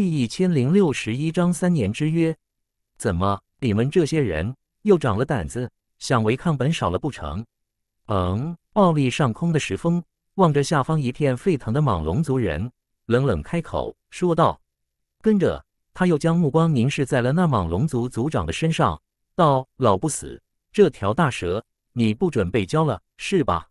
第一千零六十一章三年之约。怎么，你们这些人又长了胆子，想违抗本少了不成？嗯，暴立上空的石峰望着下方一片沸腾的莽龙族人，冷冷开口说道。跟着，他又将目光凝视在了那莽龙族族长的身上，道：“老不死，这条大蛇，你不准备交了是吧？”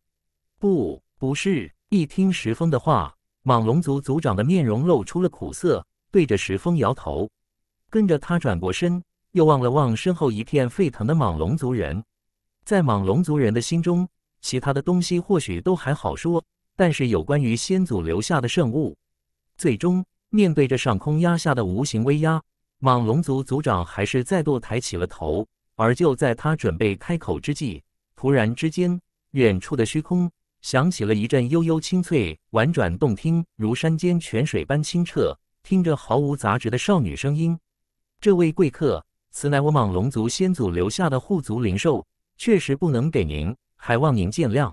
不，不是。一听石峰的话，莽龙族族长的面容露出了苦涩。对着石峰摇头，跟着他转过身，又望了望身后一片沸腾的莽龙族人。在莽龙族人的心中，其他的东西或许都还好说，但是有关于先祖留下的圣物，最终面对着上空压下的无形威压，莽龙族族长还是再度抬起了头。而就在他准备开口之际，突然之间，远处的虚空响起了一阵悠悠清脆、婉转动听，如山间泉水般清澈。听着毫无杂质的少女声音，这位贵客，此乃我莽龙族先祖留下的护族灵兽，确实不能给您，还望您见谅。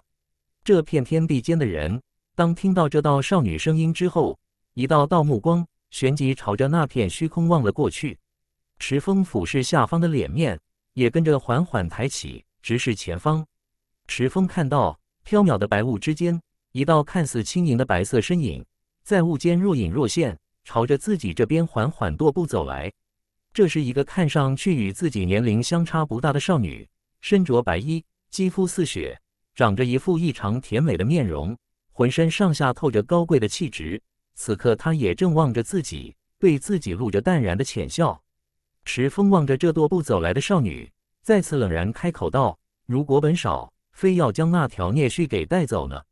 这片天地间的人，当听到这道少女声音之后，一道道目光旋即朝着那片虚空望了过去。池峰俯视下方的脸面也跟着缓缓抬起，直视前方。池峰看到飘渺的白雾之间，一道看似轻盈的白色身影在雾间若隐若现。朝着自己这边缓缓踱步走来，这是一个看上去与自己年龄相差不大的少女，身着白衣，肌肤似雪，长着一副异常甜美的面容，浑身上下透着高贵的气质。此刻她也正望着自己，对自己露着淡然的浅笑。石峰望着这踱步走来的少女，再次冷然开口道：“如果本少非要将那条孽畜给带走呢？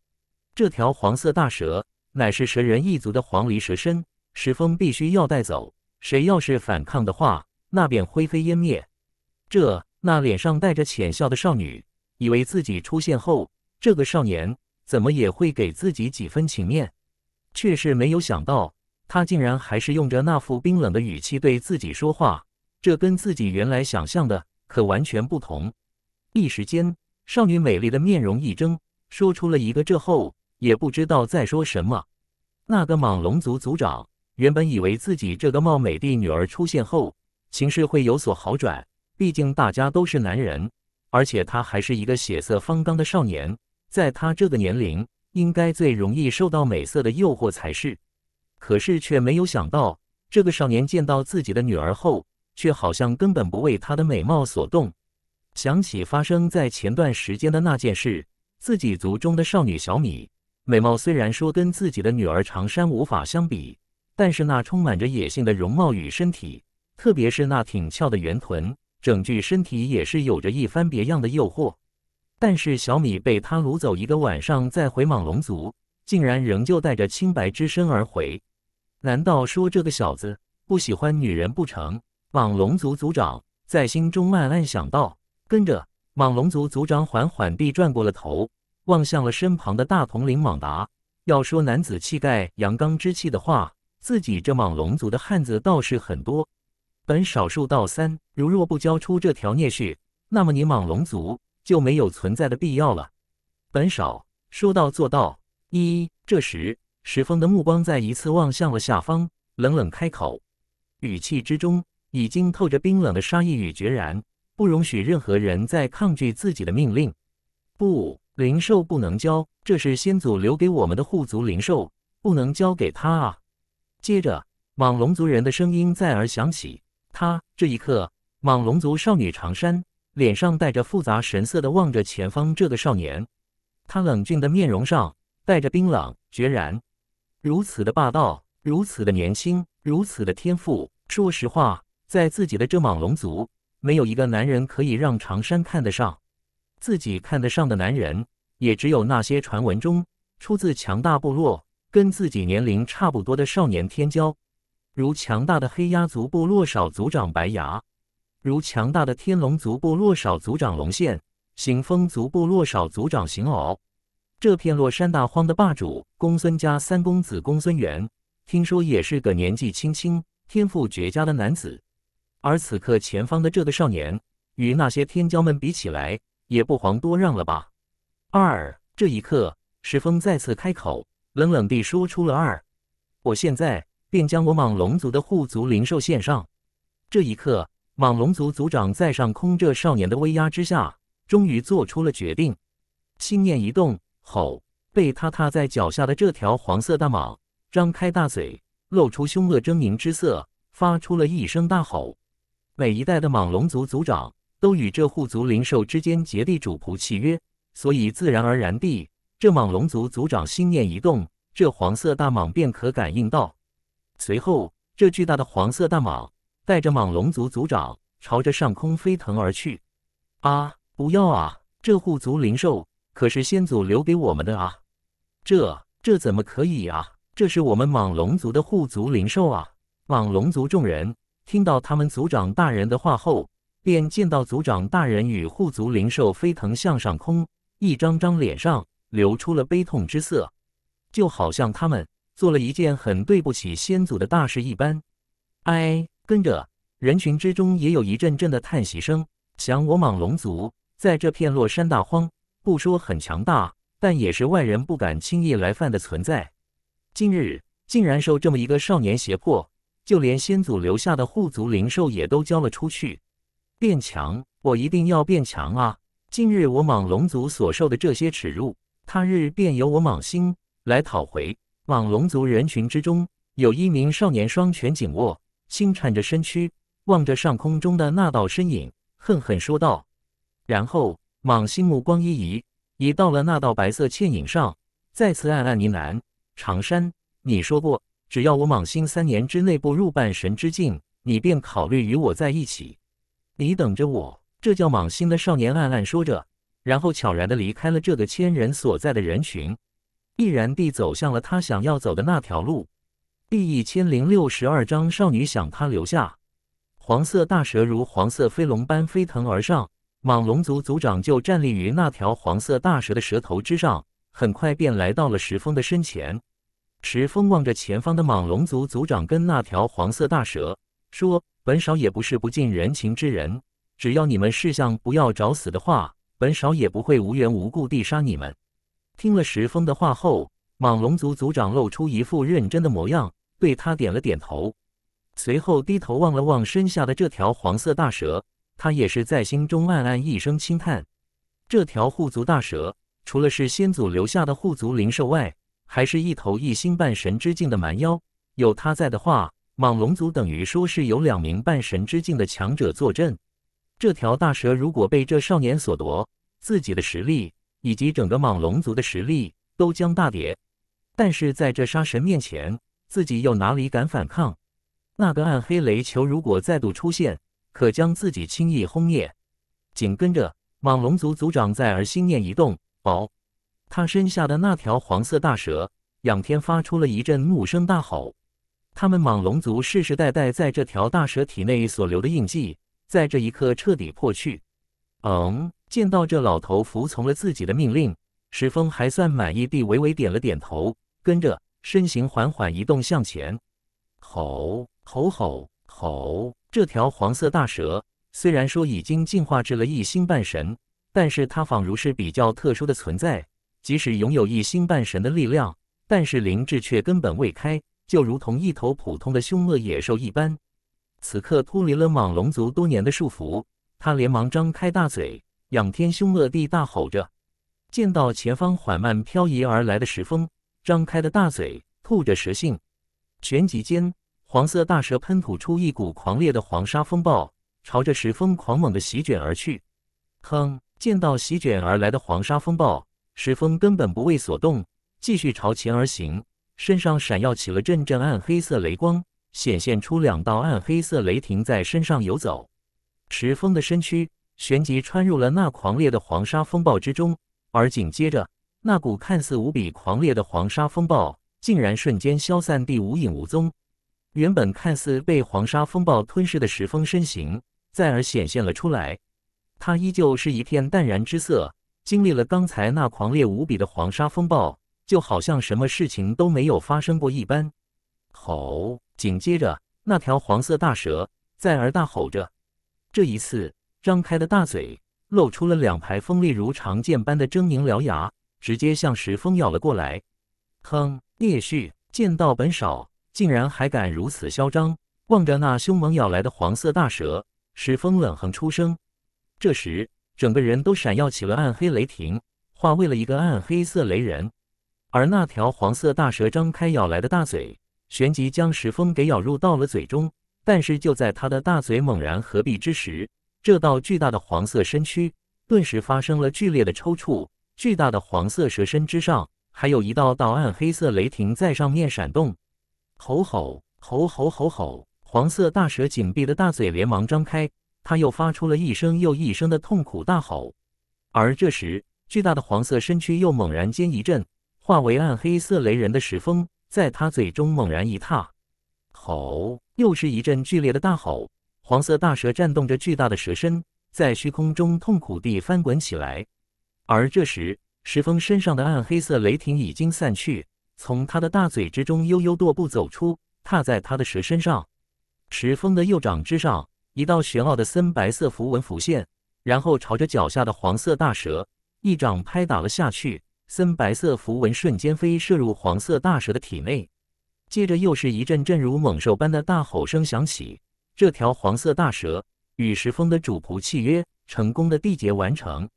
这条黄色大蛇乃是蛇人一族的黄鹂蛇身。”石峰必须要带走，谁要是反抗的话，那便灰飞烟灭。这那脸上带着浅笑的少女，以为自己出现后，这个少年怎么也会给自己几分情面，却是没有想到，他竟然还是用着那副冰冷的语气对自己说话，这跟自己原来想象的可完全不同。一时间，少女美丽的面容一怔，说出了一个“这”后，也不知道再说什么。那个莽龙族族长。原本以为自己这个貌美的女儿出现后，形势会有所好转。毕竟大家都是男人，而且他还是一个血色方刚的少年，在他这个年龄，应该最容易受到美色的诱惑才是。可是却没有想到，这个少年见到自己的女儿后，却好像根本不为她的美貌所动。想起发生在前段时间的那件事，自己族中的少女小米，美貌虽然说跟自己的女儿长山无法相比。但是那充满着野性的容貌与身体，特别是那挺翘的圆臀，整具身体也是有着一番别样的诱惑。但是小米被他掳走一个晚上，再回莽龙族，竟然仍旧带着清白之身而回。难道说这个小子不喜欢女人不成？莽龙族族长在心中暗暗想到，跟着莽龙族族长缓缓地转过了头，望向了身旁的大统领莽达。要说男子气概、阳刚之气的话，自己这莽龙族的汉子倒是很多，本少数到三，如若不交出这条孽畜，那么你莽龙族就没有存在的必要了。本少说到做到一。这时，石峰的目光再一次望向了下方，冷冷开口，语气之中已经透着冰冷的杀意与决然，不容许任何人在抗拒自己的命令。不，灵兽不能交，这是先祖留给我们的护族灵兽，不能交给他啊。接着，蟒龙族人的声音再而响起。他这一刻，蟒龙族少女长山脸上带着复杂神色的望着前方这个少年。他冷峻的面容上带着冰冷决然，如此的霸道，如此的年轻，如此的天赋。说实话，在自己的这蟒龙族，没有一个男人可以让长山看得上。自己看得上的男人，也只有那些传闻中出自强大部落。跟自己年龄差不多的少年天骄，如强大的黑鸦族部落少族长白牙，如强大的天龙族部落少族长龙现，行风族部落少族长行敖，这片落山大荒的霸主公孙家三公子公孙元，听说也是个年纪轻轻、天赋绝佳的男子。而此刻前方的这个少年，与那些天骄们比起来，也不遑多让了吧？二，这一刻，石峰再次开口。冷冷地说出了二，我现在便将我莽龙族的护族灵兽献上。这一刻，莽龙族族长在上空这少年的威压之下，终于做出了决定。心念一动，吼！被他踏在脚下的这条黄色大蟒张开大嘴，露出凶恶狰狞之色，发出了一声大吼。每一代的莽龙族族长都与这护族灵兽之间结缔主仆契约，所以自然而然地。这蟒龙族族长心念一动，这黄色大蟒便可感应到。随后，这巨大的黄色大蟒带着蟒龙族族长朝着上空飞腾而去。啊，不要啊！这护族灵兽可是先祖留给我们的啊！这这怎么可以啊！这是我们蟒龙族的护族灵兽啊！蟒龙族众人听到他们族长大人的话后，便见到族长大人与护族灵兽飞腾向上空，一张张脸上。流出了悲痛之色，就好像他们做了一件很对不起先祖的大事一般。哎，跟着人群之中也有一阵阵的叹息声。想我莽龙族在这片落山大荒，不说很强大，但也是外人不敢轻易来犯的存在。今日竟然受这么一个少年胁迫，就连先祖留下的护族灵兽也都交了出去。变强，我一定要变强啊！今日我莽龙族所受的这些耻辱。他日便由我莽星来讨回。莽龙族人群之中，有一名少年双拳紧握，心颤着身躯，望着上空中的那道身影，恨恨说道。然后，莽星目光一移，移到了那道白色倩影上，再次暗暗呢喃：“长山，你说过，只要我莽星三年之内步入半神之境，你便考虑与我在一起。你等着我。”这叫莽星的少年暗暗说着。然后悄然地离开了这个千人所在的人群，毅然地走向了他想要走的那条路。第一千零六十二章：少女想他留下。黄色大蛇如黄色飞龙般飞腾而上，蟒龙族族长就站立于那条黄色大蛇的蛇头之上，很快便来到了石峰的身前。石峰望着前方的蟒龙族族长跟那条黄色大蛇，说：“本少也不是不近人情之人，只要你们事相不要找死的话。”本少也不会无缘无故地杀你们。听了石峰的话后，蟒龙族族长露出一副认真的模样，对他点了点头，随后低头望了望身下的这条黄色大蛇，他也是在心中暗暗一声轻叹。这条护族大蛇，除了是先祖留下的护族灵兽外，还是一头一星半神之境的蛮妖。有他在的话，蟒龙族等于说是有两名半神之境的强者坐镇。这条大蛇如果被这少年所夺，自己的实力以及整个蟒龙族的实力都将大跌。但是在这杀神面前，自己又哪里敢反抗？那个暗黑雷球如果再度出现，可将自己轻易轰灭。紧跟着，蟒龙族族长在儿心念一动，哦，他身下的那条黄色大蛇仰天发出了一阵怒声大吼。他们蟒龙族世世代代在这条大蛇体内所留的印记。在这一刻彻底破去。嗯，见到这老头服从了自己的命令，石峰还算满意地微微点了点头，跟着身形缓缓移动向前。吼吼吼吼！这条黄色大蛇虽然说已经进化至了一星半神，但是它仿如是比较特殊的存在，即使拥有一星半神的力量，但是灵智却根本未开，就如同一头普通的凶恶野兽一般。此刻脱离了蟒龙族多年的束缚，他连忙张开大嘴，仰天凶恶地大吼着。见到前方缓慢漂移而来的石峰，张开的大嘴吐着蛇信，旋即间，黄色大蛇喷吐出一股狂烈的黄沙风暴，朝着石峰狂猛地席卷而去。哼！见到席卷而来的黄沙风暴，石峰根本不为所动，继续朝前而行，身上闪耀起了阵阵暗黑色雷光。显现出两道暗黑色雷霆在身上游走，石峰的身躯旋即穿入了那狂烈的黄沙风暴之中，而紧接着，那股看似无比狂烈的黄沙风暴竟然瞬间消散地无影无踪。原本看似被黄沙风暴吞噬的石峰身形，再而显现了出来。他依旧是一片淡然之色，经历了刚才那狂烈无比的黄沙风暴，就好像什么事情都没有发生过一般。吼！紧接着，那条黄色大蛇在而大吼着，这一次张开的大嘴露出了两排锋利如长剑般的狰狞獠牙，直接向石峰咬了过来。哼！聂旭见到本少，竟然还敢如此嚣张！望着那凶猛咬来的黄色大蛇，石峰冷哼出声。这时，整个人都闪耀起了暗黑雷霆，化为了一个暗黑色雷人。而那条黄色大蛇张开咬来的大嘴。旋即将石峰给咬入到了嘴中，但是就在他的大嘴猛然合闭之时，这道巨大的黄色身躯顿时发生了剧烈的抽搐。巨大的黄色蛇身之上，还有一道道暗黑色雷霆在上面闪动。吼吼吼吼吼吼！黄色大蛇紧闭的大嘴连忙张开，它又发出了一声又一声的痛苦大吼。而这时，巨大的黄色身躯又猛然间一震，化为暗黑色雷人的石峰。在他嘴中猛然一踏，吼！又是一阵剧烈的大吼。黄色大蛇颤动着巨大的蛇身，在虚空中痛苦地翻滚起来。而这时，石峰身上的暗黑色雷霆已经散去，从他的大嘴之中悠悠踱步走出，踏在他的蛇身上。石峰的右掌之上，一道玄奥的森白色符文浮现，然后朝着脚下的黄色大蛇一掌拍打了下去。森白色符文瞬间飞射入黄色大蛇的体内，接着又是一阵阵如猛兽般的大吼声响起。这条黄色大蛇与石峰的主仆契约成功的缔结完成。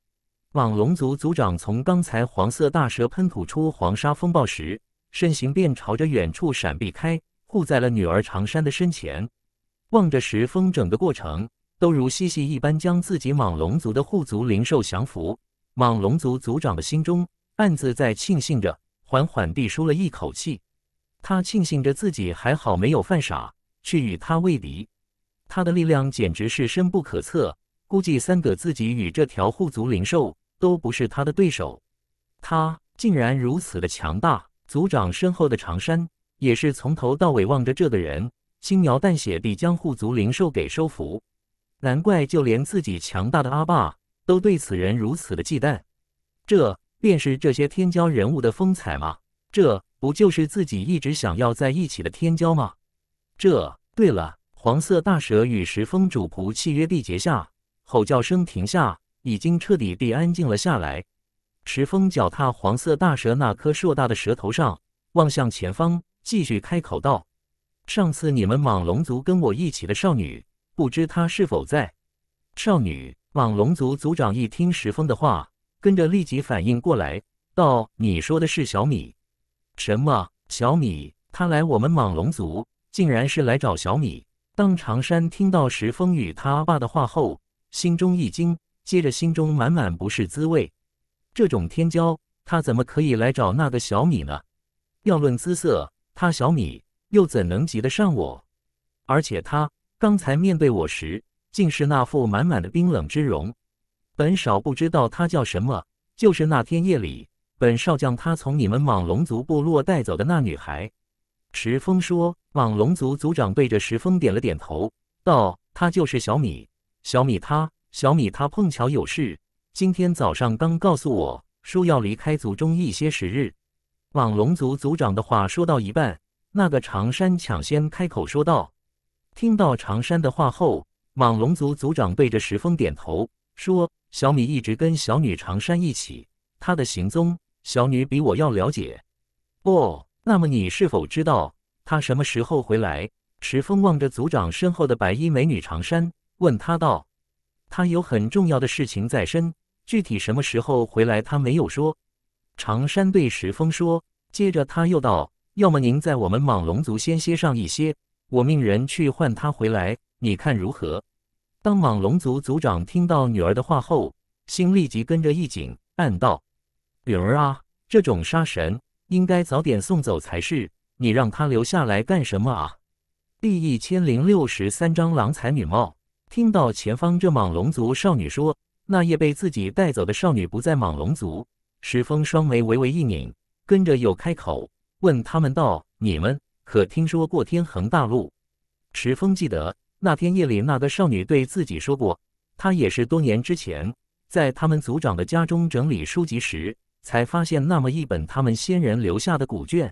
蟒龙族族长从刚才黄色大蛇喷吐出黄沙风暴时，身形便朝着远处闪避开，护在了女儿长山的身前。望着石峰整个过程都如嬉戏一般将自己蟒龙族的护族灵兽降服，蟒龙族族长的心中。暗自在庆幸着，缓缓地舒了一口气。他庆幸着自己还好没有犯傻去与他为敌。他的力量简直是深不可测，估计三个自己与这条护族灵兽都不是他的对手。他竟然如此的强大！族长身后的长衫也是从头到尾望着这个人，轻描淡写地将护族灵兽给收服。难怪就连自己强大的阿爸都对此人如此的忌惮。这……便是这些天骄人物的风采吗？这不就是自己一直想要在一起的天骄吗？这对了，黄色大蛇与石峰主仆契约缔结下，吼叫声停下，已经彻底地安静了下来。石峰脚踏黄色大蛇那颗硕大的蛇头上，望向前方，继续开口道：“上次你们蟒龙族跟我一起的少女，不知她是否在？”少女蟒龙族族长一听石峰的话。跟着立即反应过来，道：“你说的是小米？什么小米？他来我们莽龙族，竟然是来找小米？”当长山听到石峰与他爸的话后，心中一惊，接着心中满满不是滋味。这种天骄，他怎么可以来找那个小米呢？要论姿色，他小米又怎能及得上我？而且他刚才面对我时，竟是那副满满的冰冷之容。本少不知道他叫什么，就是那天夜里，本少将他从你们莽龙族部落带走的那女孩。石峰说，莽龙族族长对着石峰点了点头，道：“她就是小米。小米，他小米，他碰巧有事，今天早上刚告诉我，说要离开族中一些时日。”莽龙族族长的话说到一半，那个常山抢先开口说道。听到常山的话后，莽龙族族长对着石峰点头说。小米一直跟小女长山一起，她的行踪，小女比我要了解。哦，那么你是否知道她什么时候回来？石峰望着族长身后的白衣美女长山，问他道：“她有很重要的事情在身，具体什么时候回来，她没有说。”长山对石峰说，接着他又道：“要么您在我们莽龙族先歇上一些，我命人去唤她回来，你看如何？”当蟒龙族族长听到女儿的话后，心立即跟着一紧，暗道：“女儿啊，这种杀神应该早点送走才是，你让他留下来干什么啊？”第一千零六十三章郎才女貌。听到前方这蟒龙族少女说，那夜被自己带走的少女不在蟒龙族，石峰双眉微微一拧，跟着又开口问他们道：“你们可听说过天恒大陆？”石峰记得。那天夜里，那个少女对自己说过，她也是多年之前在他们族长的家中整理书籍时才发现那么一本他们先人留下的古卷。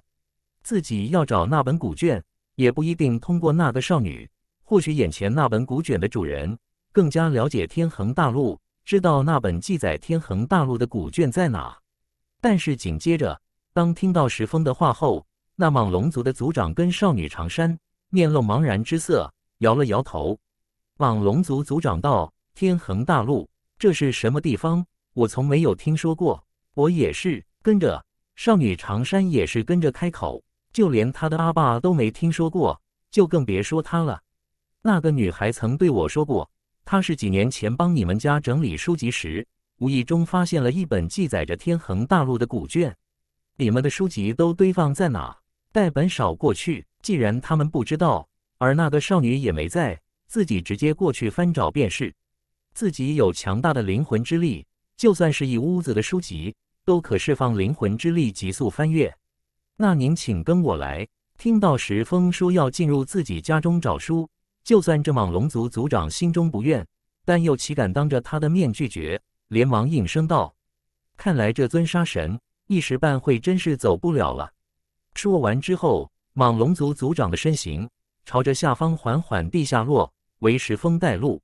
自己要找那本古卷，也不一定通过那个少女。或许眼前那本古卷的主人更加了解天恒大陆，知道那本记载天恒大陆的古卷在哪。但是紧接着，当听到石峰的话后，那莽龙族的族长跟少女长山面露茫然之色。摇了摇头，望龙族族长道：“天恒大陆，这是什么地方？我从没有听说过。我也是跟着少女长山也是跟着开口，就连他的阿爸都没听说过，就更别说他了。那个女孩曾对我说过，她是几年前帮你们家整理书籍时，无意中发现了一本记载着天恒大陆的古卷。你们的书籍都堆放在哪？带本少过去。既然他们不知道。”而那个少女也没在，自己直接过去翻找便是。自己有强大的灵魂之力，就算是一屋子的书籍，都可释放灵魂之力急速翻阅。那您请跟我来。听到石峰说要进入自己家中找书，就算这莽龙族族长心中不愿，但又岂敢当着他的面拒绝？连忙应声道：“看来这尊杀神一时半会真是走不了了。”说完之后，莽龙族族长的身形。朝着下方缓缓地下落，为石峰带路。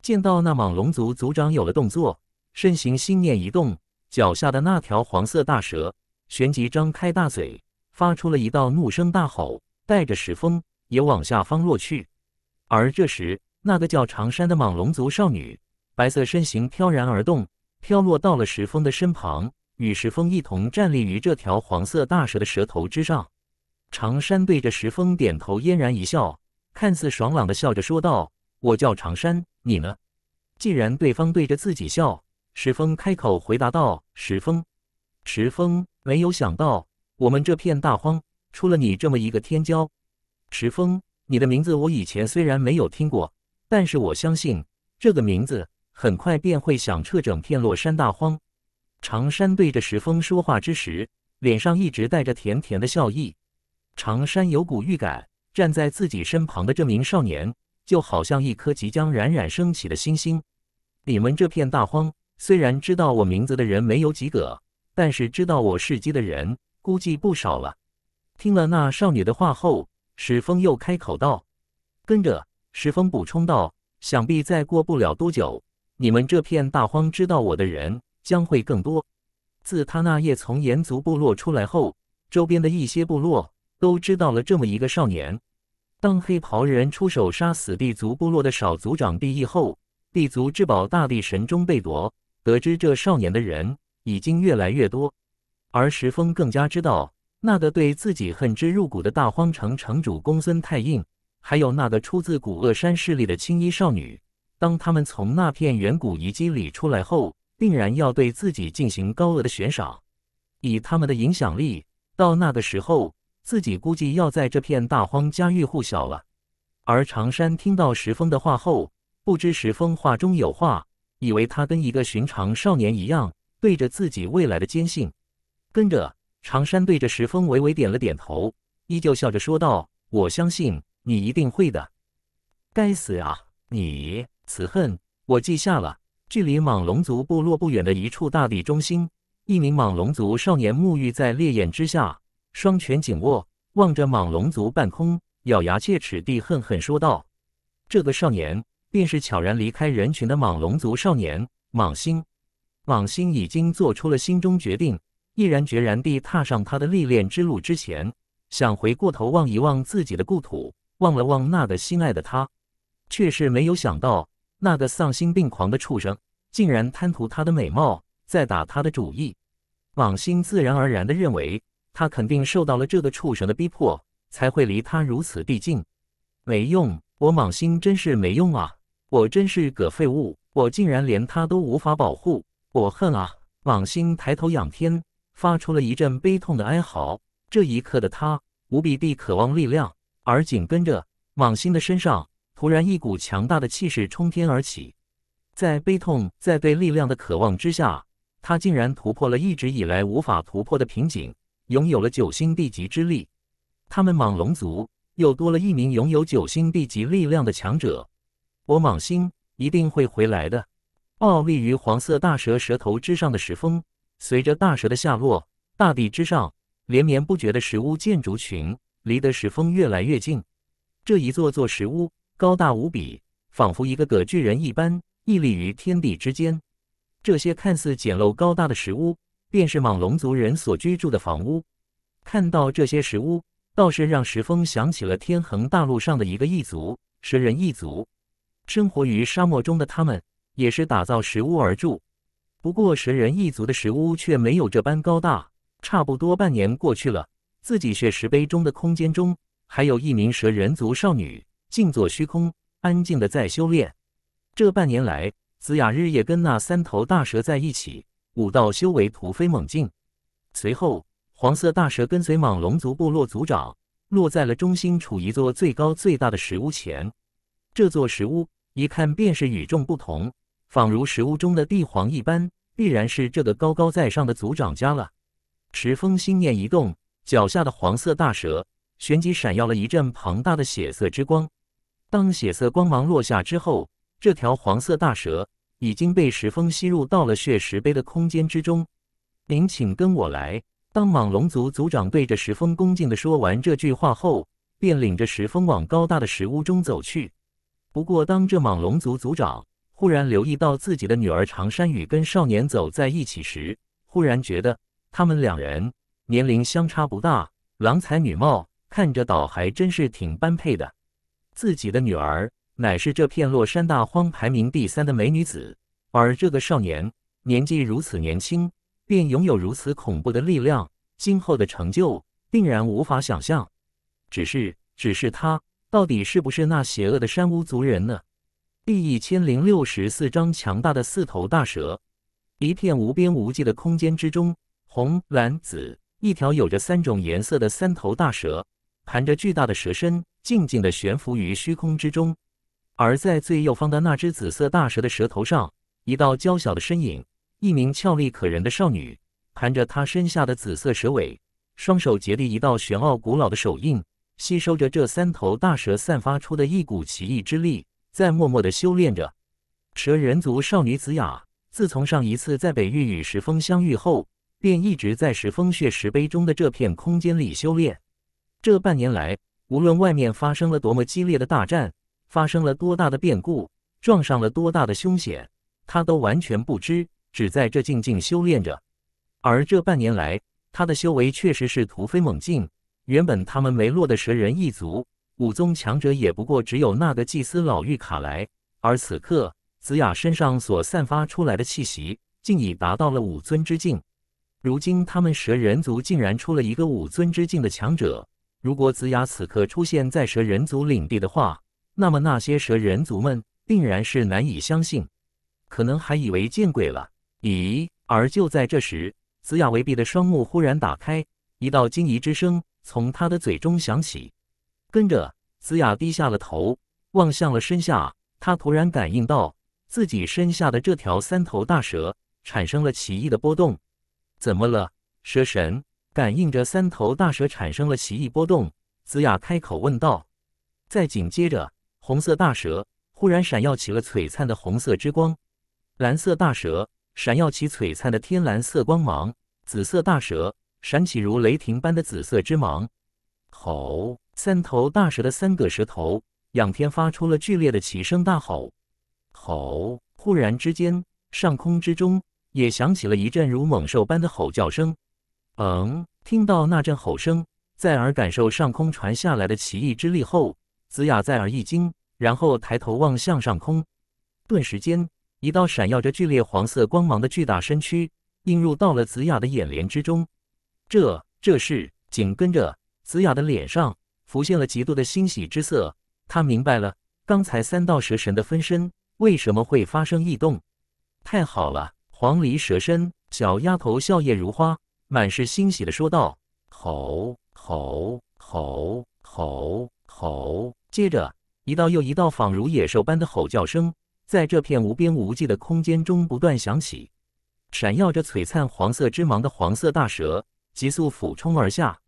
见到那蟒龙族族长有了动作，身形心念一动，脚下的那条黄色大蛇旋即张开大嘴，发出了一道怒声大吼，带着石峰也往下方落去。而这时，那个叫长山的蟒龙族少女，白色身形飘然而动，飘落到了石峰的身旁，与石峰一同站立于这条黄色大蛇的蛇头之上。长山对着石峰点头，嫣然一笑，看似爽朗的笑着说道：“我叫长山，你呢？”既然对方对着自己笑，石峰开口回答道：“石峰。”石峰没有想到，我们这片大荒出了你这么一个天骄。石峰，你的名字我以前虽然没有听过，但是我相信这个名字很快便会响彻整片洛山大荒。长山对着石峰说话之时，脸上一直带着甜甜的笑意。常山有股预感，站在自己身旁的这名少年，就好像一颗即将冉冉升起的星星。你们这片大荒，虽然知道我名字的人没有几个，但是知道我事迹的人，估计不少了。听了那少女的话后，石峰又开口道：“跟着。”石峰补充道：“想必再过不了多久，你们这片大荒知道我的人将会更多。”自他那夜从炎族部落出来后，周边的一些部落。都知道了这么一个少年。当黑袍人出手杀死地族部落的少族长地义后，地族至宝大地神钟被夺。得知这少年的人已经越来越多，而石峰更加知道，那个对自己恨之入骨的大荒城城主公孙太印，还有那个出自古恶山势力的青衣少女，当他们从那片远古遗迹里出来后，定然要对自己进行高额的悬赏。以他们的影响力，到那个时候。自己估计要在这片大荒家喻户晓了。而长山听到石峰的话后，不知石峰话中有话，以为他跟一个寻常少年一样，对着自己未来的坚信，跟着长山对着石峰微微点了点头，依旧笑着说道：“我相信你一定会的。”该死啊！你此恨我记下了。距离莽龙族部落不远的一处大地中心，一名莽龙族少年沐浴在烈焰之下。双拳紧握，望着蟒龙族半空，咬牙切齿地恨恨说道：“这个少年便是悄然离开人群的蟒龙族少年蟒星。蟒星已经做出了心中决定，毅然决然地踏上他的历练之路。之前想回过头望一望自己的故土，望了望那个心爱的他，却是没有想到那个丧心病狂的畜生竟然贪图他的美貌，在打他的主意。蟒星自然而然地认为。”他肯定受到了这个畜生的逼迫，才会离他如此逼近。没用，我莽星真是没用啊！我真是个废物，我竟然连他都无法保护。我恨啊！莽星抬头仰天，发出了一阵悲痛的哀嚎。这一刻的他，无比地渴望力量。而紧跟着，莽星的身上突然一股强大的气势冲天而起。在悲痛，在对力量的渴望之下，他竟然突破了一直以来无法突破的瓶颈。拥有了九星地级之力，他们莽龙族又多了一名拥有九星地级力量的强者。我莽星一定会回来的。傲立于黄色大蛇蛇头之上的石峰，随着大蛇的下落，大地之上连绵不绝的石屋建筑群离得石峰越来越近。这一座座石屋高大无比，仿佛一个个巨人一般屹立于天地之间。这些看似简陋高大的石屋。便是莽龙族人所居住的房屋。看到这些石屋，倒是让石峰想起了天恒大陆上的一个异族——蛇人异族。生活于沙漠中的他们，也是打造石屋而住。不过，蛇人异族的石屋却没有这般高大。差不多半年过去了，自己血石碑中的空间中，还有一名蛇人族少女静坐虚空，安静的在修炼。这半年来，子雅日夜跟那三头大蛇在一起。武道修为突飞猛进，随后黄色大蛇跟随莽龙族部落族长落在了中心处一座最高最大的石屋前。这座石屋一看便是与众不同，仿如石屋中的帝皇一般，必然是这个高高在上的族长家了。石峰心念一动，脚下的黄色大蛇旋即闪耀了一阵庞大的血色之光。当血色光芒落下之后，这条黄色大蛇。已经被石峰吸入到了血石碑的空间之中。您请跟我来。当蟒龙族族长对着石峰恭敬地说完这句话后，便领着石峰往高大的石屋中走去。不过，当这蟒龙族族长忽然留意到自己的女儿常山雨跟少年走在一起时，忽然觉得他们两人年龄相差不大，郎才女貌，看着倒还真是挺般配的。自己的女儿。乃是这片洛山大荒排名第三的美女子，而这个少年年纪如此年轻，便拥有如此恐怖的力量，今后的成就定然无法想象。只是，只是他到底是不是那邪恶的山屋族人呢？第一千零六十四章强大的四头大蛇。一片无边无际的空间之中，红、蓝、紫，一条有着三种颜色的三头大蛇，盘着巨大的蛇身，静静的悬浮于虚空之中。而在最右方的那只紫色大蛇的蛇头上，一道娇小的身影，一名俏丽可人的少女，盘着她身下的紫色蛇尾，双手结立一道玄奥古老的手印，吸收着这三头大蛇散发出的一股奇异之力，在默默地修炼着。蛇人族少女子雅，自从上一次在北域与石峰相遇后，便一直在石峰血石碑中的这片空间里修炼。这半年来，无论外面发生了多么激烈的大战。发生了多大的变故，撞上了多大的凶险，他都完全不知，只在这静静修炼着。而这半年来，他的修为确实是突飞猛进。原本他们没落的蛇人一族武宗强者也不过只有那个祭司老妪卡莱，而此刻子雅身上所散发出来的气息，竟已达到了武尊之境。如今他们蛇人族竟然出了一个武尊之境的强者，如果子雅此刻出现在蛇人族领地的话，那么那些蛇人族们定然是难以相信，可能还以为见鬼了。咦！而就在这时，紫雅维逼的双目忽然打开，一道惊疑之声从他的嘴中响起。跟着，紫雅低下了头，望向了身下。他突然感应到自己身下的这条三头大蛇产生了奇异的波动。怎么了，蛇神？感应着三头大蛇产生了奇异波动，紫雅开口问道。再紧接着。红色大蛇忽然闪耀起了璀璨的红色之光，蓝色大蛇闪耀起璀璨的天蓝色光芒，紫色大蛇闪起如雷霆般的紫色之芒。吼！三头大蛇的三个蛇头仰天发出了剧烈的齐声大吼。吼！忽然之间，上空之中也响起了一阵如猛兽般的吼叫声。嗯，听到那阵吼声，在而感受上空传下来的奇异之力后。子雅再耳一惊，然后抬头望向上空，顿时间，一道闪耀着剧烈黄色光芒的巨大身躯映入到了子雅的眼帘之中。这，这是……紧跟着，子雅的脸上浮现了极度的欣喜之色。她明白了，刚才三道蛇神的分身为什么会发生异动。太好了！黄鹂蛇身小丫头笑靥如花，满是欣喜的说道：“吼吼！”吼吼吼接着，一道又一道仿如野兽般的吼叫声，在这片无边无际的空间中不断响起。闪耀着璀璨黄色之芒的黄色大蛇急速俯冲而下，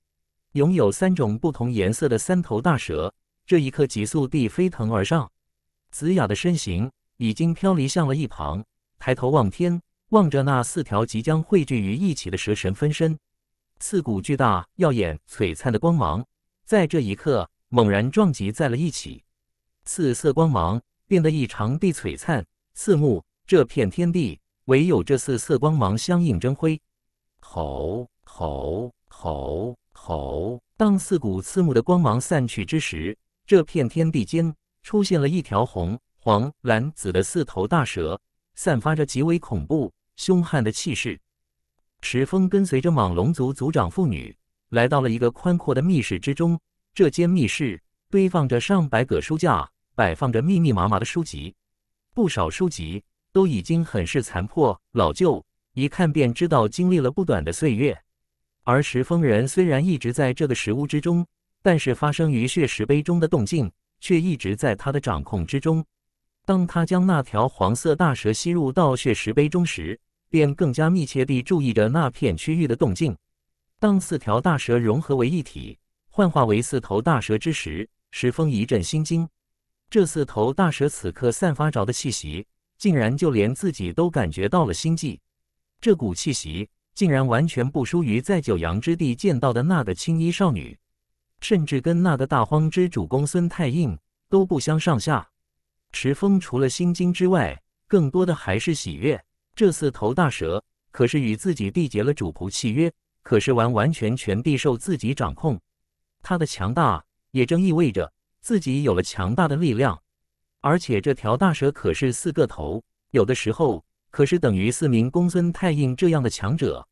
拥有三种不同颜色的三头大蛇，这一刻急速地飞腾而上。子雅的身形已经飘离向了一旁，抬头望天，望着那四条即将汇聚于一起的蛇神分身，刺骨巨大、耀眼璀璨的光芒，在这一刻。猛然撞击在了一起，四色光芒变得异常地璀璨刺目，这片天地唯有这四色光芒相映争辉。吼吼吼吼！当四股刺目的光芒散去之时，这片天地间出现了一条红、黄、蓝、紫的四头大蛇，散发着极为恐怖、凶悍的气势。石峰跟随着蟒龙族族长妇女，来到了一个宽阔的密室之中。这间密室堆放着上百个书架，摆放着密密麻麻的书籍，不少书籍都已经很是残破老旧，一看便知道经历了不短的岁月。而石峰人虽然一直在这个石屋之中，但是发生于血石碑中的动静却一直在他的掌控之中。当他将那条黄色大蛇吸入到血石碑中时，便更加密切地注意着那片区域的动静。当四条大蛇融合为一体。幻化为四头大蛇之时，石峰一阵心惊。这四头大蛇此刻散发着的气息，竟然就连自己都感觉到了心悸。这股气息竟然完全不输于在九阳之地见到的那个青衣少女，甚至跟那个大荒之主公孙太印都不相上下。石峰除了心惊之外，更多的还是喜悦。这四头大蛇可是与自己缔结了主仆契约，可是完完全全地受自己掌控。他的强大也正意味着自己有了强大的力量，而且这条大蛇可是四个头，有的时候可是等于四名公孙太印这样的强者。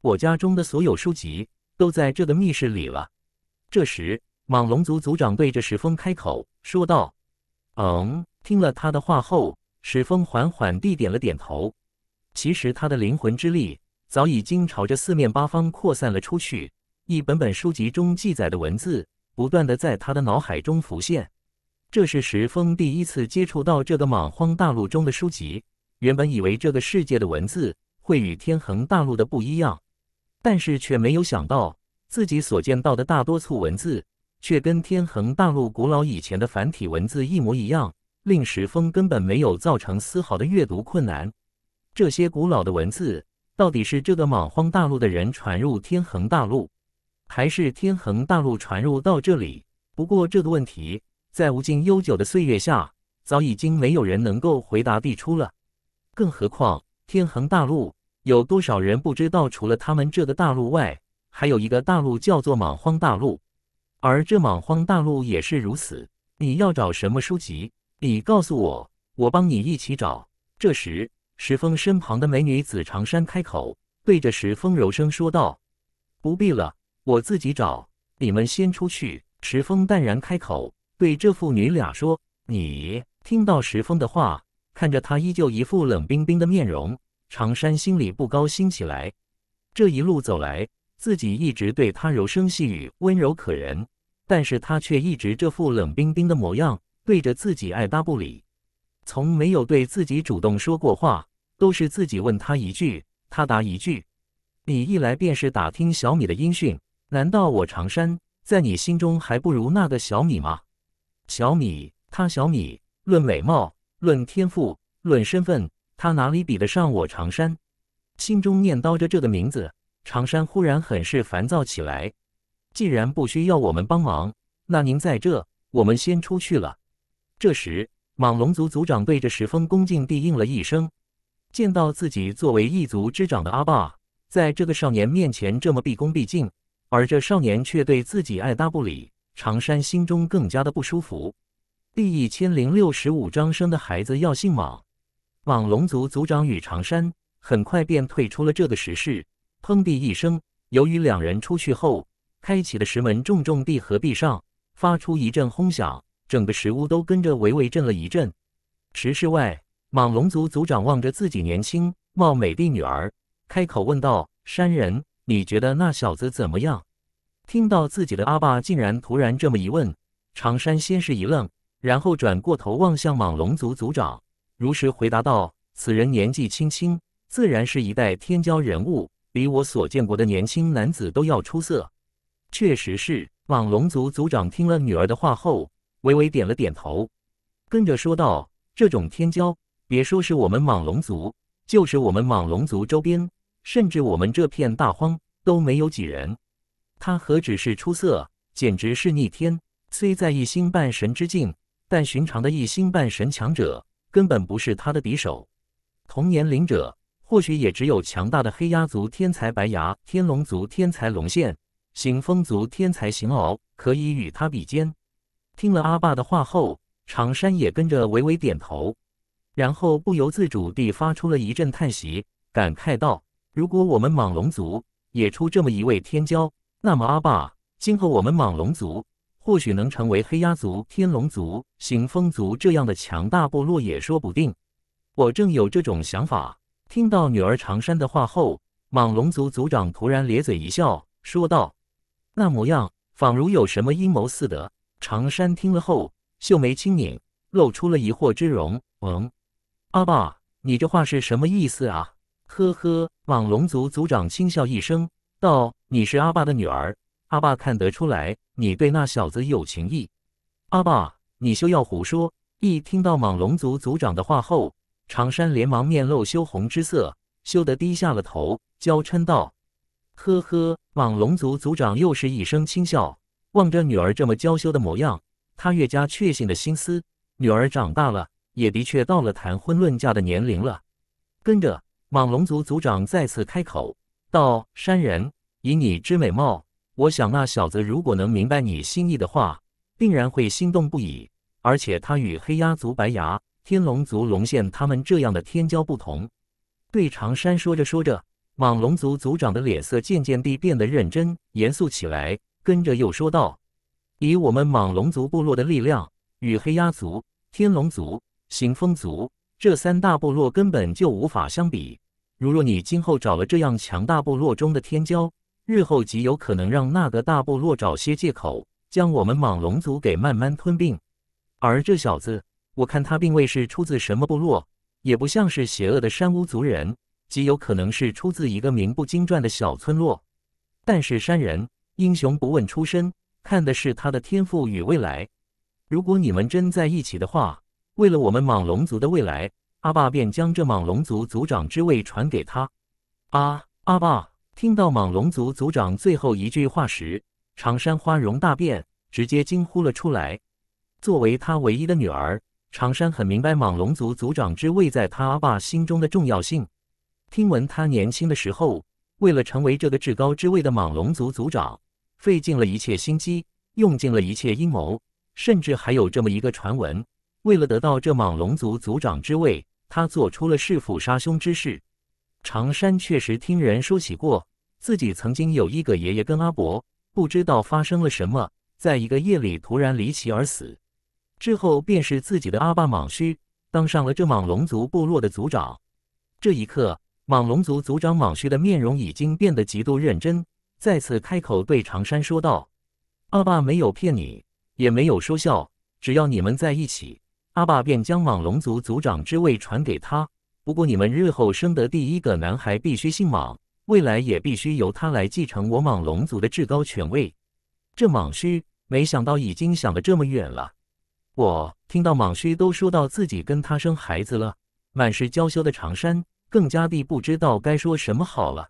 我家中的所有书籍都在这个密室里了。这时，蟒龙族族长对着石峰开口说道：“嗯。”听了他的话后，石峰缓缓地点了点头。其实，他的灵魂之力早已经朝着四面八方扩散了出去。一本本书籍中记载的文字不断的在他的脑海中浮现，这是石峰第一次接触到这个莽荒大陆中的书籍。原本以为这个世界的文字会与天恒大陆的不一样，但是却没有想到自己所见到的大多数文字却跟天恒大陆古老以前的繁体文字一模一样，令石峰根本没有造成丝毫的阅读困难。这些古老的文字到底是这个莽荒大陆的人传入天恒大陆？还是天恒大陆传入到这里，不过这个问题在无尽悠久的岁月下，早已经没有人能够回答地出了。更何况天恒大陆有多少人不知道，除了他们这个大陆外，还有一个大陆叫做莽荒大陆，而这莽荒大陆也是如此。你要找什么书籍？你告诉我，我帮你一起找。这时，石峰身旁的美女子长山开口，对着石峰柔声说道：“不必了。”我自己找，你们先出去。”石峰淡然开口，对这父女俩说：“你听到石峰的话，看着他依旧一副冷冰冰的面容，长山心里不高兴起来。这一路走来，自己一直对他柔声细语，温柔可人，但是他却一直这副冷冰冰的模样，对着自己爱搭不理，从没有对自己主动说过话，都是自己问他一句，他答一句。你一来便是打听小米的音讯。”难道我常山在你心中还不如那个小米吗？小米，他小米，论美貌，论天赋，论身份，他哪里比得上我常山？心中念叨着这个名字，常山忽然很是烦躁起来。既然不需要我们帮忙，那您在这，我们先出去了。这时，蟒龙族族长对着石峰恭敬地应了一声。见到自己作为一族之长的阿爸，在这个少年面前这么毕恭毕敬。而这少年却对自己爱搭不理，长山心中更加的不舒服。第一千零六十五章生的孩子要姓莽。莽龙族族长与长山很快便退出了这个石室，砰地一声，由于两人出去后开启的石门重重地合闭上，发出一阵轰响，整个石屋都跟着微微震了一震。石室外，莽龙族族长望着自己年轻貌美的女儿，开口问道：“山人。”你觉得那小子怎么样？听到自己的阿爸竟然突然这么一问，长山先是一愣，然后转过头望向蟒龙族族长，如实回答道：“此人年纪轻轻，自然是一代天骄人物，比我所见过的年轻男子都要出色。”确实是。蟒龙族族长听了女儿的话后，微微点了点头，跟着说道：“这种天骄，别说是我们蟒龙族，就是我们蟒龙族周边。”甚至我们这片大荒都没有几人，他何止是出色，简直是逆天。虽在一星半神之境，但寻常的一星半神强者根本不是他的敌手。同年龄者，或许也只有强大的黑鸦族天才白牙、天龙族天才龙现、行风族天才行敖可以与他比肩。听了阿爸的话后，长山也跟着微微点头，然后不由自主地发出了一阵叹息，感慨道。如果我们蟒龙族也出这么一位天骄，那么阿爸，今后我们蟒龙族或许能成为黑鸦族、天龙族、行风族这样的强大部落，也说不定。我正有这种想法。听到女儿长山的话后，蟒龙族族长突然咧嘴一笑，说道：“那模样仿如有什么阴谋似的。”长山听了后，秀眉轻拧，露出了疑惑之容。“嗯，阿爸，你这话是什么意思啊？”呵呵，蟒龙族族长轻笑一声道：“你是阿爸的女儿，阿爸看得出来，你对那小子有情意。”阿爸，你休要胡说！一听到蟒龙族族长的话后，长山连忙面露羞红之色，羞得低下了头，娇嗔道：“呵呵。”蟒龙族族长又是一声轻笑，望着女儿这么娇羞的模样，他越加确信的心思：女儿长大了，也的确到了谈婚论嫁的年龄了。跟着。莽龙族族长再次开口道：“山人，以你之美貌，我想那小子如果能明白你心意的话，定然会心动不已。而且他与黑鸦族、白牙、天龙族、龙献他们这样的天骄不同。”对长山说着说着，莽龙族族长的脸色渐渐地变得认真、严肃起来，跟着又说道：“以我们莽龙族部落的力量，与黑鸦族、天龙族、行风族这三大部落根本就无法相比。”如若你今后找了这样强大部落中的天骄，日后极有可能让那个大部落找些借口，将我们莽龙族给慢慢吞并。而这小子，我看他并未是出自什么部落，也不像是邪恶的山屋族人，极有可能是出自一个名不经传的小村落。但是山人英雄不问出身，看的是他的天赋与未来。如果你们真在一起的话，为了我们莽龙族的未来。阿爸便将这蟒龙族族长之位传给他。啊，阿爸听到蟒龙族族长最后一句话时，长山花容大变，直接惊呼了出来。作为他唯一的女儿，长山很明白蟒龙族族长之位在他阿爸心中的重要性。听闻他年轻的时候，为了成为这个至高之位的蟒龙族族长，费尽了一切心机，用尽了一切阴谋，甚至还有这么一个传闻：为了得到这蟒龙族族长之位。他做出了弑父杀兄之事，长山确实听人说起过，自己曾经有一个爷爷跟阿伯，不知道发生了什么，在一个夜里突然离奇而死，之后便是自己的阿爸蟒须当上了这莽龙族部落的族长。这一刻，莽龙族族长蟒须的面容已经变得极度认真，再次开口对长山说道：“阿爸没有骗你，也没有说笑，只要你们在一起。”他爸便将蟒龙族族长之位传给他。不过你们日后生得第一个男孩必须姓蟒，未来也必须由他来继承我蟒龙族的至高权位。这蟒须没想到已经想得这么远了。我听到蟒须都说到自己跟他生孩子了，满是娇羞的长山更加地不知道该说什么好了。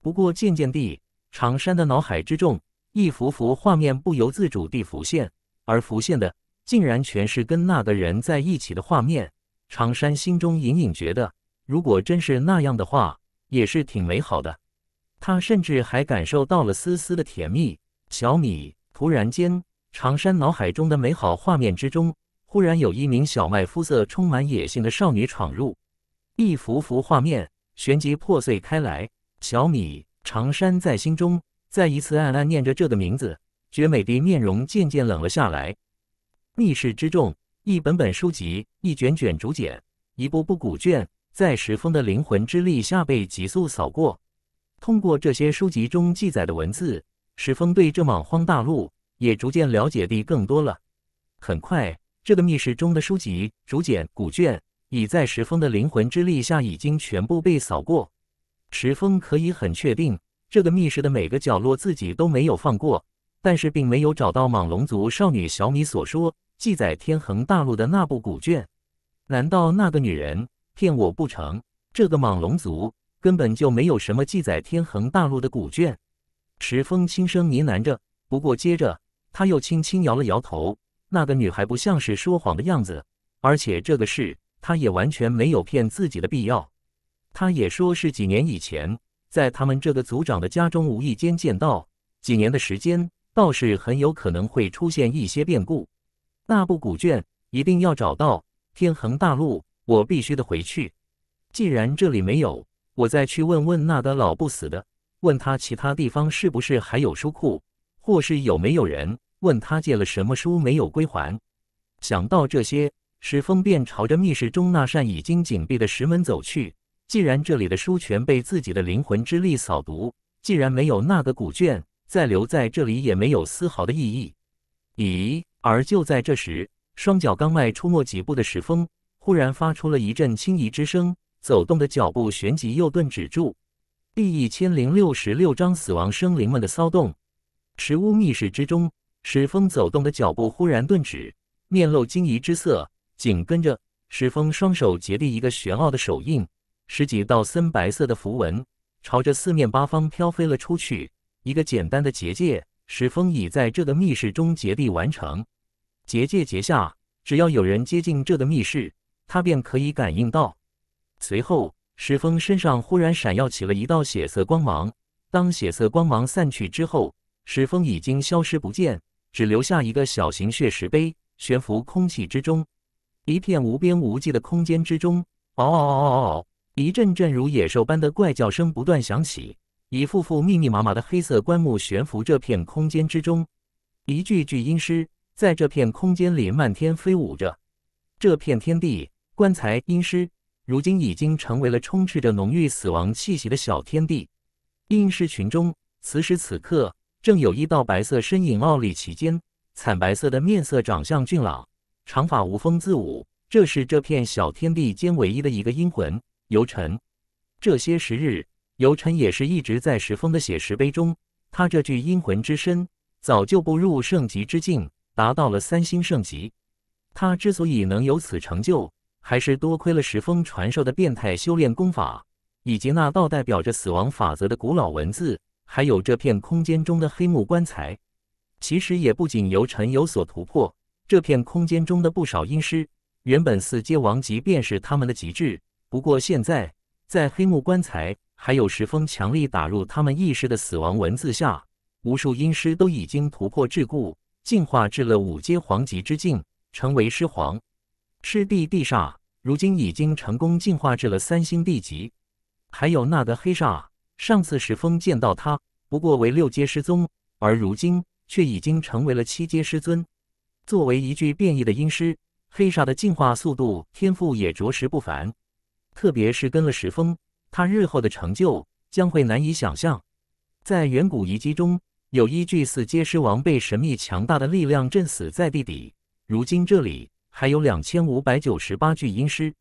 不过渐渐地，长山的脑海之中一幅幅画面不由自主地浮现，而浮现的。竟然全是跟那个人在一起的画面，长山心中隐隐觉得，如果真是那样的话，也是挺美好的。他甚至还感受到了丝丝的甜蜜。小米，突然间，长山脑海中的美好画面之中，忽然有一名小麦肤色、充满野性的少女闯入，一幅幅画面旋即破碎开来。小米，长山在心中再一次暗暗念着这个名字，绝美的面容渐渐冷了下来。密室之中，一本本书籍，一卷卷竹简，一部部古卷，在石峰的灵魂之力下被急速扫过。通过这些书籍中记载的文字，石峰对这莽荒大陆也逐渐了解的更多了。很快，这个密室中的书籍、竹简、古卷，已在石峰的灵魂之力下已经全部被扫过。石峰可以很确定，这个密室的每个角落自己都没有放过。但是并没有找到莽龙族少女小米所说记载天恒大陆的那部古卷。难道那个女人骗我不成？这个莽龙族根本就没有什么记载天恒大陆的古卷。池峰轻声呢喃着，不过接着他又轻轻摇了摇头。那个女孩不像是说谎的样子，而且这个事她也完全没有骗自己的必要。她也说是几年以前，在他们这个族长的家中无意间见到。几年的时间。倒是很有可能会出现一些变故，那部古卷一定要找到。天恒大陆，我必须得回去。既然这里没有，我再去问问那的老不死的，问他其他地方是不是还有书库，或是有没有人问他借了什么书没有归还。想到这些，史峰便朝着密室中那扇已经紧闭的石门走去。既然这里的书全被自己的灵魂之力扫读，既然没有那个古卷。再留在这里也没有丝毫的意义。咦！而就在这时，双脚刚迈出没几步的石峰，忽然发出了一阵轻移之声，走动的脚步旋即又顿止住。第一千零六十六章死亡生灵们的骚动。石屋密室之中，石峰走动的脚步忽然顿止，面露惊疑之色。紧跟着，石峰双手结立一个玄奥的手印，十几道森白色的符文朝着四面八方飘飞了出去。一个简单的结界，石峰已在这个密室中结地完成。结界结下，只要有人接近这个密室，他便可以感应到。随后，石峰身上忽然闪耀起了一道血色光芒。当血色光芒散去之后，石峰已经消失不见，只留下一个小型血石碑悬浮空气之中。一片无边无际的空间之中，嗷嗷嗷嗷！嗷，一阵阵如野兽般的怪叫声不断响起。一幅幅密密麻麻的黑色棺木悬浮这片空间之中，一具具阴尸在这片空间里漫天飞舞着。这片天地棺材阴尸，如今已经成为了充斥着浓郁死亡气息的小天地。阴尸群中，此时此刻正有一道白色身影傲立其间，惨白色的面色，长相俊朗，长发无风自舞。这是这片小天地间唯一的一个阴魂，游尘。这些时日。尤尘也是一直在石峰的写石碑中，他这具阴魂之身早就步入圣级之境，达到了三星圣级。他之所以能有此成就，还是多亏了石峰传授的变态修炼功法，以及那道代表着死亡法则的古老文字，还有这片空间中的黑木棺材。其实，也不仅由臣有所突破，这片空间中的不少阴尸，原本四阶王级便是他们的极致，不过现在在黑木棺材。还有石峰强力打入他们意识的死亡文字下，无数阴尸都已经突破桎梏，进化至了五阶黄级之境，成为尸皇。尸帝地煞如今已经成功进化至了三星地级。还有那个黑煞，上次石峰见到他不过为六阶师尊，而如今却已经成为了七阶师尊。作为一具变异的阴尸，黑煞的进化速度天赋也着实不凡，特别是跟了石峰。他日后的成就将会难以想象。在远古遗迹中，有一具四阶尸王被神秘强大的力量震死在地底。如今这里还有两千五百九十八具阴尸。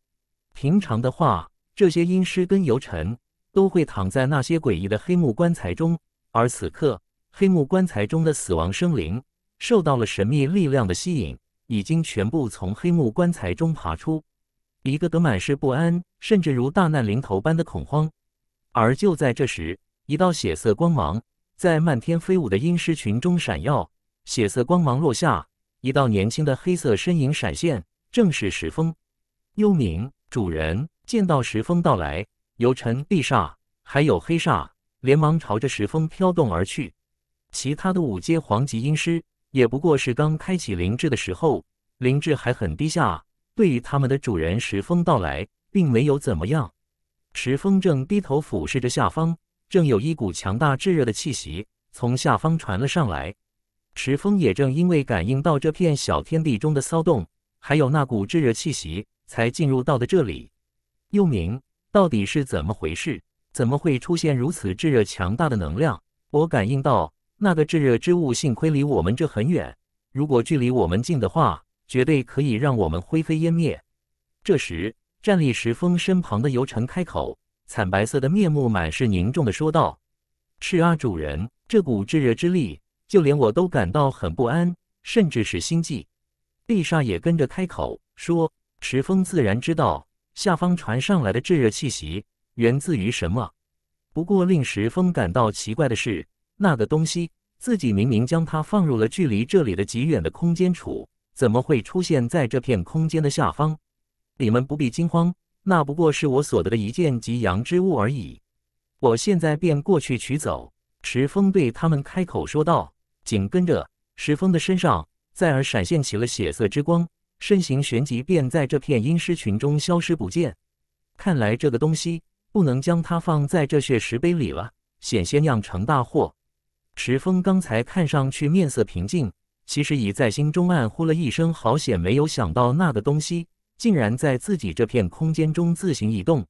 平常的话，这些阴尸跟游尘都会躺在那些诡异的黑木棺材中。而此刻，黑木棺材中的死亡生灵受到了神秘力量的吸引，已经全部从黑木棺材中爬出。一个个满是不安，甚至如大难临头般的恐慌。而就在这时，一道血色光芒在漫天飞舞的阴尸群中闪耀。血色光芒落下，一道年轻的黑色身影闪现，正是石峰。幽冥主人见到石峰到来，有尘地煞，还有黑煞，连忙朝着石峰飘动而去。其他的五阶黄级阴尸，也不过是刚开启灵智的时候，灵智还很低下。对于他们的主人石峰到来，并没有怎么样。石峰正低头俯视着下方，正有一股强大炙热的气息从下方传了上来。石峰也正因为感应到这片小天地中的骚动，还有那股炙热气息，才进入到的这里。幽冥，到底是怎么回事？怎么会出现如此炙热强大的能量？我感应到那个炙热之物，幸亏离我们这很远，如果距离我们近的话。绝对可以让我们灰飞烟灭。这时，站立石峰身旁的游尘开口，惨白色的面目满是凝重的说道：“是啊，主人，这股炙热之力，就连我都感到很不安，甚至是心悸。”丽莎也跟着开口说：“石峰自然知道，下方传上来的炙热气息源自于什么。不过令石峰感到奇怪的是，那个东西，自己明明将它放入了距离这里的极远的空间处。”怎么会出现在这片空间的下方？你们不必惊慌，那不过是我所得的一件极阳之物而已。我现在便过去取走。”池峰对他们开口说道。紧跟着，石峰的身上再而闪现起了血色之光，身形旋即便在这片阴尸群中消失不见。看来这个东西不能将它放在这血石碑里了，险些酿成大祸。池峰刚才看上去面色平静。其实已在心中暗呼了一声“好险”，没有想到那个东西竟然在自己这片空间中自行移动。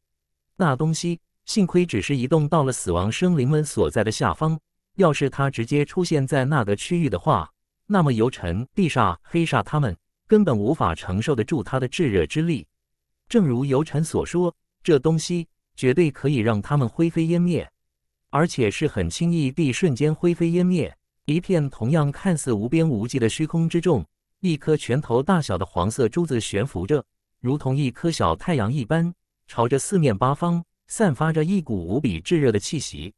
那东西幸亏只是移动到了死亡生灵们所在的下方，要是它直接出现在那个区域的话，那么游尘、地煞、黑煞他们根本无法承受得住它的炙热之力。正如游尘所说，这东西绝对可以让他们灰飞烟灭，而且是很轻易地瞬间灰飞烟灭。一片同样看似无边无际的虚空之中，一颗拳头大小的黄色珠子悬浮着，如同一颗小太阳一般，朝着四面八方散发着一股无比炙热的气息。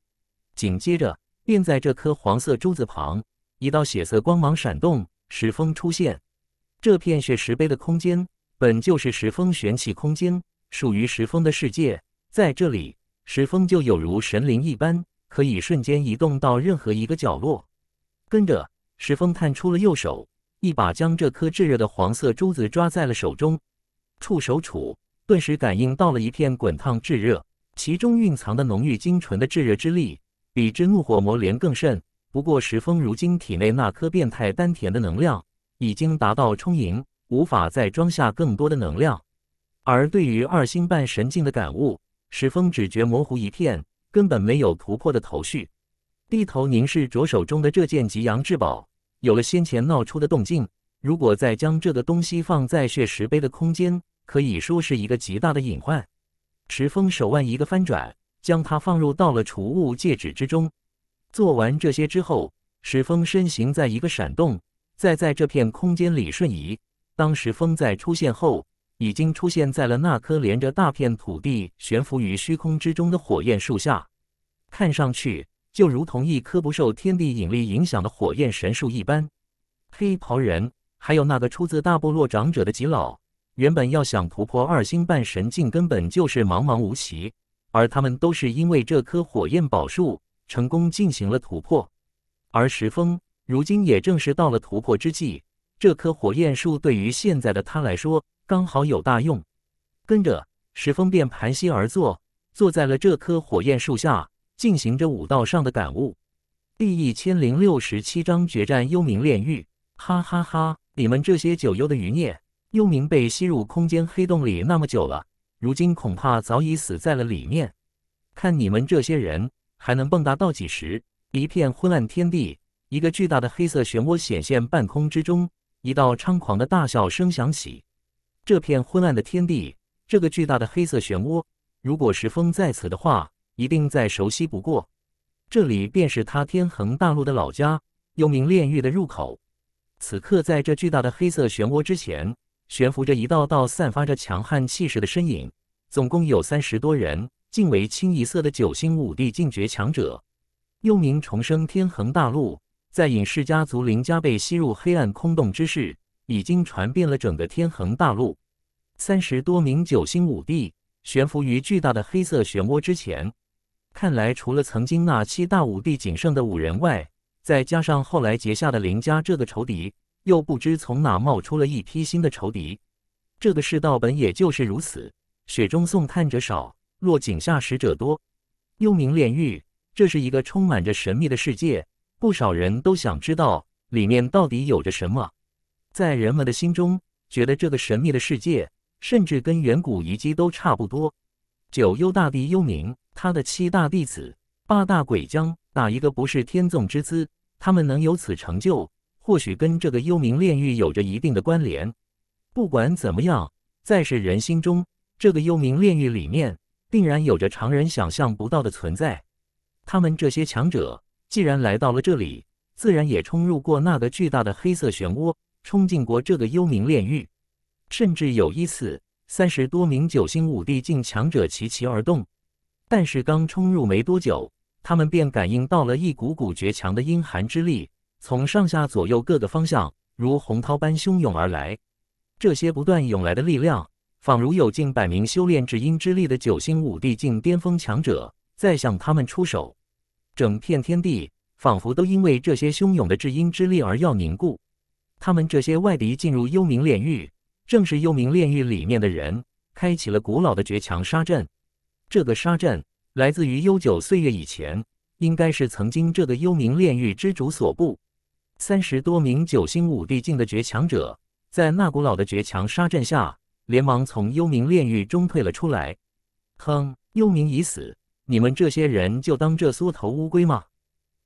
紧接着，便在这颗黄色珠子旁，一道血色光芒闪动，石峰出现。这片血石碑的空间本就是石峰玄气空间，属于石峰的世界，在这里，石峰就有如神灵一般，可以瞬间移动到任何一个角落。跟着石峰探出了右手，一把将这颗炙热的黄色珠子抓在了手中。触手处，顿时感应到了一片滚烫炙热，其中蕴藏的浓郁精纯的炙热之力，比之怒火魔莲更甚。不过石峰如今体内那颗变态丹田的能量已经达到充盈，无法再装下更多的能量。而对于二星半神境的感悟，石峰只觉模糊一片，根本没有突破的头绪。低头凝视着手中的这件极阳至宝，有了先前闹出的动静，如果再将这个东西放在血石碑的空间，可以说是一个极大的隐患。石峰手腕一个翻转，将它放入到了储物戒指之中。做完这些之后，石峰身形在一个闪动，再在这片空间里瞬移。当石峰在出现后，已经出现在了那棵连着大片土地、悬浮于虚空之中的火焰树下，看上去。就如同一棵不受天地引力影响的火焰神树一般，黑袍人还有那个出自大部落长者的吉老，原本要想突破二星半神境，根本就是茫茫无奇。而他们都是因为这棵火焰宝树成功进行了突破。而石峰如今也正是到了突破之际，这棵火焰树对于现在的他来说刚好有大用。跟着石峰便盘膝而坐，坐在了这棵火焰树下。进行着武道上的感悟。第一千零六十七章决战幽冥炼狱。哈哈哈！你们这些九幽的余孽，幽冥被吸入空间黑洞里那么久了，如今恐怕早已死在了里面。看你们这些人还能蹦跶到几时？一片昏暗天地，一个巨大的黑色漩涡显现半空之中，一道猖狂的大笑声响起。这片昏暗的天地，这个巨大的黑色漩涡，如果是风在此的话。一定再熟悉不过，这里便是他天恒大陆的老家，又名炼狱的入口。此刻，在这巨大的黑色漩涡之前，悬浮着一道道散发着强悍气势的身影，总共有三十多人，竟为清一色的九星五帝进绝强者。又名重生天恒大陆，在隐世家族林家被吸入黑暗空洞之事，已经传遍了整个天恒大陆。三十多名九星武帝悬浮于巨大的黑色漩涡之前。看来，除了曾经那七大武帝仅剩的五人外，再加上后来结下的林家这个仇敌，又不知从哪冒出了一批新的仇敌。这个世道本也就是如此，雪中送炭者少，落井下石者多。幽冥炼狱，这是一个充满着神秘的世界，不少人都想知道里面到底有着什么。在人们的心中，觉得这个神秘的世界，甚至跟远古遗迹都差不多。九幽大帝幽冥。他的七大弟子、八大鬼将，哪一个不是天纵之资？他们能有此成就，或许跟这个幽冥炼狱有着一定的关联。不管怎么样，在是人心中，这个幽冥炼狱里面，定然有着常人想象不到的存在。他们这些强者，既然来到了这里，自然也冲入过那个巨大的黑色漩涡，冲进过这个幽冥炼狱。甚至有一次，三十多名九星五帝境强者齐齐而动。但是刚冲入没多久，他们便感应到了一股股绝强的阴寒之力，从上下左右各个方向如洪涛般汹涌而来。这些不断涌来的力量，仿如有近百名修炼至阴之力的九星武帝境巅峰强者在向他们出手。整片天地仿佛都因为这些汹涌的至阴之力而要凝固。他们这些外敌进入幽冥炼狱，正是幽冥炼狱里面的人开启了古老的绝强杀阵。这个沙阵来自于悠久岁月以前，应该是曾经这个幽冥炼狱之主所布。三十多名九星五帝境的绝强者，在那古老的绝强沙阵下，连忙从幽冥炼狱中退了出来。哼，幽冥已死，你们这些人就当这缩头乌龟吗？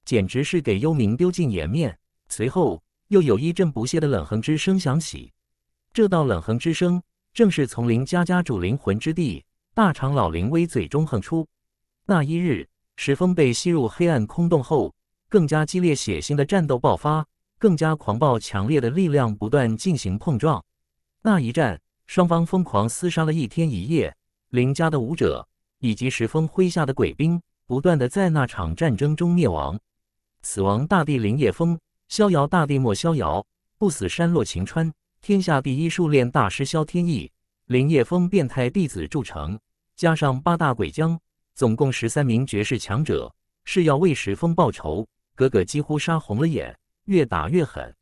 简直是给幽冥丢尽颜面！随后又有一阵不屑的冷哼之声响起，这道冷哼之声正是从林家家主灵魂之地。大长老林威嘴中哼出：“那一日，石峰被吸入黑暗空洞后，更加激烈血腥的战斗爆发，更加狂暴强烈的力量不断进行碰撞。那一战，双方疯狂厮杀了一天一夜。林家的武者以及石峰麾下的鬼兵，不断的在那场战争中灭亡。死亡大帝林夜风，逍遥大帝莫逍遥，不死山落晴川，天下第一术练大师萧天意，林夜风变态弟子铸成。”加上八大鬼将，总共十三名绝世强者，是要为石峰报仇。格格几乎杀红了眼，越打越狠。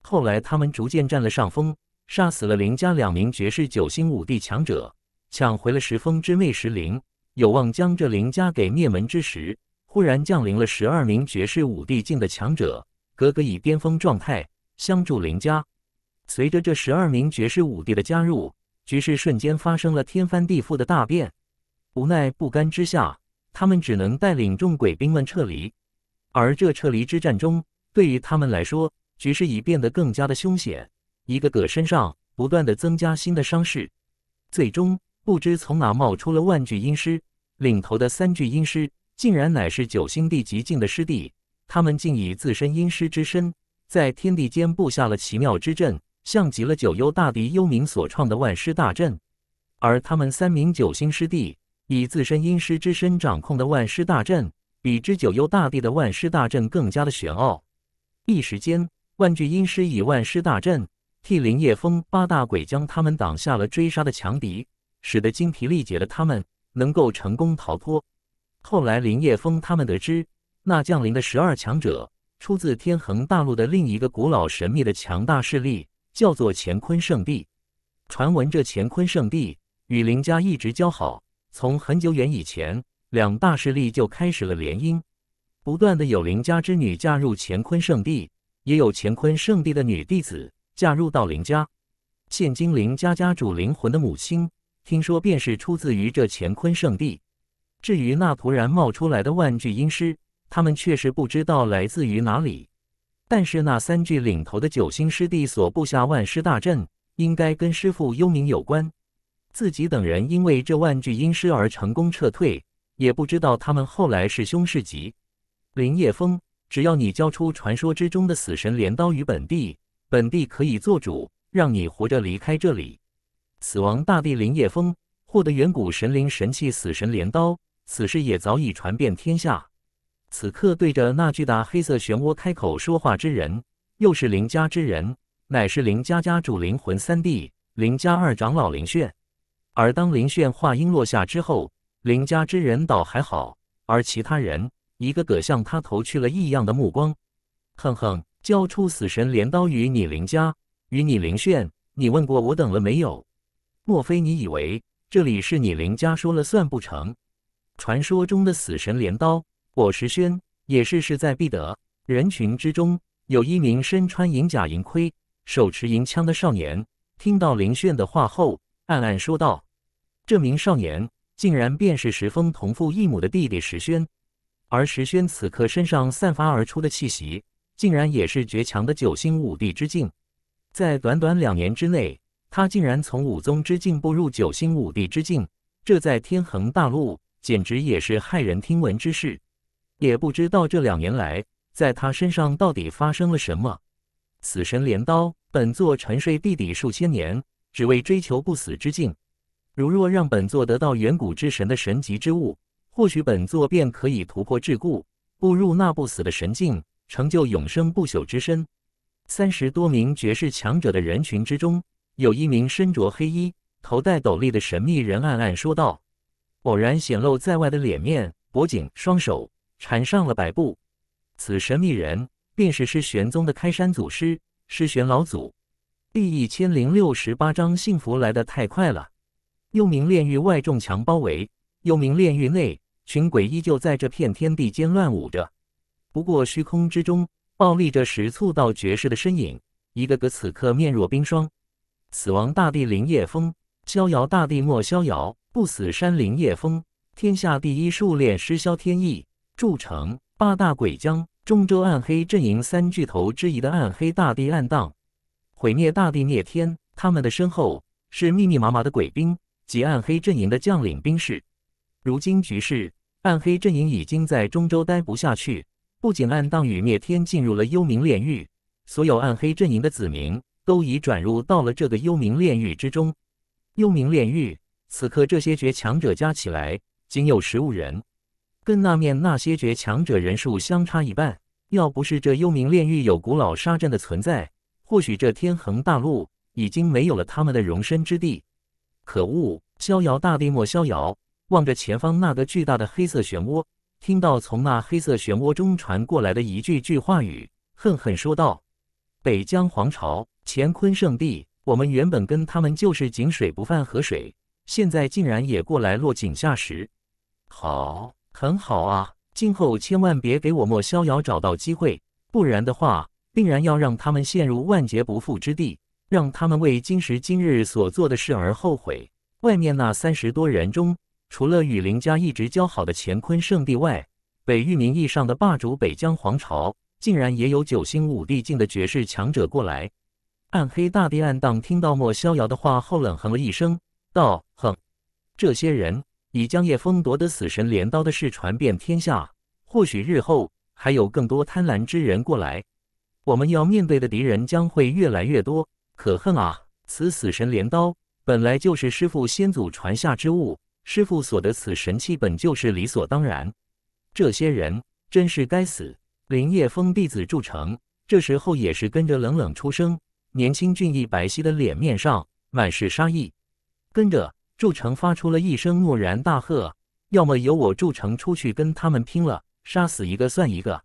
后来他们逐渐占了上风，杀死了林家两名绝世九星五帝强者，抢回了石峰之妹石灵，有望将这林家给灭门之时，忽然降临了十二名绝世五帝境的强者。格格以巅峰状态相助林家，随着这十二名绝世五帝的加入。局势瞬间发生了天翻地覆的大变，无奈不甘之下，他们只能带领众鬼兵们撤离。而这撤离之战中，对于他们来说，局势已变得更加的凶险。一个个身上不断的增加新的伤势，最终不知从哪冒出了万具阴尸。领头的三具阴尸竟然乃是九星地极境的师弟，他们竟以自身阴尸之身，在天地间布下了奇妙之阵。像极了九幽大帝幽冥所创的万师大阵，而他们三名九星师弟以自身阴师之身掌控的万师大阵，比之九幽大帝的万师大阵更加的玄奥。一时间，万具阴师以万师大阵替林夜风八大鬼将他们挡下了追杀的强敌，使得精疲力竭的他们能够成功逃脱。后来，林夜风他们得知，那降临的十二强者出自天恒大陆的另一个古老神秘的强大势力。叫做乾坤圣地，传闻这乾坤圣地与林家一直交好，从很久远以前，两大势力就开始了联姻，不断的有林家之女嫁入乾坤圣地，也有乾坤圣地的女弟子嫁入到林家。现今林家家主灵魂的母亲，听说便是出自于这乾坤圣地。至于那突然冒出来的万具阴尸，他们确实不知道来自于哪里。但是那三具领头的九星师弟所布下万师大阵，应该跟师父幽冥有关。自己等人因为这万具阴尸而成功撤退，也不知道他们后来是凶是吉。林叶风，只要你交出传说之中的死神镰刀与本帝，本帝可以做主，让你活着离开这里。死亡大帝林叶风获得远古神灵神器死神镰刀，此事也早已传遍天下。此刻对着那巨大黑色漩涡开口说话之人，又是林家之人，乃是林家家主灵魂三弟林家二长老林炫。而当林炫话音落下之后，林家之人倒还好，而其他人一个个向他投去了异样的目光。哼哼，交出死神镰刀与你林家，与你林炫，你问过我等了没有？莫非你以为这里是你林家说了算不成？传说中的死神镰刀。石轩也是势在必得。人群之中有一名身穿银甲银盔、手持银枪的少年，听到林轩的话后，暗暗说道：“这名少年竟然便是石峰同父异母的弟弟石轩，而石轩此刻身上散发而出的气息，竟然也是绝强的九星武帝之境。在短短两年之内，他竟然从武宗之境步入九星武帝之境，这在天恒大陆简直也是骇人听闻之事。”也不知道这两年来，在他身上到底发生了什么。死神镰刀，本座沉睡地底数千年，只为追求不死之境。如若让本座得到远古之神的神级之物，或许本座便可以突破桎梏，步入那不死的神境，成就永生不朽之身。三十多名绝世强者的人群之中，有一名身着黑衣、头戴斗笠的神秘人暗暗说道：“偶然显露在外的脸面、脖颈、双手。”缠上了百步，此神秘人便是师玄宗的开山祖师师玄老祖。第一千零六十八章，幸福来得太快了。又名炼狱外众强包围，又名炼狱内群鬼依旧在这片天地间乱舞着。不过虚空之中暴立着十簇道绝世的身影，一个个此刻面若冰霜。死亡大地林夜风，逍遥大地莫逍遥，不死山林夜风，天下第一术炼师萧天意。筑城、八大鬼将，中州暗黑阵营三巨头之一的暗黑大帝暗荡，毁灭大帝灭天，他们的身后是密密麻麻的鬼兵及暗黑阵营的将领兵士。如今局势，暗黑阵营已经在中州待不下去，不仅暗荡与灭天进入了幽冥炼狱，所有暗黑阵营的子民都已转入到了这个幽冥炼狱之中。幽冥炼狱，此刻这些绝强者加起来仅有十五人。跟那面那些绝强者人数相差一半，要不是这幽冥炼狱有古老沙阵的存在，或许这天恒大陆已经没有了他们的容身之地。可恶！逍遥大帝莫逍遥望着前方那个巨大的黑色漩涡，听到从那黑色漩涡中传过来的一句句话语，恨恨说道：“北疆皇朝，乾坤圣地，我们原本跟他们就是井水不犯河水，现在竟然也过来落井下石，好！”很好啊，今后千万别给我莫逍遥找到机会，不然的话，定然要让他们陷入万劫不复之地，让他们为今时今日所做的事而后悔。外面那三十多人中，除了与林家一直交好的乾坤圣地外，北域名义上的霸主北疆皇朝，竟然也有九星五帝境的绝世强者过来。暗黑大帝暗荡听到莫逍遥的话后，冷哼了一声，道：“哼，这些人。”已将叶枫夺得死神镰刀的事传遍天下，或许日后还有更多贪婪之人过来，我们要面对的敌人将会越来越多。可恨啊！此死神镰刀本来就是师傅先祖传下之物，师傅所得此神器本就是理所当然。这些人真是该死！林叶枫弟子铸成，这时候也是跟着冷冷出声，年轻俊逸、白皙的脸面上满是杀意，跟着。铸成发出了一声诺然大喝：“要么由我铸成出去跟他们拼了，杀死一个算一个。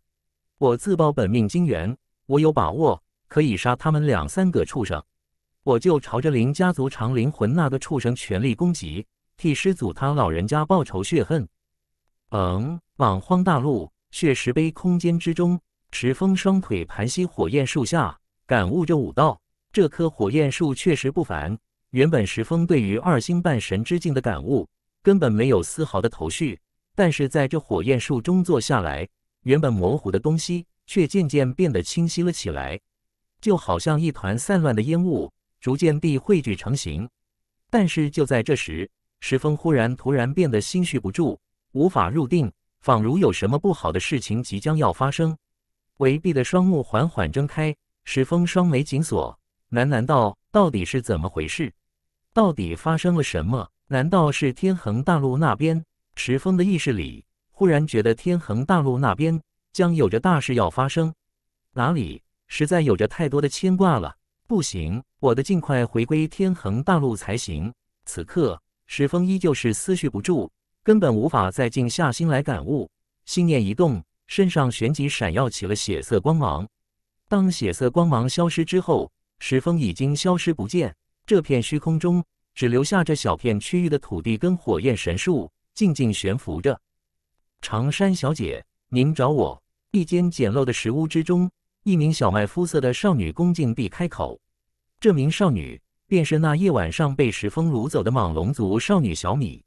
我自报本命金元，我有把握可以杀他们两三个畜生。我就朝着林家族长灵魂那个畜生全力攻击，替师祖他老人家报仇雪恨。”嗯，莽荒大陆血石碑空间之中，石峰双腿盘膝火焰树下，感悟着武道。这棵火焰树确实不凡。原本石峰对于二星半神之境的感悟根本没有丝毫的头绪，但是在这火焰树中坐下来，原本模糊的东西却渐渐变得清晰了起来，就好像一团散乱的烟雾逐渐地汇聚成型。但是就在这时，石峰忽然突然变得心绪不住，无法入定，仿如有什么不好的事情即将要发生。韦璧的双目缓缓睁开，石峰双眉紧锁，喃喃道。到底是怎么回事？到底发生了什么？难道是天恒大陆那边？石峰的意识里忽然觉得天恒大陆那边将有着大事要发生，哪里实在有着太多的牵挂了。不行，我得尽快回归天恒大陆才行。此刻石峰依旧是思绪不住，根本无法再静下心来感悟。心念一动，身上旋即闪耀起了血色光芒。当血色光芒消失之后。石峰已经消失不见，这片虚空中只留下这小片区域的土地跟火焰神树静静悬浮着。长山小姐，您找我？一间简陋的石屋之中，一名小麦肤色的少女恭敬地开口。这名少女便是那夜晚上被石峰掳走的莽龙族少女小米。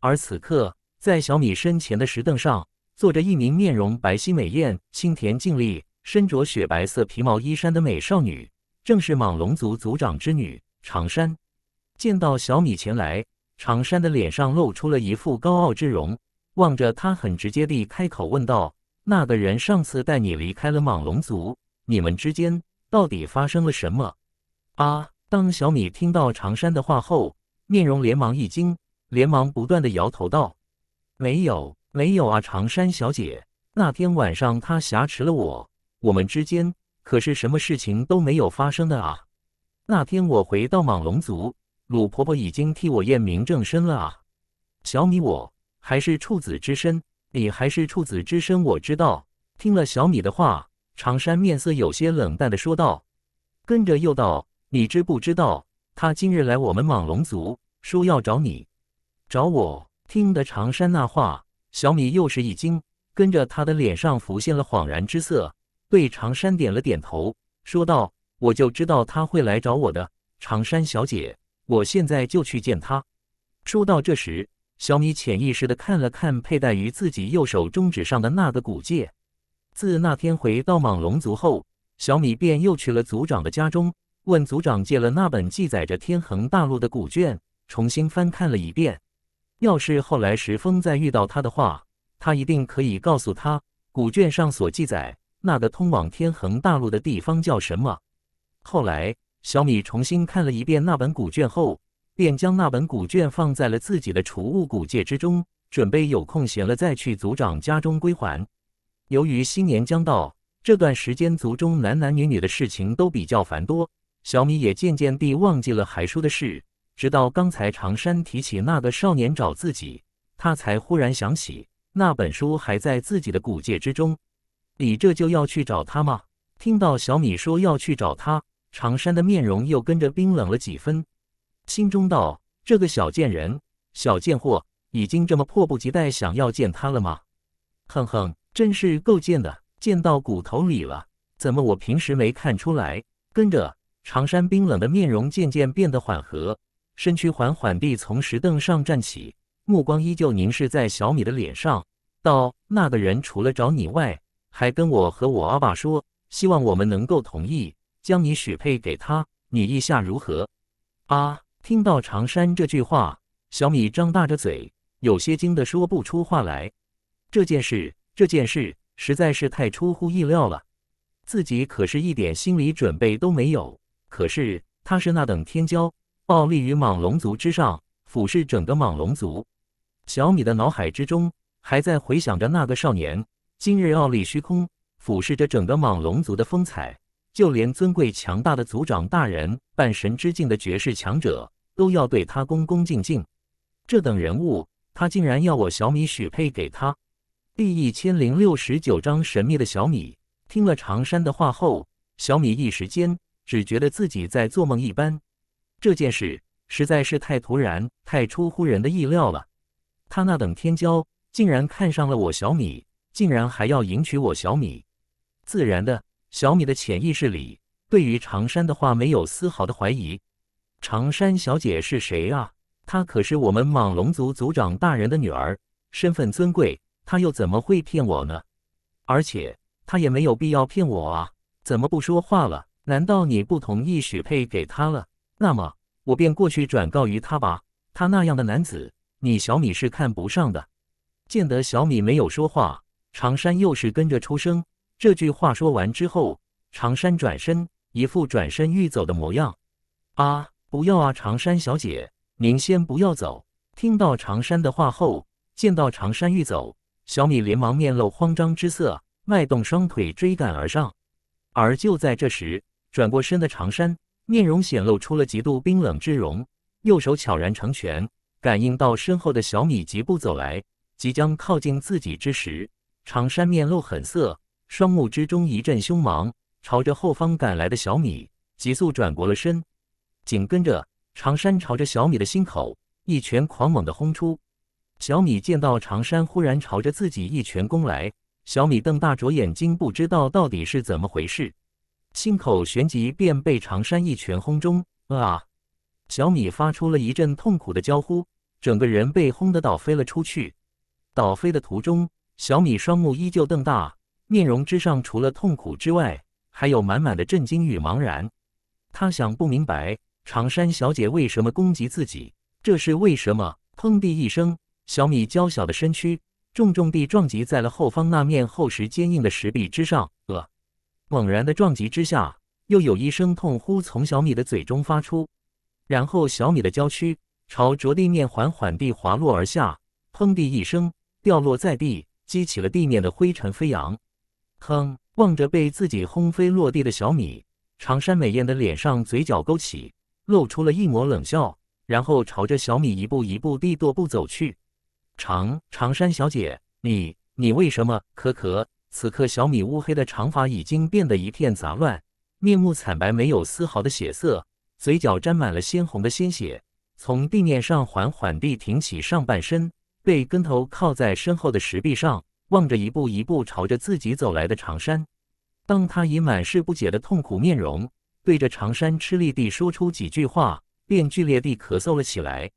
而此刻，在小米身前的石凳上，坐着一名面容白皙美艳、清甜静丽、身着雪白色皮毛衣衫的美少女。正是莽龙族族长之女长山，见到小米前来，长山的脸上露出了一副高傲之容，望着他很直接地开口问道：“那个人上次带你离开了莽龙族，你们之间到底发生了什么？”啊！当小米听到长山的话后，面容连忙一惊，连忙不断地摇头道：“没有，没有啊，长山小姐，那天晚上他挟持了我，我们之间……”可是什么事情都没有发生的啊！那天我回到莽龙族，鲁婆婆已经替我验明正身了啊！小米，我还是处子之身，你还是处子之身，我知道。听了小米的话，长山面色有些冷淡的说道，跟着又道：“你知不知道，他今日来我们莽龙族，说要找你，找我？”听得长山那话，小米又是一惊，跟着他的脸上浮现了恍然之色。对长山点了点头，说道：“我就知道他会来找我的，长山小姐，我现在就去见他。”说到这时，小米潜意识的看了看佩戴于自己右手中指上的那个古戒。自那天回到莽龙族后，小米便又去了族长的家中，问族长借了那本记载着天恒大陆的古卷，重新翻看了一遍。要是后来石峰再遇到他的话，他一定可以告诉他古卷上所记载。那个通往天恒大陆的地方叫什么？后来，小米重新看了一遍那本古卷后，便将那本古卷放在了自己的储物古戒之中，准备有空闲了再去族长家中归还。由于新年将到，这段时间族中男男女女的事情都比较繁多，小米也渐渐地忘记了海书的事。直到刚才长山提起那个少年找自己，他才忽然想起那本书还在自己的古戒之中。你这就要去找他吗？听到小米说要去找他，长山的面容又跟着冰冷了几分，心中道：“这个小贱人，小贱货，已经这么迫不及待想要见他了吗？”哼哼，真是够贱的，贱到骨头里了。怎么我平时没看出来？跟着长山冰冷的面容渐渐变得缓和，身躯缓缓地从石凳上站起，目光依旧凝视在小米的脸上，道：“那个人除了找你外……”还跟我和我阿爸说，希望我们能够同意将你许配给他，你意下如何？啊！听到常山这句话，小米张大着嘴，有些惊得说不出话来。这件事，这件事实在是太出乎意料了，自己可是一点心理准备都没有。可是他是那等天骄，傲立于莽龙族之上，俯视整个莽龙族。小米的脑海之中还在回想着那个少年。今日傲立虚空，俯视着整个莽龙族的风采，就连尊贵强大的族长大人，半神之境的绝世强者，都要对他恭恭敬敬。这等人物，他竟然要我小米许配给他。第一千零六十九章神秘的小米。听了长山的话后，小米一时间只觉得自己在做梦一般。这件事实在是太突然，太出乎人的意料了。他那等天骄，竟然看上了我小米。竟然还要迎娶我小米？自然的，小米的潜意识里对于长山的话没有丝毫的怀疑。长山小姐是谁啊？她可是我们莽龙族族长大人的女儿，身份尊贵，她又怎么会骗我呢？而且她也没有必要骗我啊！怎么不说话了？难道你不同意许配给她了？那么我便过去转告于她吧。他那样的男子，你小米是看不上的。见得小米没有说话。长山又是跟着出声，这句话说完之后，长山转身，一副转身欲走的模样。啊，不要啊！长山小姐，您先不要走。听到长山的话后，见到长山欲走，小米连忙面露慌张之色，迈动双腿追赶而上。而就在这时，转过身的长山面容显露出了极度冰冷之容，右手悄然成拳，感应到身后的小米疾步走来，即将靠近自己之时。长山面露狠色，双目之中一阵凶芒，朝着后方赶来的小米急速转过了身，紧跟着长山朝着小米的心口一拳狂猛的轰出。小米见到长山忽然朝着自己一拳攻来，小米瞪大着眼睛，不知道到底是怎么回事。心口旋即便被长山一拳轰中，啊！小米发出了一阵痛苦的娇呼，整个人被轰得倒飞了出去。倒飞的途中。小米双目依旧瞪大，面容之上除了痛苦之外，还有满满的震惊与茫然。他想不明白，长山小姐为什么攻击自己？这是为什么？砰地一声，小米娇小的身躯重重地撞击在了后方那面厚实坚硬的石壁之上。呃，猛然的撞击之下，又有一声痛呼从小米的嘴中发出。然后，小米的娇躯朝着地面缓缓地滑落而下，砰地一声，掉落在地。激起了地面的灰尘飞扬。哼，望着被自己轰飞落地的小米，长山美艳的脸上嘴角勾起，露出了一抹冷笑，然后朝着小米一步一步地踱步走去。长长山小姐，你你为什么？咳咳，此刻小米乌黑的长发已经变得一片杂乱，面目惨白，没有丝毫的血色，嘴角沾满了鲜红的鲜血，从地面上缓缓地挺起上半身。背跟头靠在身后的石壁上，望着一步一步朝着自己走来的长山，当他以满是不解的痛苦面容对着长山吃力地说出几句话，便剧烈地咳嗽了起来，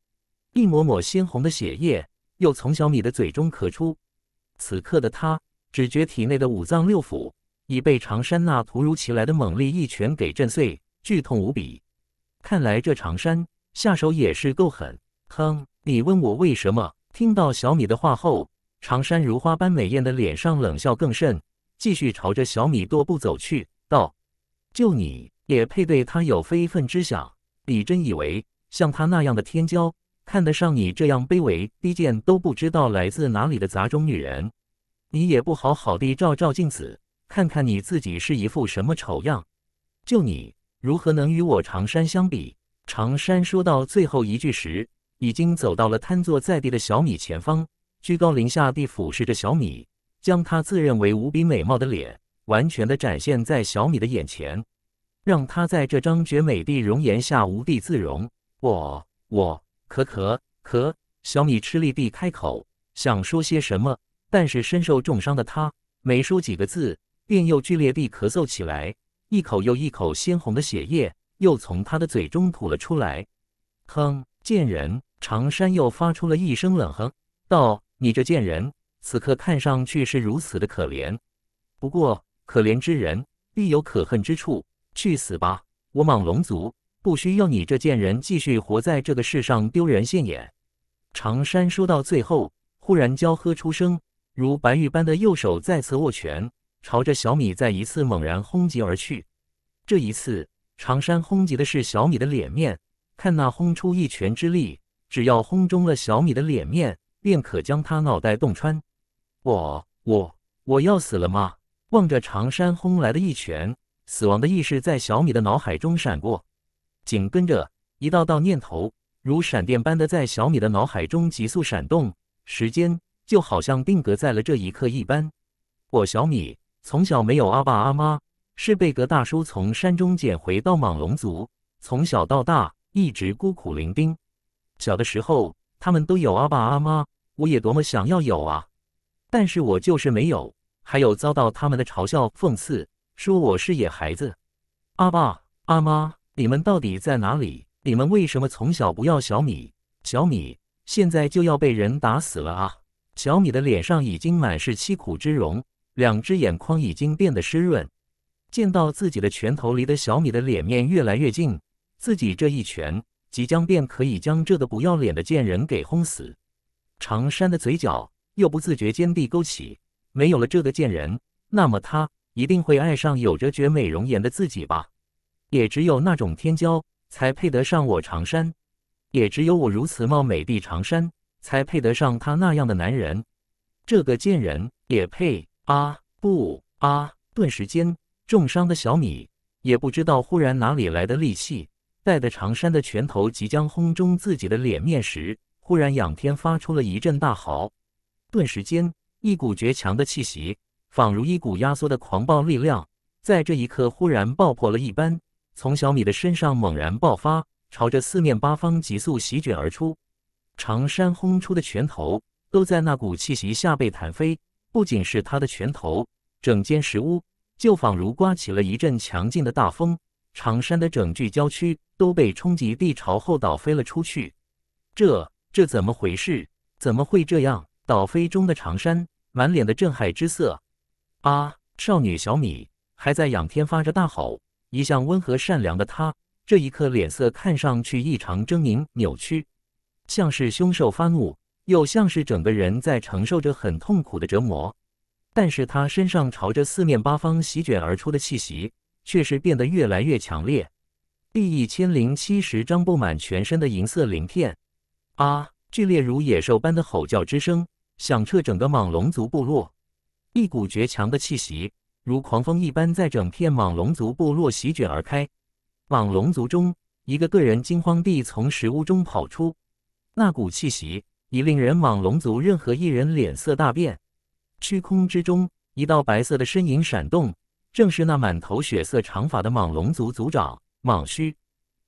一抹抹鲜红的血液又从小米的嘴中咳出。此刻的他只觉体内的五脏六腑已被长山那突如其来的猛力一拳给震碎，剧痛无比。看来这长山下手也是够狠。哼，你问我为什么？听到小米的话后，长山如花般美艳的脸上冷笑更甚，继续朝着小米踱步走去，道：“就你也配对他有非分之想？你真以为像他那样的天骄看得上你这样卑微低贱都不知道来自哪里的杂种女人？你也不好好的照照镜子，看看你自己是一副什么丑样？就你如何能与我长山相比？”长山说到最后一句时。已经走到了瘫坐在地的小米前方，居高临下地俯视着小米，将他自认为无比美貌的脸完全的展现在小米的眼前，让他在这张绝美的容颜下无地自容。我我咳咳咳！小米吃力地开口，想说些什么，但是身受重伤的他没说几个字，便又剧烈地咳嗽起来，一口又一口鲜红的血液又从他的嘴中吐了出来。哼。贱人，长山又发出了一声冷哼，道：“你这贱人，此刻看上去是如此的可怜。不过，可怜之人必有可恨之处，去死吧！我莽龙族不需要你这贱人继续活在这个世上丢人现眼。”长山说到最后，忽然娇喝出声，如白玉般的右手再次握拳，朝着小米再一次猛然轰击而去。这一次，长山轰击的是小米的脸面。看那轰出一拳之力，只要轰中了小米的脸面，便可将他脑袋洞穿。我我我要死了吗？望着长山轰来的一拳，死亡的意识在小米的脑海中闪过。紧跟着，一道道念头如闪电般的在小米的脑海中急速闪动，时间就好像定格在了这一刻一般。我小米从小没有阿爸阿妈，是被格大叔从山中捡回到莽龙族，从小到大。一直孤苦伶仃，小的时候他们都有阿爸阿妈，我也多么想要有啊，但是我就是没有，还有遭到他们的嘲笑讽刺，说我是野孩子。阿爸阿妈，你们到底在哪里？你们为什么从小不要小米？小米现在就要被人打死了啊！小米的脸上已经满是凄苦之容，两只眼眶已经变得湿润。见到自己的拳头离的小米的脸面越来越近。自己这一拳即将便可以将这个不要脸的贱人给轰死，长山的嘴角又不自觉尖地勾起。没有了这个贱人，那么他一定会爱上有着绝美容颜的自己吧？也只有那种天骄才配得上我长山，也只有我如此貌美的长山才配得上他那样的男人。这个贱人也配啊？不啊！顿时间，重伤的小米也不知道忽然哪里来的力气。在的长山的拳头即将轰中自己的脸面时，忽然仰天发出了一阵大嚎。顿时间，一股绝强的气息，仿如一股压缩的狂暴力量，在这一刻忽然爆破了一般，从小米的身上猛然爆发，朝着四面八方急速席卷而出。长山轰出的拳头都在那股气息下被弹飞，不仅是他的拳头，整间石屋就仿如刮起了一阵强劲的大风。长山的整具郊区都被冲击力朝后倒飞了出去，这这怎么回事？怎么会这样？倒飞中的长山满脸的震撼之色。啊！少女小米还在仰天发着大吼，一向温和善良的她，这一刻脸色看上去异常狰狞扭曲，像是凶兽发怒，又像是整个人在承受着很痛苦的折磨。但是她身上朝着四面八方席卷而出的气息。确实变得越来越强烈。第一千零七十张布满全身的银色鳞片，啊！剧烈如野兽般的吼叫之声响彻整个莽龙族部落，一股绝强的气息如狂风一般在整片莽龙族部落席卷而开。莽龙族中，一个个人惊慌地从石屋中跑出，那股气息已令人莽龙族任何一人脸色大变。虚空之中，一道白色的身影闪动。正是那满头血色长发的蟒龙族族长蟒虚，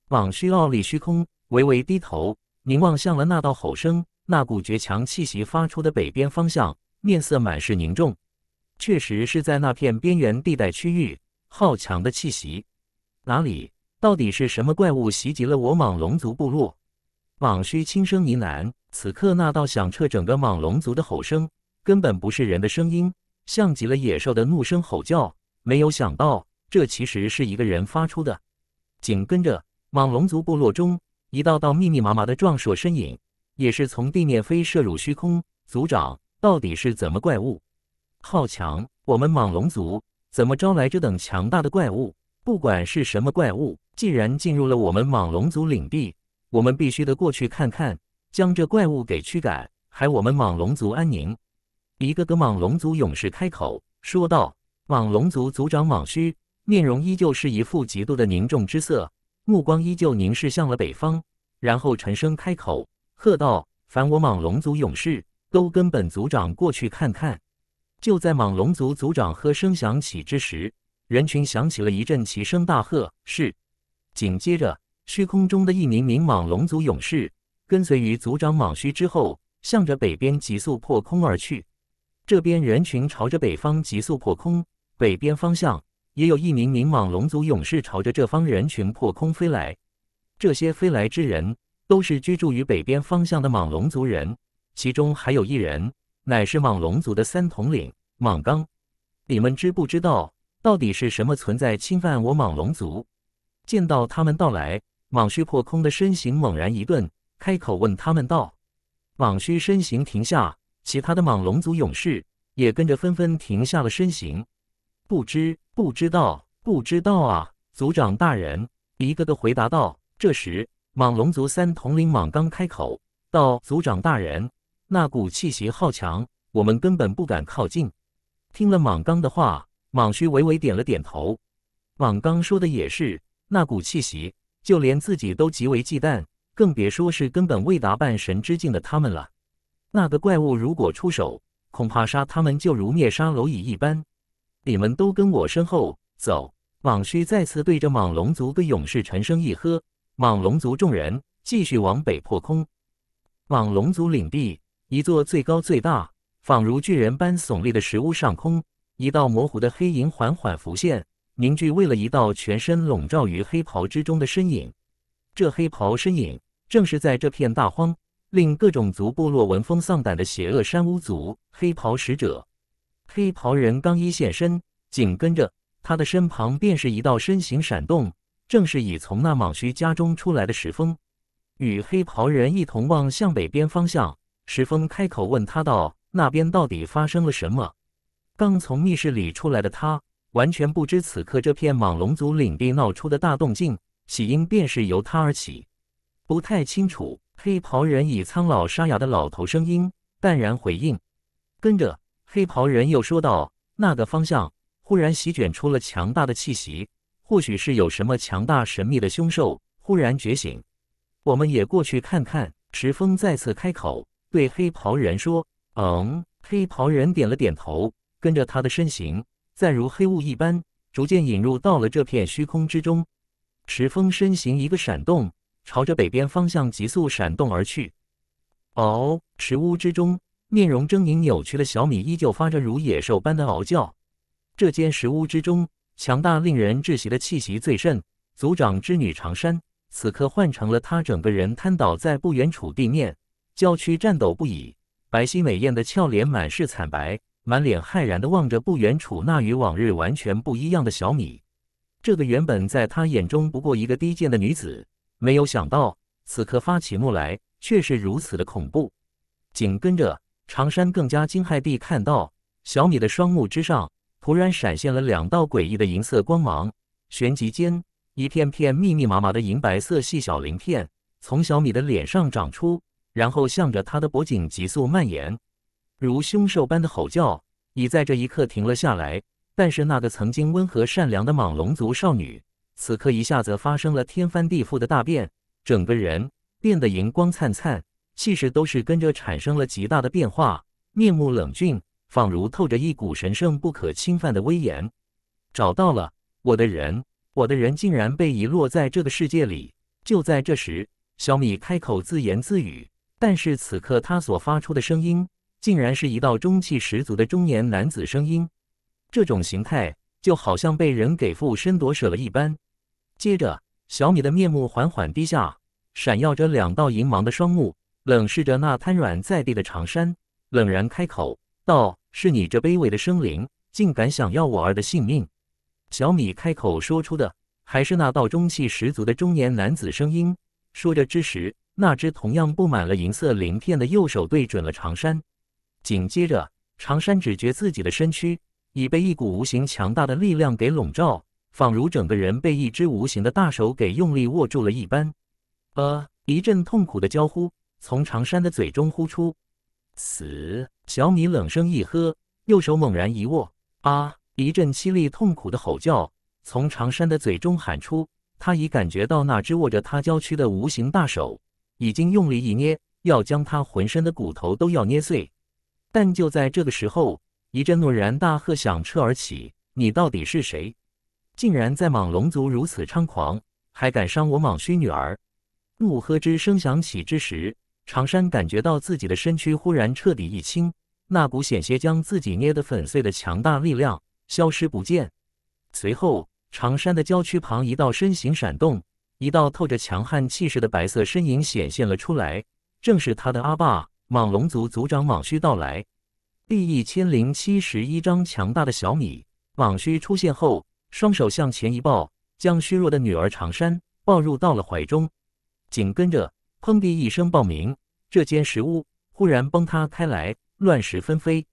蟒虚傲立虚空，微微低头凝望向了那道吼声，那股绝强气息发出的北边方向，面色满是凝重。确实是在那片边缘地带区域，好强的气息！哪里？到底是什么怪物袭击了我蟒龙族部落？蟒虚轻声呢喃。此刻那道响彻整个蟒龙族的吼声，根本不是人的声音，像极了野兽的怒声吼叫。没有想到，这其实是一个人发出的。紧跟着，蟒龙族部落中一道道密密麻麻的壮硕身影，也是从地面飞射入虚空。族长到底是怎么怪物？好强！我们蟒龙族怎么招来这等强大的怪物？不管是什么怪物，既然进入了我们蟒龙族领地，我们必须得过去看看，将这怪物给驱赶，还我们蟒龙族安宁。一个个蟒龙族勇士开口说道。莽龙族族长莽虚面容依旧是一副极度的凝重之色，目光依旧凝视向了北方，然后沉声开口喝道：“凡我莽龙族勇士，都跟本族长过去看看。”就在莽龙族族长喝声响起之时，人群响起了一阵齐声大喝：“是！”紧接着，虚空中的一名名莽龙族勇士跟随于族长莽虚之后，向着北边急速破空而去。这边人群朝着北方急速破空。北边方向也有一名莽龙族勇士朝着这方人群破空飞来，这些飞来之人都是居住于北边方向的莽龙族人，其中还有一人乃是莽龙族的三统领莽刚。你们知不知道到底是什么存在侵犯我莽龙族？见到他们到来，莽虚破空的身形猛然一顿，开口问他们道：“莽虚身形停下，其他的莽龙族勇士也跟着纷纷停下了身形。”不知，不知道，不知道啊！族长大人，一个个回答道。这时，蟒龙族三统领蟒刚开口道：“族长大人，那股气息好强，我们根本不敢靠近。”听了蟒刚的话，蟒须微微点了点头。蟒刚说的也是，那股气息，就连自己都极为忌惮，更别说是根本未达半神之境的他们了。那个怪物如果出手，恐怕杀他们就如灭杀蝼蚁一般。你们都跟我身后走！蟒须再次对着蟒龙族的勇士沉声一喝，蟒龙族众人继续往北破空。蟒龙族领地，一座最高最大、仿如巨人般耸立的石屋上空，一道模糊的黑影缓缓浮现，凝聚为了一道全身笼罩于黑袍之中的身影。这黑袍身影，正是在这片大荒令各种族部落闻风丧胆的邪恶山巫族黑袍使者。黑袍人刚一现身，紧跟着他的身旁便是一道身形闪动，正是已从那莽须家中出来的石峰，与黑袍人一同望向北边方向。石峰开口问他道：“那边到底发生了什么？”刚从密室里出来的他，完全不知此刻这片莽龙族领地闹出的大动静，起因便是由他而起。不太清楚。黑袍人以苍老沙哑的老头声音淡然回应，跟着。黑袍人又说道：“那个方向忽然席卷出了强大的气息，或许是有什么强大神秘的凶兽忽然觉醒。我们也过去看看。”石峰再次开口，对黑袍人说：“嗯。”黑袍人点了点头，跟着他的身形，再如黑雾一般，逐渐引入到了这片虚空之中。石峰身形一个闪动，朝着北边方向急速闪动而去。哦，池屋之中。面容狰狞扭曲的小米依旧发着如野兽般的嚎叫。这间石屋之中，强大令人窒息的气息最盛。族长织女长衫，此刻换成了她，整个人瘫倒在不远处地面，娇躯颤抖不已。白皙美艳的俏脸满是惨白，满脸骇然的望着不远处那与往日完全不一样的小米。这个原本在她眼中不过一个低贱的女子，没有想到此刻发起怒来却是如此的恐怖。紧跟着。长山更加惊骇地看到，小米的双目之上突然闪现了两道诡异的银色光芒，旋即间，一片片密密麻麻的银白色细小鳞片从小米的脸上长出，然后向着他的脖颈急速蔓延。如凶兽般的吼叫已在这一刻停了下来，但是那个曾经温和善良的莽龙族少女，此刻一下子发生了天翻地覆的大变，整个人变得银光灿灿。气势都是跟着产生了极大的变化，面目冷峻，仿如透着一股神圣不可侵犯的威严。找到了我的人，我的人竟然被遗落在这个世界里。就在这时，小米开口自言自语，但是此刻他所发出的声音，竟然是一道中气十足的中年男子声音。这种形态就好像被人给附身夺舍了一般。接着，小米的面目缓缓低下，闪耀着两道银芒的双目。冷视着那瘫软在地的长山，冷然开口道：“是你这卑微的生灵，竟敢想要我儿的性命！”小米开口说出的，还是那道中气十足的中年男子声音。说着之时，那只同样布满了银色鳞片的右手对准了长山。紧接着，长山只觉自己的身躯已被一股无形强大的力量给笼罩，仿如整个人被一只无形的大手给用力握住了一般。呃，一阵痛苦的娇呼。从常山的嘴中呼出，死！小米冷声一喝，右手猛然一握。啊！一阵凄厉痛苦的吼叫从常山的嘴中喊出，他已感觉到那只握着他娇躯的无形大手已经用力一捏，要将他浑身的骨头都要捏碎。但就在这个时候，一阵怒然大喝响彻而起：“你到底是谁？竟然在莽龙族如此猖狂，还敢伤我莽虚女儿！”怒喝之声响起之时。长山感觉到自己的身躯忽然彻底一轻，那股险些将自己捏得粉碎的强大力量消失不见。随后，长山的郊区旁一道身形闪动，一道透着强悍气势的白色身影显现了出来，正是他的阿爸蟒龙族族长蟒须到来。第一千零七十一章强大的小米。蟒须出现后，双手向前一抱，将虚弱的女儿长山抱入到了怀中。紧跟着，砰地一声爆鸣。这间石屋忽然崩塌开来，乱石纷飞。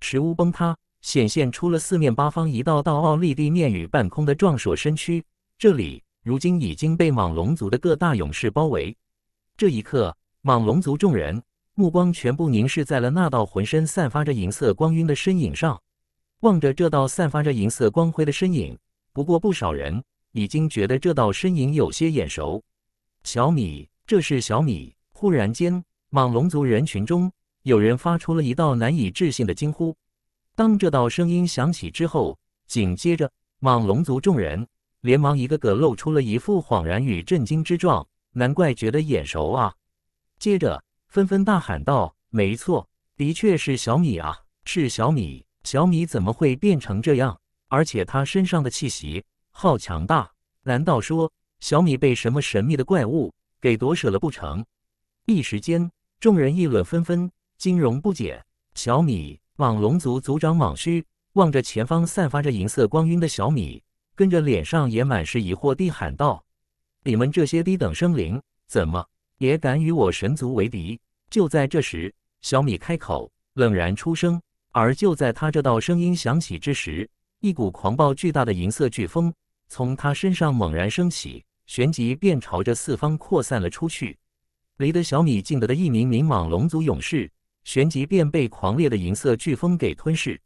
石屋崩塌，显现出了四面八方一道道傲立地面与半空的壮硕身躯。这里如今已经被蟒龙族的各大勇士包围。这一刻，蟒龙族众人目光全部凝视在了那道浑身散发着银色光晕的身影上。望着这道散发着银色光辉的身影，不过不少人已经觉得这道身影有些眼熟。小米，这是小米。忽然间。莽龙族人群中，有人发出了一道难以置信的惊呼。当这道声音响起之后，紧接着，莽龙族众人连忙一个个露出了一副恍然与震惊之状。难怪觉得眼熟啊！接着纷纷大喊道：“没错，的确是小米啊，是小米！小米怎么会变成这样？而且他身上的气息好强大！难道说小米被什么神秘的怪物给夺舍了不成？”一时间。众人议论纷纷，金融不解。小米蟒龙族族长蟒须望着前方散发着银色光晕的小米，跟着脸上也满是疑惑地喊道：“你们这些低等生灵，怎么也敢与我神族为敌？”就在这时，小米开口，冷然出声。而就在他这道声音响起之时，一股狂暴巨大的银色飓风从他身上猛然升起，旋即便朝着四方扩散了出去。离得小米近得的一名蟒龙族勇士，旋即便被狂烈的银色飓风给吞噬。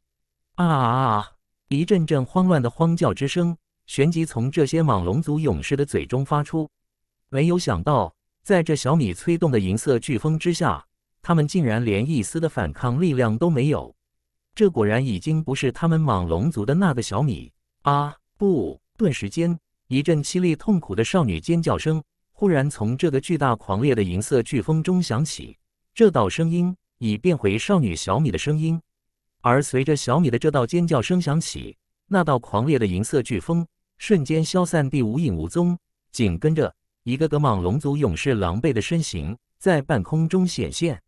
啊！啊啊！一阵阵慌乱的荒叫之声，旋即从这些蟒龙族勇士的嘴中发出。没有想到，在这小米催动的银色飓风之下，他们竟然连一丝的反抗力量都没有。这果然已经不是他们蟒龙族的那个小米啊！不，顿时间，一阵凄厉痛苦的少女尖叫声。忽然，从这个巨大狂烈的银色飓风中响起，这道声音已变回少女小米的声音。而随着小米的这道尖叫声响起，那道狂烈的银色飓风瞬间消散地无影无踪。紧跟着，一个个莽龙族勇士狼狈的身形在半空中显现。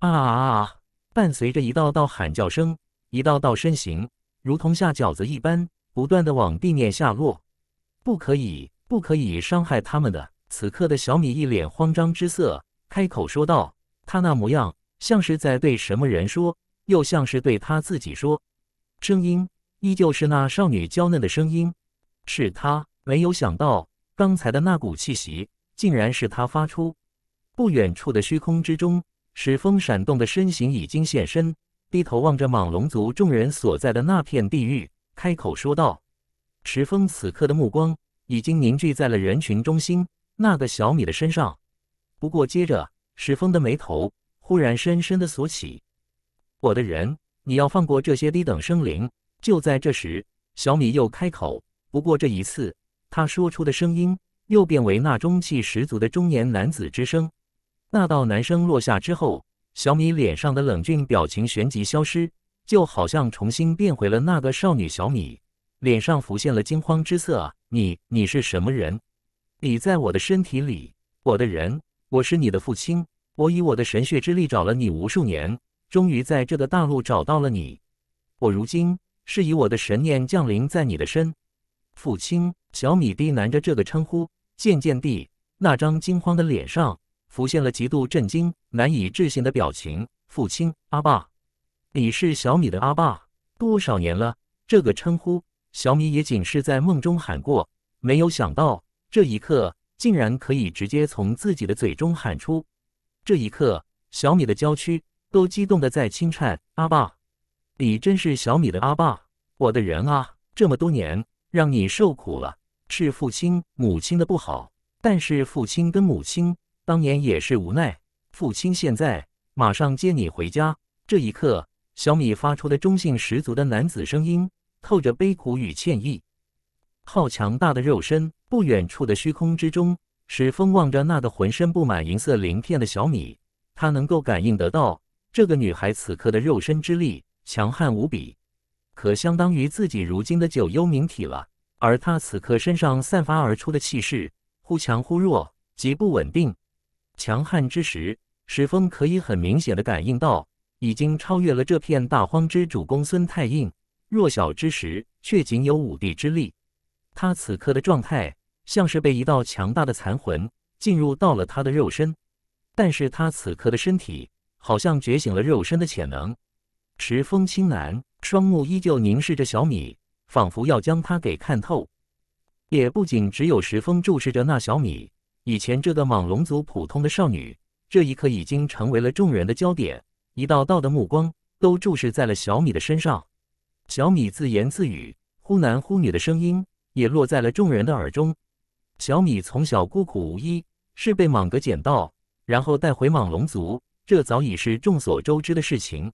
啊！伴随着一道道喊叫声，一道道身形如同下饺子一般，不断的往地面下落。不可以，不可以伤害他们的！此刻的小米一脸慌张之色，开口说道：“他那模样像是在对什么人说，又像是对他自己说，声音依旧是那少女娇嫩的声音。”是他没有想到，刚才的那股气息竟然是他发出。不远处的虚空之中，石峰闪动的身形已经现身，低头望着莽龙族众人所在的那片地域，开口说道：“石风此刻的目光已经凝聚在了人群中心。”那个小米的身上，不过接着，石峰的眉头忽然深深的锁起。我的人，你要放过这些低等生灵。就在这时，小米又开口，不过这一次，他说出的声音又变为那中气十足的中年男子之声。那道男声落下之后，小米脸上的冷峻表情旋即消失，就好像重新变回了那个少女。小米脸上浮现了惊慌之色你，你是什么人？你在我的身体里，我的人，我是你的父亲。我以我的神血之力找了你无数年，终于在这个大陆找到了你。我如今是以我的神念降临在你的身。父亲，小米低喃着这个称呼，渐渐地，那张惊慌的脸上浮现了极度震惊、难以置信的表情。父亲，阿爸，你是小米的阿爸，多少年了？这个称呼，小米也仅是在梦中喊过，没有想到。这一刻，竟然可以直接从自己的嘴中喊出。这一刻，小米的娇躯都激动的在轻颤。阿爸，你真是小米的阿爸，我的人啊，这么多年让你受苦了，是父亲母亲的不好，但是父亲跟母亲当年也是无奈。父亲现在马上接你回家。这一刻，小米发出的中性十足的男子声音，透着悲苦与歉意。好强大的肉身。不远处的虚空之中，史峰望着那个浑身布满银色鳞片的小米，他能够感应得到，这个女孩此刻的肉身之力强悍无比，可相当于自己如今的九幽冥体了。而她此刻身上散发而出的气势，忽强忽弱，极不稳定。强悍之时，史峰可以很明显的感应到，已经超越了这片大荒之主公孙太印；弱小之时，却仅有五帝之力。他此刻的状态像是被一道强大的残魂进入到了他的肉身，但是他此刻的身体好像觉醒了肉身的潜能。石峰青南双目依旧凝视着小米，仿佛要将他给看透。也不仅只有石峰注视着那小米，以前这个莽龙族普通的少女，这一刻已经成为了众人的焦点，一道道的目光都注视在了小米的身上。小米自言自语，忽男忽女的声音。也落在了众人的耳中。小米从小孤苦无依，是被蟒哥捡到，然后带回蟒龙族，这早已是众所周知的事情。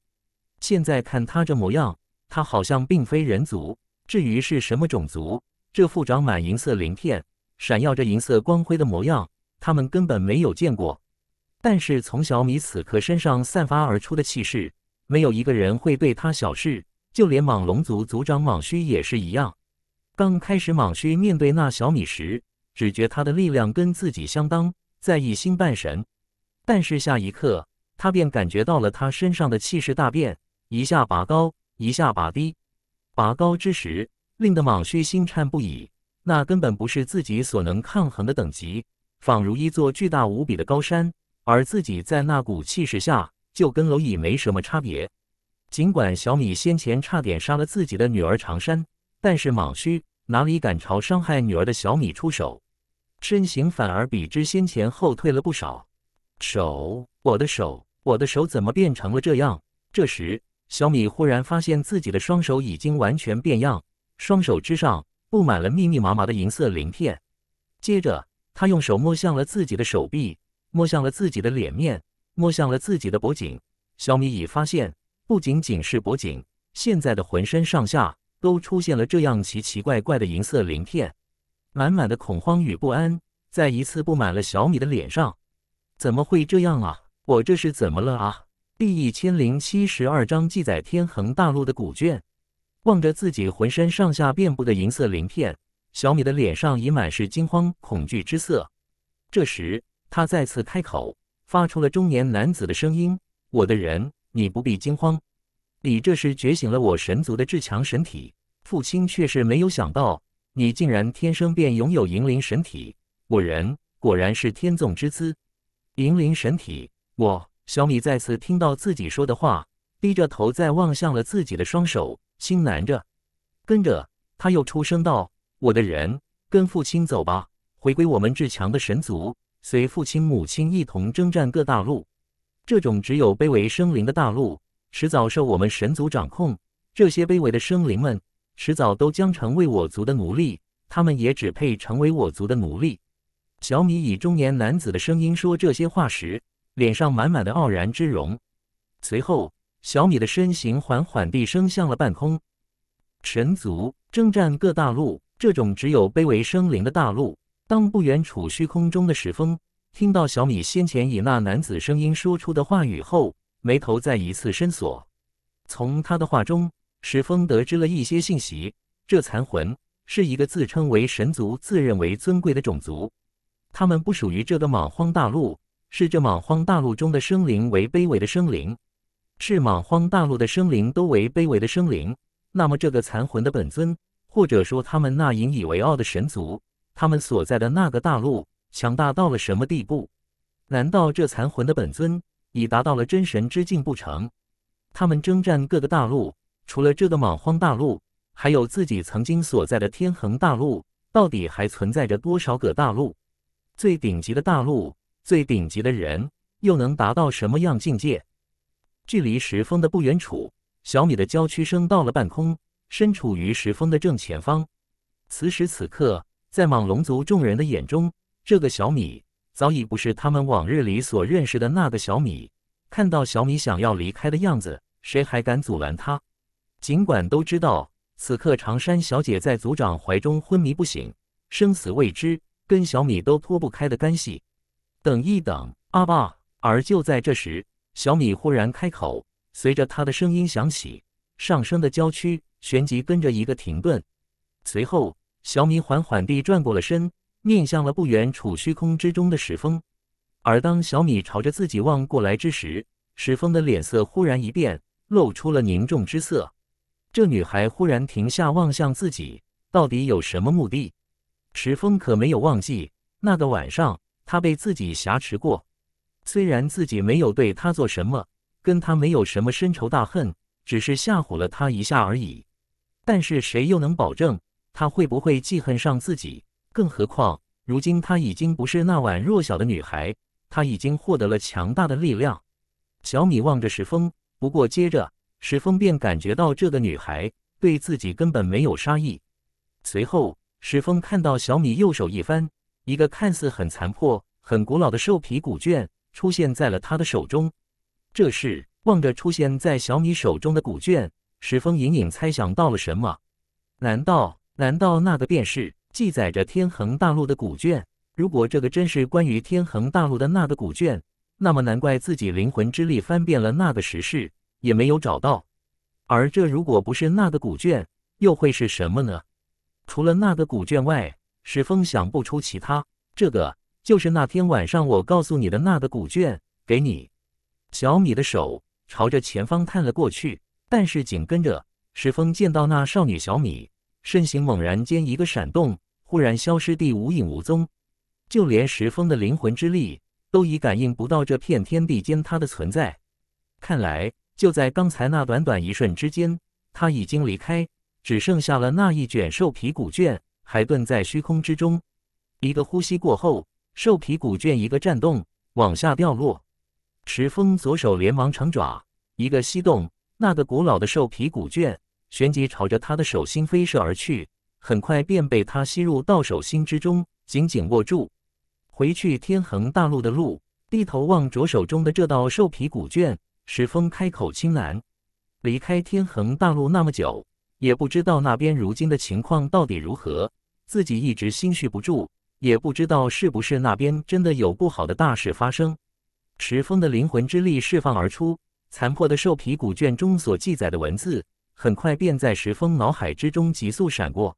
现在看他这模样，他好像并非人族。至于是什么种族，这副长满银色鳞片、闪耀着银色光辉的模样，他们根本没有见过。但是从小米此刻身上散发而出的气势，没有一个人会对他小视，就连蟒龙族族长蟒须也是一样。刚开始，蟒须面对那小米时，只觉他的力量跟自己相当，在一星半神。但是下一刻，他便感觉到了他身上的气势大变，一下拔高，一下拔低。拔高之时，令得蟒须心颤不已。那根本不是自己所能抗衡的等级，仿如一座巨大无比的高山，而自己在那股气势下，就跟蝼蚁没什么差别。尽管小米先前差点杀了自己的女儿长山。但是蟒须哪里敢朝伤害女儿的小米出手，身形反而比之先前后退了不少。手，我的手，我的手怎么变成了这样？这时，小米忽然发现自己的双手已经完全变样，双手之上布满了密密麻麻的银色鳞片。接着，他用手摸向了自己的手臂，摸向了自己的脸面，摸向了自己的脖颈。小米已发现，不仅仅是脖颈，现在的浑身上下。都出现了这样奇奇怪怪的银色鳞片，满满的恐慌与不安再一次布满了小米的脸上。怎么会这样啊？我这是怎么了啊？第一千零七十二章记载天恒大陆的古卷，望着自己浑身上下遍布的银色鳞片，小米的脸上已满是惊慌恐惧之色。这时，他再次开口，发出了中年男子的声音：“我的人，你不必惊慌。”你这是觉醒了我神族的至强神体，父亲却是没有想到，你竟然天生便拥有银灵神体，我人果然是天纵之姿。银灵神体，我小米再次听到自己说的话，低着头在望向了自己的双手，心难着。跟着他又出声道：“我的人，跟父亲走吧，回归我们至强的神族，随父亲母亲一同征战各大陆，这种只有卑微生灵的大陆。”迟早受我们神族掌控，这些卑微的生灵们，迟早都将成为我族的奴隶。他们也只配成为我族的奴隶。小米以中年男子的声音说这些话时，脸上满满的傲然之容。随后，小米的身形缓缓地升向了半空。神族征战各大陆，这种只有卑微生灵的大陆，当不远处虚空中的石峰听到小米先前以那男子声音说出的话语后。眉头再一次深锁。从他的话中，石峰得知了一些信息。这残魂是一个自称为神族、自认为尊贵的种族。他们不属于这个莽荒大陆，是这莽荒大陆中的生灵为卑微的生灵。是莽荒大陆的生灵都为卑微的生灵。那么，这个残魂的本尊，或者说他们那引以为傲的神族，他们所在的那个大陆强大到了什么地步？难道这残魂的本尊？已达到了真神之境不成？他们征战各个大陆，除了这个莽荒大陆，还有自己曾经所在的天恒大陆，到底还存在着多少个大陆？最顶级的大陆，最顶级的人，又能达到什么样境界？距离石峰的不远处，小米的娇躯升到了半空，身处于石峰的正前方。此时此刻，在莽龙族众人的眼中，这个小米。早已不是他们往日里所认识的那个小米。看到小米想要离开的样子，谁还敢阻拦他？尽管都知道此刻长山小姐在族长怀中昏迷不醒，生死未知，跟小米都脱不开的干系。等一等，阿爸！而就在这时，小米忽然开口，随着他的声音响起，上升的娇躯旋即跟着一个停顿，随后小米缓缓地转过了身。面向了不远处虚空之中的石峰，而当小米朝着自己望过来之时，石峰的脸色忽然一变，露出了凝重之色。这女孩忽然停下，望向自己，到底有什么目的？石峰可没有忘记，那个晚上他被自己挟持过。虽然自己没有对他做什么，跟他没有什么深仇大恨，只是吓唬了他一下而已，但是谁又能保证他会不会记恨上自己？更何况，如今她已经不是那晚弱小的女孩，她已经获得了强大的力量。小米望着石峰，不过接着，石峰便感觉到这个女孩对自己根本没有杀意。随后，石峰看到小米右手一翻，一个看似很残破、很古老的兽皮古卷出现在了他的手中。这时，望着出现在小米手中的古卷，石峰隐隐猜想到了什么？难道，难道那个便是？记载着天恒大陆的古卷，如果这个真是关于天恒大陆的那个古卷，那么难怪自己灵魂之力翻遍了那个石室也没有找到。而这如果不是那个古卷，又会是什么呢？除了那个古卷外，石峰想不出其他。这个就是那天晚上我告诉你的那个古卷，给你。小米的手朝着前方探了过去，但是紧跟着，石峰见到那少女小米。身形猛然间一个闪动，忽然消失地无影无踪，就连石峰的灵魂之力都已感应不到这片天地间他的存在。看来就在刚才那短短一瞬之间，他已经离开，只剩下了那一卷兽皮古卷还顿在虚空之中。一个呼吸过后，兽皮古卷一个颤动，往下掉落。石峰左手连忙成爪，一个吸动，那个古老的兽皮古卷。旋即朝着他的手心飞射而去，很快便被他吸入到手心之中，紧紧握住。回去天恒大陆的路，低头望着手中的这道兽皮古卷，石峰开口轻喃：“离开天恒大陆那么久，也不知道那边如今的情况到底如何，自己一直心绪不住，也不知道是不是那边真的有不好的大事发生。”石峰的灵魂之力释放而出，残破的兽皮古卷中所记载的文字。很快便在石峰脑海之中急速闪过，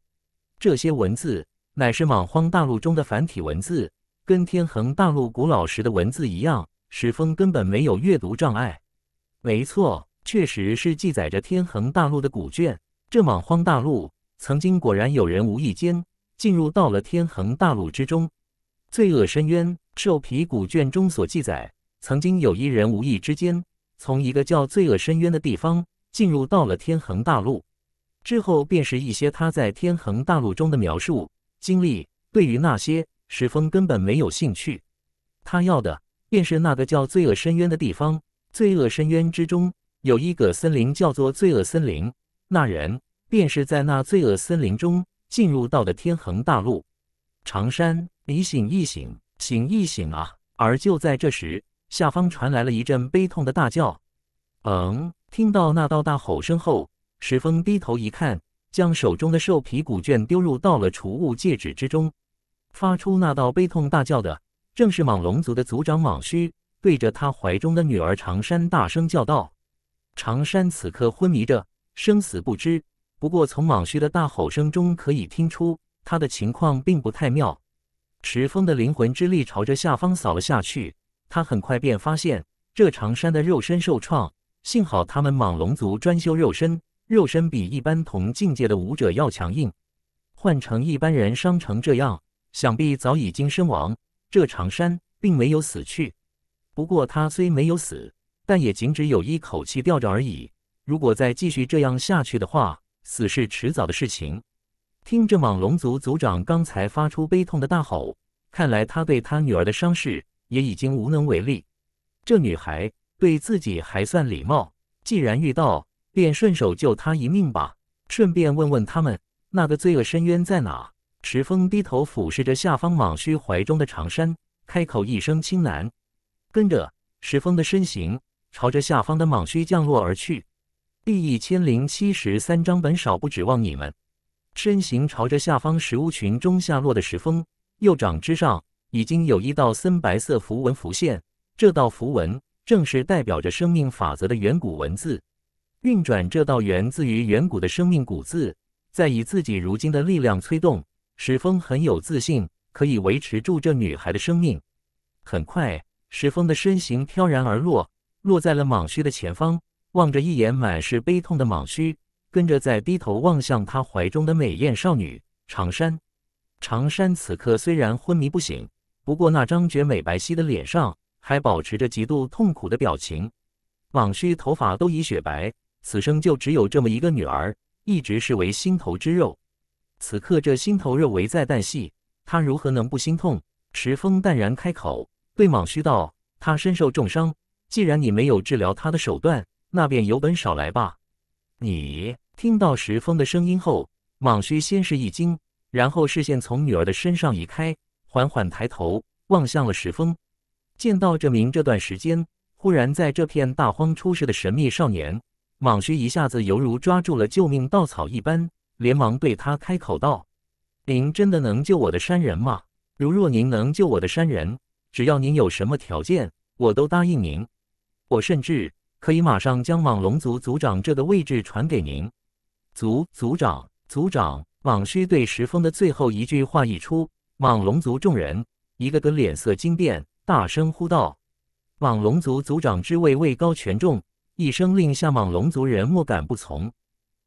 这些文字乃是莽荒大陆中的繁体文字，跟天恒大陆古老时的文字一样，石峰根本没有阅读障碍。没错，确实是记载着天恒大陆的古卷。这莽荒大陆曾经果然有人无意间进入到了天恒大陆之中。罪恶深渊兽皮古卷中所记载，曾经有一人无意之间从一个叫罪恶深渊的地方。进入到了天恒大陆之后，便是一些他在天恒大陆中的描述经历。对于那些石峰根本没有兴趣，他要的便是那个叫罪恶深渊的地方。罪恶深渊之中有一个森林，叫做罪恶森林。那人便是在那罪恶森林中进入到的天恒大陆。长山，你醒一醒，醒一醒啊！而就在这时，下方传来了一阵悲痛的大叫。嗯，听到那道大吼声后，石峰低头一看，将手中的兽皮骨卷丢入到了储物戒指之中。发出那道悲痛大叫的，正是蟒龙族的族长蟒须，对着他怀中的女儿长山大声叫道：“长山，此刻昏迷着，生死不知。不过从蟒须的大吼声中可以听出，他的情况并不太妙。”石峰的灵魂之力朝着下方扫了下去，他很快便发现这长山的肉身受创。幸好他们莽龙族专修肉身，肉身比一般同境界的武者要强硬。换成一般人伤成这样，想必早已经身亡。这长山并没有死去，不过他虽没有死，但也仅只有一口气吊着而已。如果再继续这样下去的话，死是迟早的事情。听着莽龙族族长刚才发出悲痛的大吼，看来他对他女儿的伤势也已经无能为力。这女孩。对自己还算礼貌，既然遇到，便顺手救他一命吧。顺便问问他们，那个罪恶深渊在哪？石峰低头俯视着下方蟒须怀中的长衫，开口一声轻喃，跟着石峰的身形朝着下方的蟒须降落而去。第一千零七十三章本少不指望你们。身形朝着下方石屋群中下落的石峰，右掌之上已经有一道森白色符文浮现，这道符文。正是代表着生命法则的远古文字，运转这道源自于远古的生命古字，在以自己如今的力量催动，石峰很有自信，可以维持住这女孩的生命。很快，石峰的身形飘然而落，落在了蟒须的前方，望着一眼满是悲痛的蟒须，跟着再低头望向他怀中的美艳少女长山。长山此刻虽然昏迷不醒，不过那张绝美白皙的脸上。还保持着极度痛苦的表情。蟒须头发都已雪白，此生就只有这么一个女儿，一直视为心头之肉。此刻这心头肉危在旦夕，他如何能不心痛？石峰淡然开口，对蟒须道：“他身受重伤，既然你没有治疗他的手段，那便有本少来吧。”你听到石峰的声音后，蟒须先是一惊，然后视线从女儿的身上移开，缓缓抬头望向了石峰。见到这名这段时间忽然在这片大荒出世的神秘少年，蟒须一下子犹如抓住了救命稻草一般，连忙对他开口道：“您真的能救我的山人吗？如若您能救我的山人，只要您有什么条件，我都答应您。我甚至可以马上将莽龙族族长这个位置传给您。”族族长族长，蟒须对石峰的最后一句话一出，莽龙族众人一个个脸色惊变。大声呼道：“蟒龙族族长之位位高权重，一声令下，蟒龙族人莫敢不从。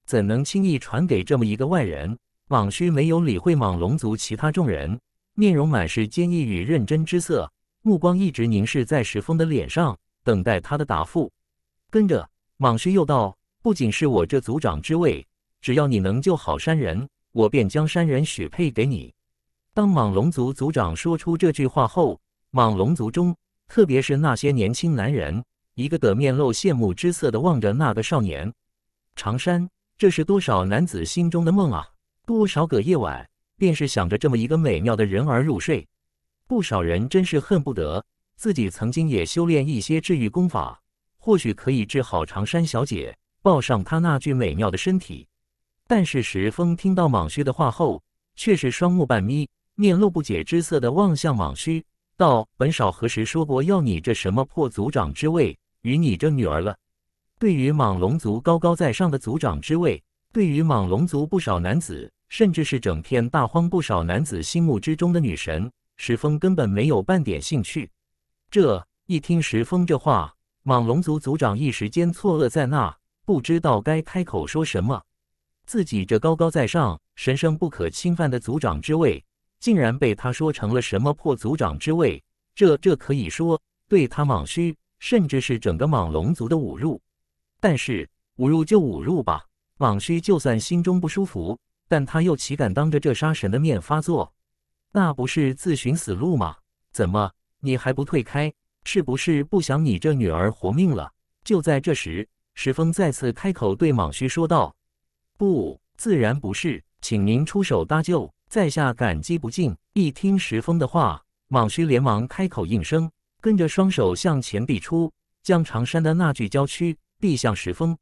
怎能轻易传给这么一个外人？”蟒须没有理会蟒龙族其他众人，面容满是坚毅与认真之色，目光一直凝视在石峰的脸上，等待他的答复。跟着，蟒须又道：“不仅是我这族长之位，只要你能救好山人，我便将山人许配给你。”当蟒龙族族长说出这句话后。蟒龙族中，特别是那些年轻男人，一个个面露羡慕之色的望着那个少年长山。这是多少男子心中的梦啊！多少个夜晚，便是想着这么一个美妙的人儿入睡。不少人真是恨不得自己曾经也修炼一些治愈功法，或许可以治好长山小姐，抱上她那具美妙的身体。但是石峰听到蟒须的话后，却是双目半眯，面露不解之色的望向蟒须。到本少何时说过要你这什么破族长之位与你这女儿了？对于莽龙族高高在上的族长之位，对于莽龙族不少男子，甚至是整片大荒不少男子心目之中的女神，石峰根本没有半点兴趣。这一听石峰这话，莽龙族族长一时间错愕在那，不知道该开口说什么。自己这高高在上、神圣不可侵犯的族长之位。竟然被他说成了什么破族长之位，这这可以说对他莽虚，甚至是整个莽龙族的侮辱。但是侮辱就侮辱吧，莽虚就算心中不舒服，但他又岂敢当着这杀神的面发作？那不是自寻死路吗？怎么，你还不退开？是不是不想你这女儿活命了？就在这时，石峰再次开口对蟒虚说道：“不，自然不是，请您出手搭救。”在下感激不尽。一听石峰的话，蟒须连忙开口应声，跟着双手向前避出，将长山的那具娇躯递向石峰。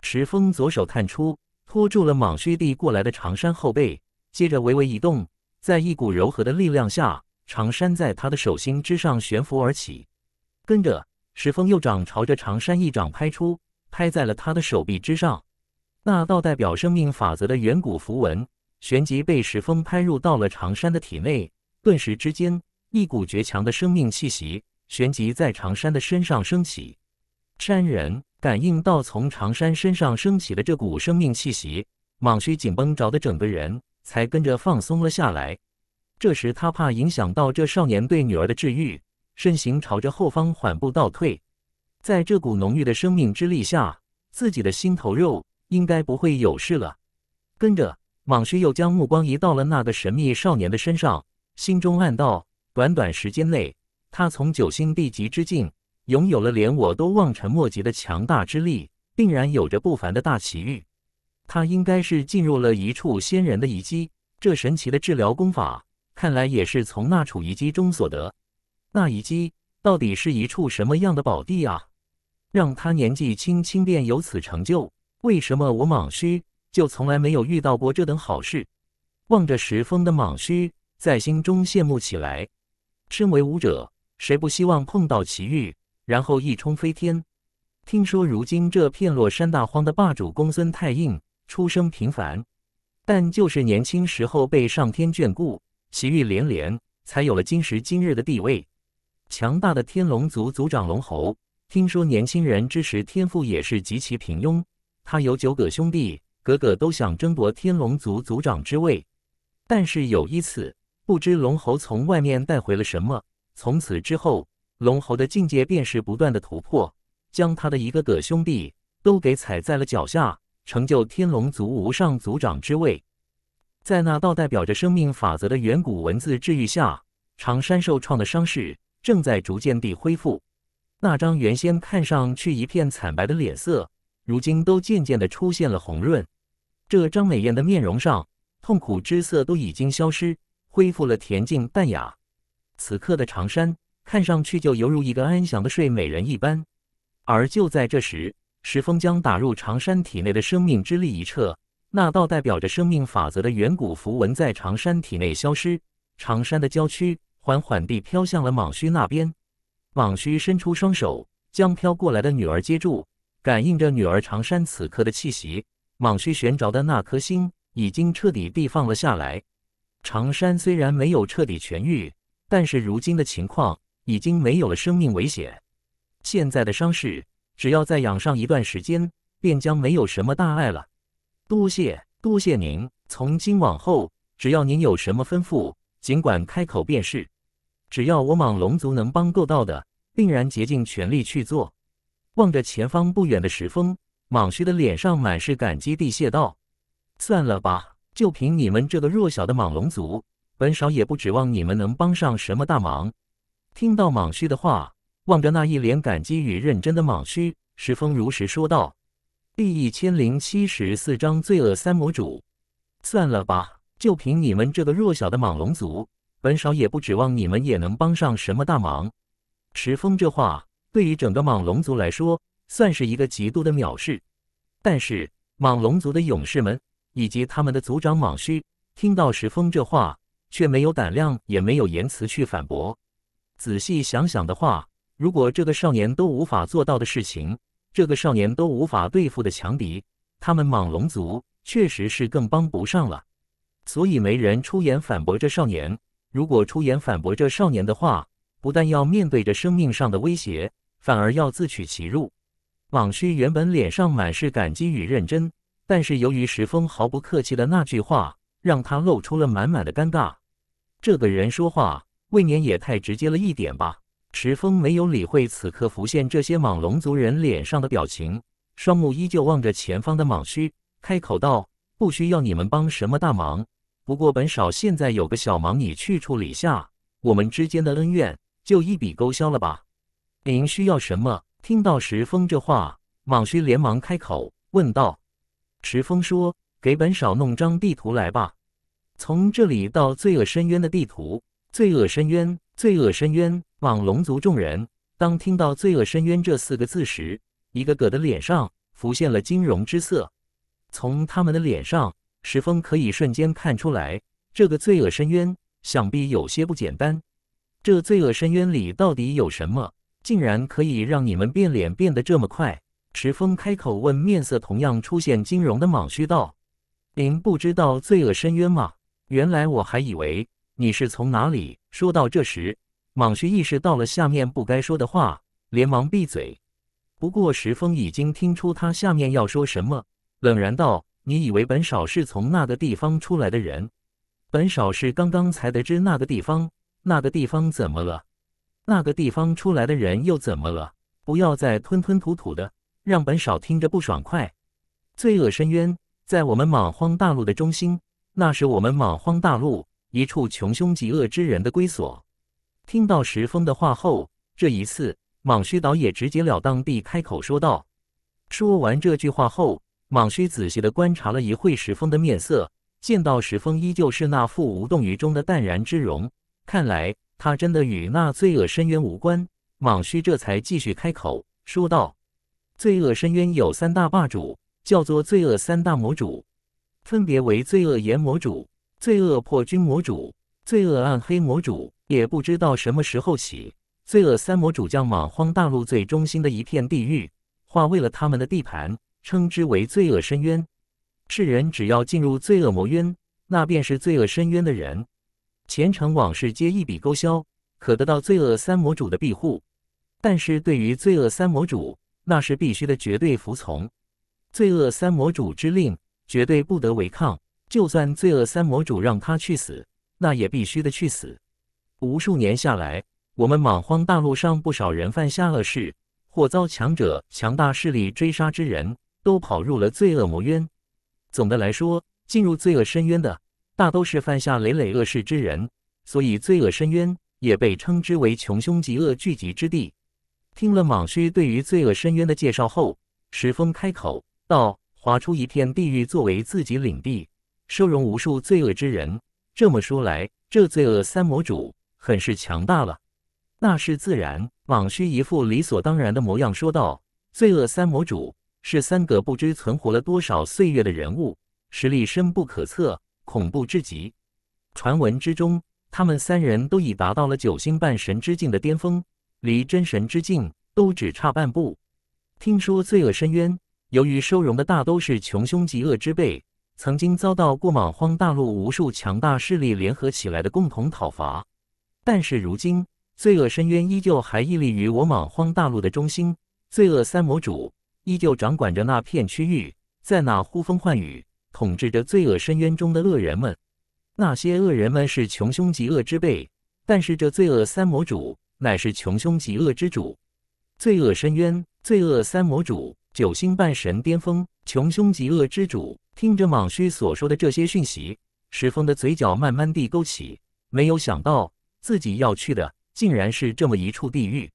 石峰左手探出，托住了蟒须递过来的长山后背，接着微微一动，在一股柔和的力量下，长山在他的手心之上悬浮而起。跟着，石峰右掌朝着长山一掌拍出，拍在了他的手臂之上，那道代表生命法则的远古符文。旋即被石峰拍入到了长山的体内，顿时之间，一股绝强的生命气息旋即在长山的身上升起。山人感应到从长山身上升起的这股生命气息，蟒须紧绷着的整个人才跟着放松了下来。这时他怕影响到这少年对女儿的治愈，身形朝着后方缓步倒退。在这股浓郁的生命之力下，自己的心头肉应该不会有事了。跟着。蟒须又将目光移到了那个神秘少年的身上，心中暗道：短短时间内，他从九星地级之境，拥有了连我都望尘莫及的强大之力，定然有着不凡的大奇遇。他应该是进入了一处仙人的遗迹，这神奇的治疗功法，看来也是从那处遗迹中所得。那遗迹到底是一处什么样的宝地啊？让他年纪轻轻便有此成就，为什么我蟒须？就从来没有遇到过这等好事。望着石峰的蟒须，在心中羡慕起来。身为武者，谁不希望碰到奇遇，然后一冲飞天？听说如今这片落山大荒的霸主公孙太硬，出生平凡，但就是年轻时候被上天眷顾，奇遇连连，才有了今时今日的地位。强大的天龙族族长龙侯，听说年轻人之时天赋也是极其平庸。他有九个兄弟。个个都想争夺天龙族族长之位，但是有一次，不知龙侯从外面带回了什么，从此之后，龙侯的境界便是不断的突破，将他的一个个兄弟都给踩在了脚下，成就天龙族无上族长之位。在那道代表着生命法则的远古文字治愈下，长山受创的伤势正在逐渐地恢复，那张原先看上去一片惨白的脸色。如今都渐渐的出现了红润，这张美艳的面容上痛苦之色都已经消失，恢复了恬静淡雅。此刻的长山看上去就犹如一个安详的睡美人一般。而就在这时，石峰将打入长山体内的生命之力一撤，那道代表着生命法则的远古符文在长山体内消失，长山的娇躯缓缓地飘向了蟒须那边。蟒须伸出双手，将飘过来的女儿接住。感应着女儿长山此刻的气息，蟒须悬着的那颗心已经彻底地放了下来。长山虽然没有彻底痊愈，但是如今的情况已经没有了生命危险。现在的伤势，只要再养上一段时间，便将没有什么大碍了。多谢多谢您，从今往后，只要您有什么吩咐，尽管开口便是。只要我蟒龙族能帮够到的，定然竭尽全力去做。望着前方不远的石峰，蟒须的脸上满是感激地谢道：“算了吧，就凭你们这个弱小的蟒龙族，本少也不指望你们能帮上什么大忙。”听到蟒须的话，望着那一脸感激与认真的蟒须，石峰如实说道：“第一千零七十四章罪恶三魔主。算了吧，就凭你们这个弱小的蟒龙族，本少也不指望你们也能帮上什么大忙。”石峰这话。对于整个蟒龙族来说，算是一个极度的藐视。但是蟒龙族的勇士们以及他们的族长蟒须，听到石峰这话，却没有胆量，也没有言辞去反驳。仔细想想的话，如果这个少年都无法做到的事情，这个少年都无法对付的强敌，他们蟒龙族确实是更帮不上了。所以没人出言反驳这少年。如果出言反驳这少年的话，不但要面对着生命上的威胁。反而要自取其辱。蟒须原本脸上满是感激与认真，但是由于石峰毫不客气的那句话，让他露出了满满的尴尬。这个人说话未免也太直接了一点吧？石峰没有理会此刻浮现这些莽龙族人脸上的表情，双目依旧望着前方的蟒须，开口道：“不需要你们帮什么大忙，不过本少现在有个小忙你去处理下，我们之间的恩怨就一笔勾销了吧。”您需要什么？听到石峰这话，莽须连忙开口问道。石峰说：“给本少弄张地图来吧，从这里到罪恶深渊的地图。”罪恶深渊，罪恶深渊。往龙族众人当听到“罪恶深渊”这四个字时，一个个的脸上浮现了惊容之色。从他们的脸上，石峰可以瞬间看出来，这个罪恶深渊想必有些不简单。这罪恶深渊里到底有什么？竟然可以让你们变脸变得这么快？石峰开口问，面色同样出现金融的蟒须道：“您不知道罪恶深渊吗？原来我还以为你是从哪里。”说到这时，蟒须意识到了下面不该说的话，连忙闭嘴。不过石峰已经听出他下面要说什么，冷然道：“你以为本少是从那个地方出来的人？本少是刚刚才得知那个地方，那个地方怎么了？”那个地方出来的人又怎么了？不要再吞吞吐吐的，让本少听着不爽快。罪恶深渊在我们莽荒大陆的中心，那是我们莽荒大陆一处穷凶极恶之人的归所。听到石峰的话后，这一次莽须倒也直截了当地开口说道。说完这句话后，莽须仔细地观察了一会石峰的面色，见到石峰依旧是那副无动于衷的淡然之容，看来。他真的与那罪恶深渊无关。莽须这才继续开口说道：“罪恶深渊有三大霸主，叫做罪恶三大魔主，分别为罪恶炎魔主、罪恶破军魔主、罪恶暗黑魔主。也不知道什么时候起，罪恶三魔主将莽荒大陆最中心的一片地域化为了他们的地盘，称之为罪恶深渊。世人只要进入罪恶魔渊，那便是罪恶深渊的人。”前尘往事皆一笔勾销，可得到罪恶三魔主的庇护。但是，对于罪恶三魔主，那是必须的绝对服从。罪恶三魔主之令，绝对不得违抗。就算罪恶三魔主让他去死，那也必须的去死。无数年下来，我们莽荒大陆上不少人犯下恶事，或遭强者、强大势力追杀之人，都跑入了罪恶魔渊。总的来说，进入罪恶深渊的。大都是犯下累累恶事之人，所以罪恶深渊也被称之为穷凶极恶聚集之地。听了蟒须对于罪恶深渊的介绍后，石峰开口道：“划出一片地狱作为自己领地，收容无数罪恶之人。这么说来，这罪恶三魔主很是强大了。”那是自然，蟒须一副理所当然的模样说道：“罪恶三魔主是三个不知存活了多少岁月的人物，实力深不可测。”恐怖至极，传闻之中，他们三人都已达到了九星半神之境的巅峰，离真神之境都只差半步。听说罪恶深渊，由于收容的大都是穷凶极恶之辈，曾经遭到过莽荒大陆无数强大势力联合起来的共同讨伐。但是如今，罪恶深渊依旧还屹立于我莽荒大陆的中心，罪恶三魔主依旧掌管着那片区域，在那呼风唤雨。统治着罪恶深渊中的恶人们，那些恶人们是穷凶极恶之辈，但是这罪恶三魔主乃是穷凶极恶之主。罪恶深渊，罪恶三魔主，九星半神巅峰，穷凶极恶之主。听着莽须所说的这些讯息，石峰的嘴角慢慢地勾起。没有想到自己要去的竟然是这么一处地狱。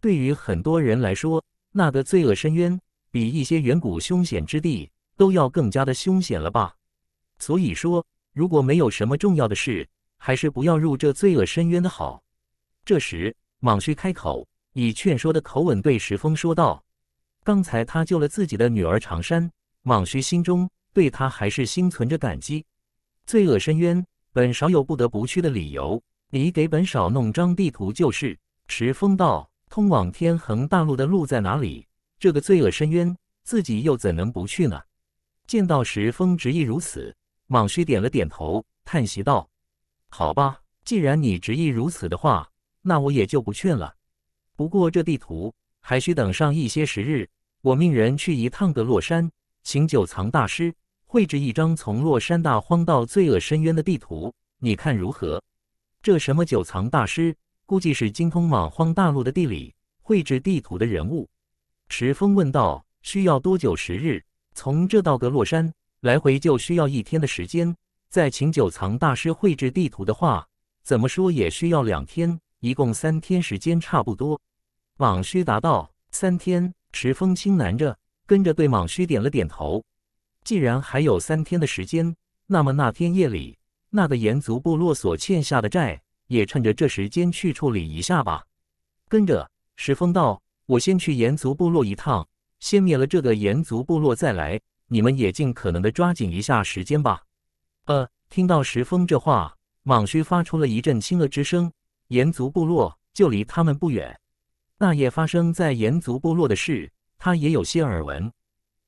对于很多人来说，那个罪恶深渊比一些远古凶险之地。都要更加的凶险了吧？所以说，如果没有什么重要的事，还是不要入这罪恶深渊的好。这时，蟒须开口，以劝说的口吻对石峰说道：“刚才他救了自己的女儿长山，蟒须心中对他还是心存着感激。罪恶深渊本少有不得不去的理由，你给本少弄张地图就是。”石峰道：“通往天恒大陆的路在哪里？这个罪恶深渊，自己又怎能不去呢？”见到石峰执意如此，蟒须点了点头，叹息道：“好吧，既然你执意如此的话，那我也就不劝了。不过这地图还需等上一些时日，我命人去一趟的落山，请九藏大师绘制一张从落山大荒到罪恶深渊的地图，你看如何？”这什么九藏大师，估计是精通莽荒大陆的地理、绘制地图的人物。石峰问道：“需要多久时日？”从这到格洛山来回就需要一天的时间，在请九藏大师绘制地图的话，怎么说也需要两天，一共三天时间差不多。莽须答道：“三天。”石峰轻喃着，跟着对莽须点了点头。既然还有三天的时间，那么那天夜里，那个炎族部落所欠下的债，也趁着这时间去处理一下吧。跟着石峰道：“我先去炎族部落一趟。”先灭了这个炎族部落，再来，你们也尽可能的抓紧一下时间吧。呃，听到石峰这话，蟒须发出了一阵轻愕之声。炎族部落就离他们不远，那夜发生在炎族部落的事，他也有些耳闻。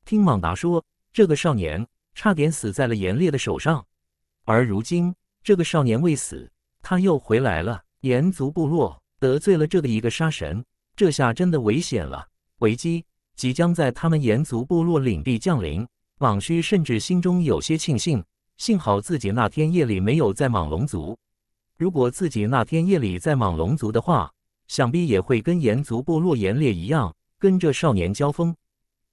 听莽达说，这个少年差点死在了炎烈的手上，而如今这个少年未死，他又回来了。炎族部落得罪了这个一个杀神，这下真的危险了，危机。即将在他们炎族部落领地降临，莽虚甚至心中有些庆幸，幸好自己那天夜里没有在莽龙族。如果自己那天夜里在莽龙族的话，想必也会跟炎族部落炎烈一样，跟这少年交锋。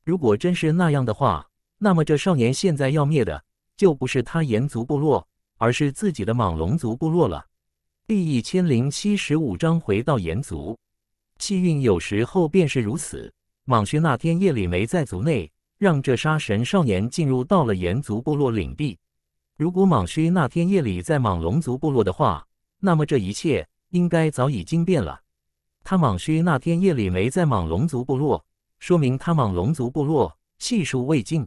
如果真是那样的话，那么这少年现在要灭的就不是他炎族部落，而是自己的莽龙族部落了。第一千零七十五章回到炎族，气运有时候便是如此。蟒须那天夜里没在族内，让这杀神少年进入到了炎族部落领地。如果蟒须那天夜里在蟒龙族部落的话，那么这一切应该早已经变了。他蟒须那天夜里没在蟒龙族部落，说明他蟒龙族部落气数未尽。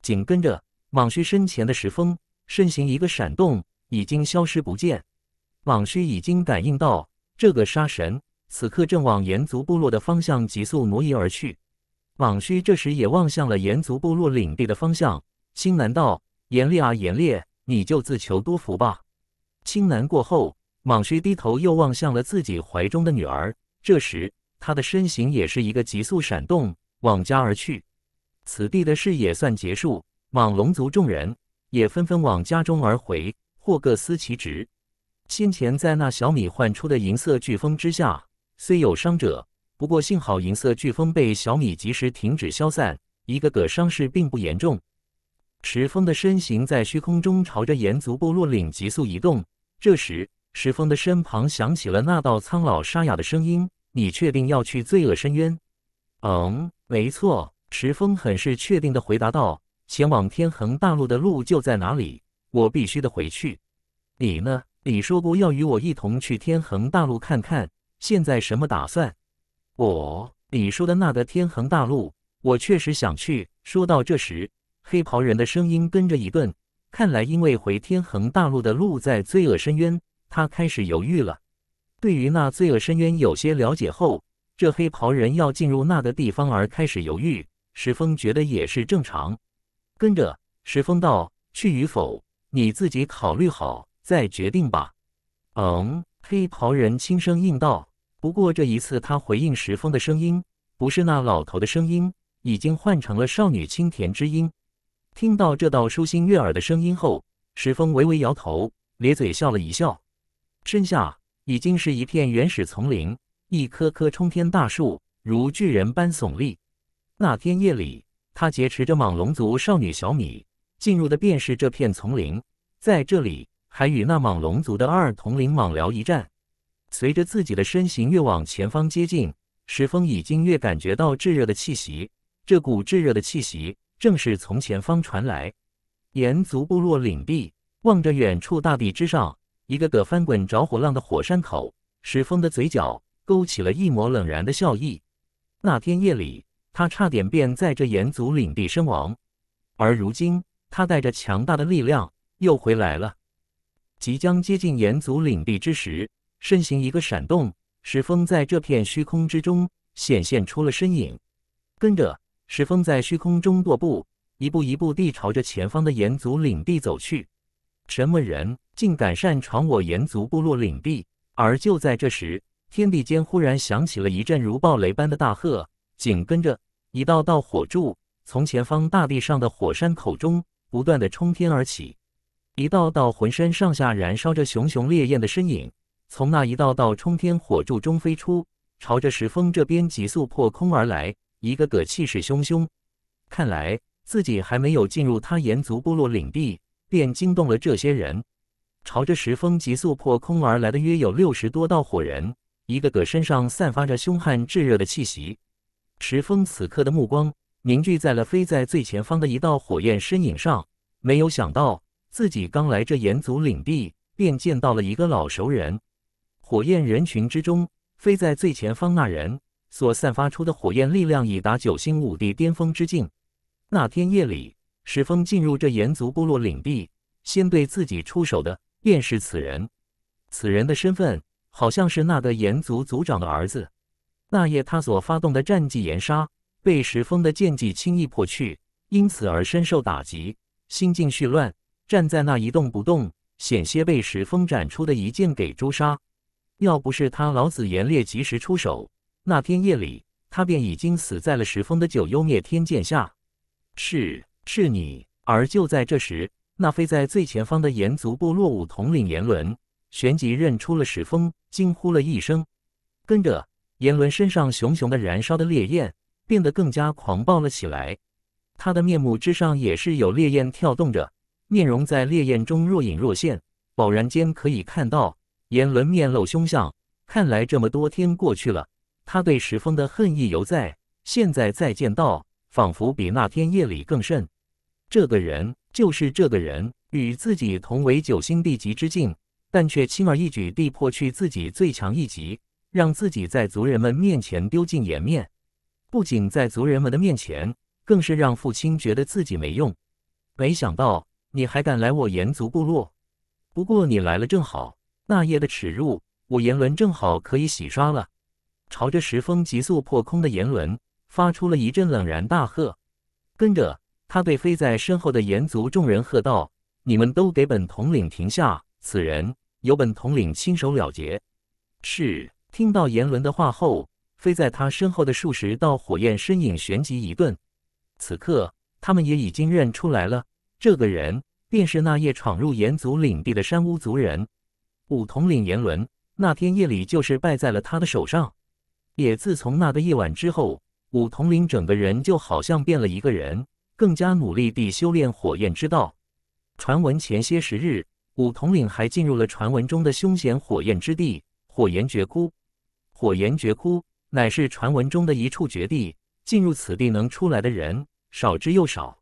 紧跟着，蟒须身前的石峰身形一个闪动，已经消失不见。蟒须已经感应到这个杀神。此刻正往炎族部落的方向急速挪移而去，蟒须这时也望向了炎族部落领地的方向。青南道，炎烈啊，炎烈，你就自求多福吧。青南过后，蟒须低头又望向了自己怀中的女儿。这时，他的身形也是一个急速闪动，往家而去。此地的事也算结束，蟒龙族众人也纷纷往家中而回，或各司其职。先前在那小米唤出的银色飓风之下。虽有伤者，不过幸好银色飓风被小米及时停止消散，一个个伤势并不严重。石峰的身形在虚空中朝着炎族部落岭急速移动。这时，石峰的身旁响起了那道苍老沙哑的声音：“你确定要去罪恶深渊？”“嗯，没错。”石峰很是确定的回答道。“前往天恒大陆的路就在哪里，我必须得回去。你呢？你说过要与我一同去天恒大陆看看。”现在什么打算？我你说的那个天恒大陆，我确实想去。说到这时，黑袍人的声音跟着一顿，看来因为回天恒大陆的路在罪恶深渊，他开始犹豫了。对于那罪恶深渊有些了解后，这黑袍人要进入那个地方而开始犹豫，石峰觉得也是正常。跟着石峰道：“去与否，你自己考虑好再决定吧。”嗯，黑袍人轻声应道。不过这一次，他回应石峰的声音不是那老头的声音，已经换成了少女清甜之音。听到这道舒心悦耳的声音后，石峰微微摇头，咧嘴笑了一笑。身下已经是一片原始丛林，一棵棵冲天大树如巨人般耸立。那天夜里，他劫持着蟒龙族少女小米进入的便是这片丛林，在这里还与那蟒龙族的二统领蟒辽一战。随着自己的身形越往前方接近，石峰已经越感觉到炙热的气息。这股炙热的气息正是从前方传来。炎族部落领地，望着远处大地之上一个个翻滚着火浪的火山口，石峰的嘴角勾起了一抹冷然的笑意。那天夜里，他差点便在这炎族领地身亡，而如今他带着强大的力量又回来了。即将接近炎族领地之时。身形一个闪动，石峰在这片虚空之中显现出了身影。跟着，石峰在虚空中踱步，一步一步地朝着前方的炎族领地走去。什么人竟敢擅闯我炎族部落领地？而就在这时，天地间忽然响起了一阵如爆雷般的大喝，紧跟着，一道道火柱从前方大地上的火山口中不断地冲天而起，一道道浑身上下燃烧着熊熊烈焰的身影。从那一道道冲天火柱中飞出，朝着石峰这边急速破空而来，一个个气势汹汹。看来自己还没有进入他炎族部落领地，便惊动了这些人。朝着石峰急速破空而来的约有六十多道火人，一个个身上散发着凶悍炙热的气息。石峰此刻的目光凝聚在了飞在最前方的一道火焰身影上，没有想到自己刚来这炎族领地，便见到了一个老熟人。火焰人群之中，飞在最前方那人所散发出的火焰力量已达九星五帝巅峰之境。那天夜里，石峰进入这炎族部落领地，先对自己出手的便是此人。此人的身份好像是那个炎族族长的儿子。那夜他所发动的战绩炎杀，被石峰的剑技轻易破去，因此而深受打击，心境絮乱，站在那一动不动，险些被石峰斩出的一剑给诛杀。要不是他老子炎烈及时出手，那天夜里他便已经死在了石峰的九幽灭天剑下。是，是你。而就在这时，那飞在最前方的炎族部落武统领炎伦，旋即认出了石峰，惊呼了一声。跟着，炎伦身上熊熊的燃烧的烈焰变得更加狂暴了起来。他的面目之上也是有烈焰跳动着，面容在烈焰中若隐若现，偶然间可以看到。颜伦面露凶相，看来这么多天过去了，他对石峰的恨意犹在。现在再见到，仿佛比那天夜里更甚。这个人就是这个人，与自己同为九星地级之境，但却轻而易举地破去自己最强一级，让自己在族人们面前丢尽颜面。不仅在族人们的面前，更是让父亲觉得自己没用。没想到你还敢来我炎族部落，不过你来了正好。那夜的耻辱，我言轮正好可以洗刷了。朝着石峰急速破空的炎轮，发出了一阵冷然大喝，跟着他对飞在身后的炎族众人喝道：“你们都给本统领停下！此人由本统领亲手了结。”是听到炎轮的话后，飞在他身后的数十道火焰身影旋即一顿。此刻，他们也已经认出来了，这个人便是那夜闯入炎族领地的山屋族人。五统领炎伦那天夜里就是败在了他的手上，也自从那个夜晚之后，五统领整个人就好像变了一个人，更加努力地修炼火焰之道。传闻前些时日，五统领还进入了传闻中的凶险火焰之地——火炎绝窟。火炎绝窟乃是传闻中的一处绝地，进入此地能出来的人少之又少。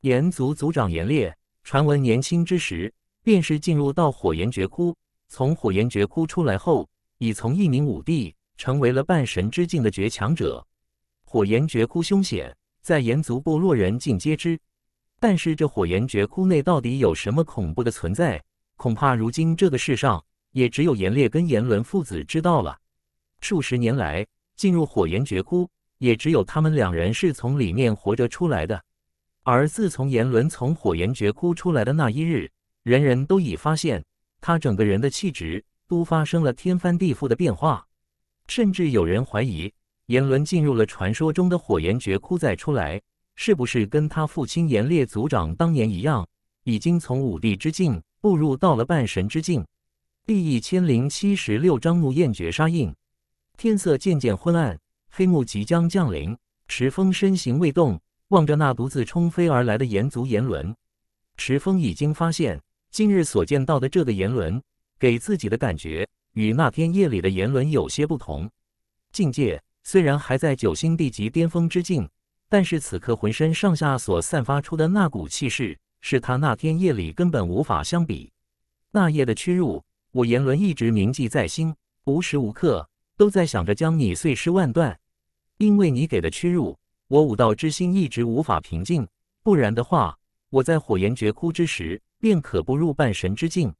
炎族族长炎烈，传闻年轻之时便是进入到火炎绝窟。从火炎绝窟出来后，已从一名武帝成为了半神之境的绝强者。火炎绝窟凶险，在炎族部落人尽皆知。但是，这火炎绝窟内到底有什么恐怖的存在，恐怕如今这个世上也只有炎烈跟炎伦父子知道了。数十年来，进入火炎绝窟，也只有他们两人是从里面活着出来的。而自从炎伦从火炎绝窟出来的那一日，人人都已发现。他整个人的气质都发生了天翻地覆的变化，甚至有人怀疑，炎轮进入了传说中的火炎诀，窟再出来，是不是跟他父亲炎烈族长当年一样，已经从武帝之境步入到了半神之境？第一千零七十六章怒焰绝杀印。天色渐渐昏暗，黑幕即将降临。池峰身形未动，望着那独自冲飞而来的炎族炎伦。池峰已经发现。近日所见到的这个言轮，给自己的感觉与那天夜里的言轮有些不同。境界虽然还在九星地级巅峰之境，但是此刻浑身上下所散发出的那股气势，是他那天夜里根本无法相比。那夜的屈辱，我言轮一直铭记在心，无时无刻都在想着将你碎尸万段。因为你给的屈辱，我武道之心一直无法平静。不然的话，我在火炎绝窟之时。便可步入半神之境，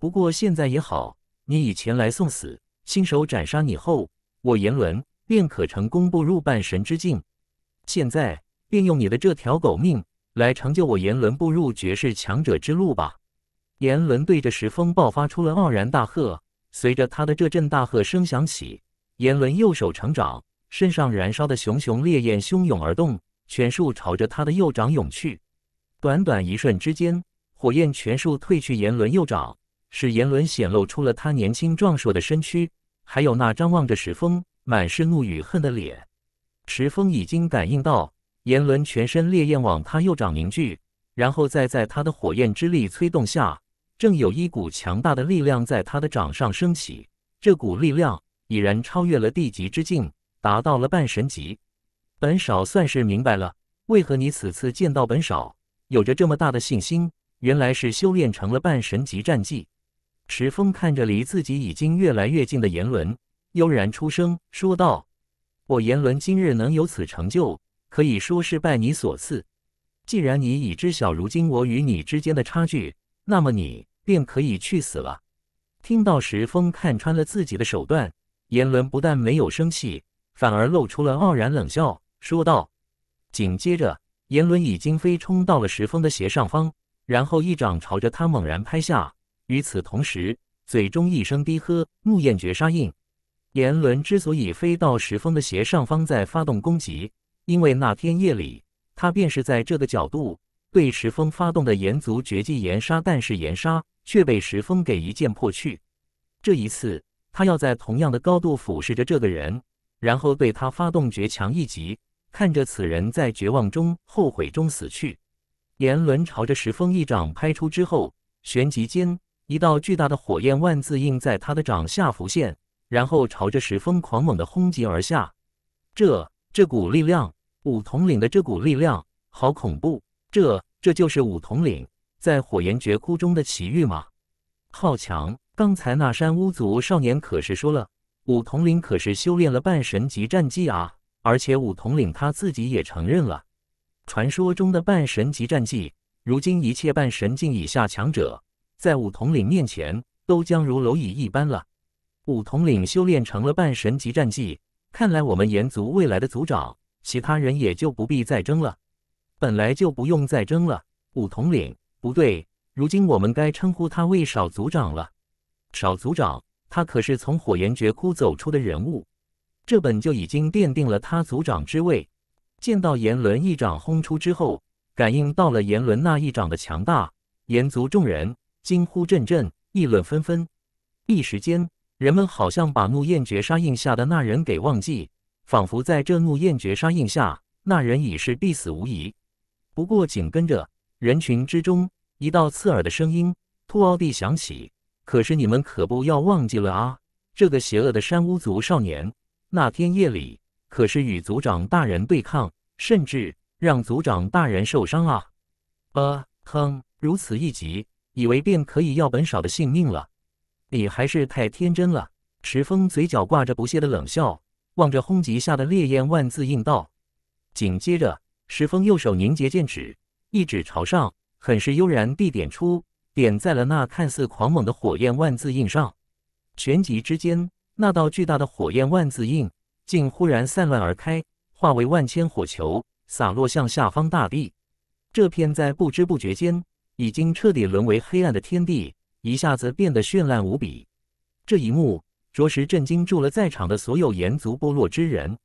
不过现在也好，你以前来送死，亲手斩杀你后，我言伦便可成功步入半神之境。现在便用你的这条狗命来成就我言伦步入绝世强者之路吧！言伦对着石峰爆发出了傲然大喝，随着他的这阵大喝声响起，言伦右手成长，身上燃烧的熊熊烈焰汹涌而动，拳术朝着他的右掌涌去，短短一瞬之间。火焰全数褪去，炎轮右掌使炎轮显露出了他年轻壮硕的身躯，还有那张望着石峰、满是怒与恨的脸。石峰已经感应到炎轮全身烈焰往他右掌凝聚，然后再在他的火焰之力催动下，正有一股强大的力量在他的掌上升起。这股力量已然超越了地级之境，达到了半神级。本少算是明白了，为何你此次见到本少，有着这么大的信心。原来是修炼成了半神级战技。石峰看着离自己已经越来越近的炎伦，悠然出声说道：“我炎伦今日能有此成就，可以说是拜你所赐。既然你已知晓如今我与你之间的差距，那么你便可以去死了。”听到石峰看穿了自己的手段，炎伦不但没有生气，反而露出了傲然冷笑，说道：“紧接着，炎伦已经飞冲到了石峰的斜上方。”然后一掌朝着他猛然拍下，与此同时，嘴中一声低喝：“目焰绝杀印。”炎轮之所以飞到石峰的斜上方再发动攻击，因为那天夜里他便是在这个角度对石峰发动的炎族绝技“炎杀”，但是炎杀却被石峰给一剑破去。这一次，他要在同样的高度俯视着这个人，然后对他发动绝强一击，看着此人在绝望中、后悔中死去。炎轮朝着石峰一掌拍出之后，旋即间一道巨大的火焰万字印在他的掌下浮现，然后朝着石峰狂猛的轰击而下。这这股力量，武统领的这股力量，好恐怖！这这就是武统领在火焰绝窟中的奇遇吗？好强！刚才那山巫族少年可是说了，武统领可是修炼了半神级战技啊，而且武统领他自己也承认了。传说中的半神级战技，如今一切半神境以下强者在武统领面前都将如蝼蚁一般了。武统领修炼成了半神级战技，看来我们炎族未来的族长，其他人也就不必再争了。本来就不用再争了。武统领，不对，如今我们该称呼他为少族长了。少族长，他可是从火炎绝窟走出的人物，这本就已经奠定了他族长之位。见到炎伦一掌轰出之后，感应到了炎伦那一掌的强大，炎族众人惊呼阵阵，议论纷纷。一时间，人们好像把怒焰绝杀印下的那人给忘记，仿佛在这怒焰绝杀印下，那人已是必死无疑。不过，紧跟着人群之中，一道刺耳的声音突兀地响起：“可是你们可不要忘记了啊，这个邪恶的山巫族少年，那天夜里。”可是与族长大人对抗，甚至让族长大人受伤啊！呃，哼！如此一急，以为便可以要本少的性命了？你还是太天真了。石峰嘴角挂着不屑的冷笑，望着轰击下的烈焰万字印道。紧接着，石峰右手凝结剑指，一指朝上，很是悠然地点出，点在了那看似狂猛的火焰万字印上。旋即之间，那道巨大的火焰万字印。竟忽然散乱而开，化为万千火球，洒落向下方大地。这片在不知不觉间已经彻底沦为黑暗的天地，一下子变得绚烂无比。这一幕着实震惊住了在场的所有炎族部落之人。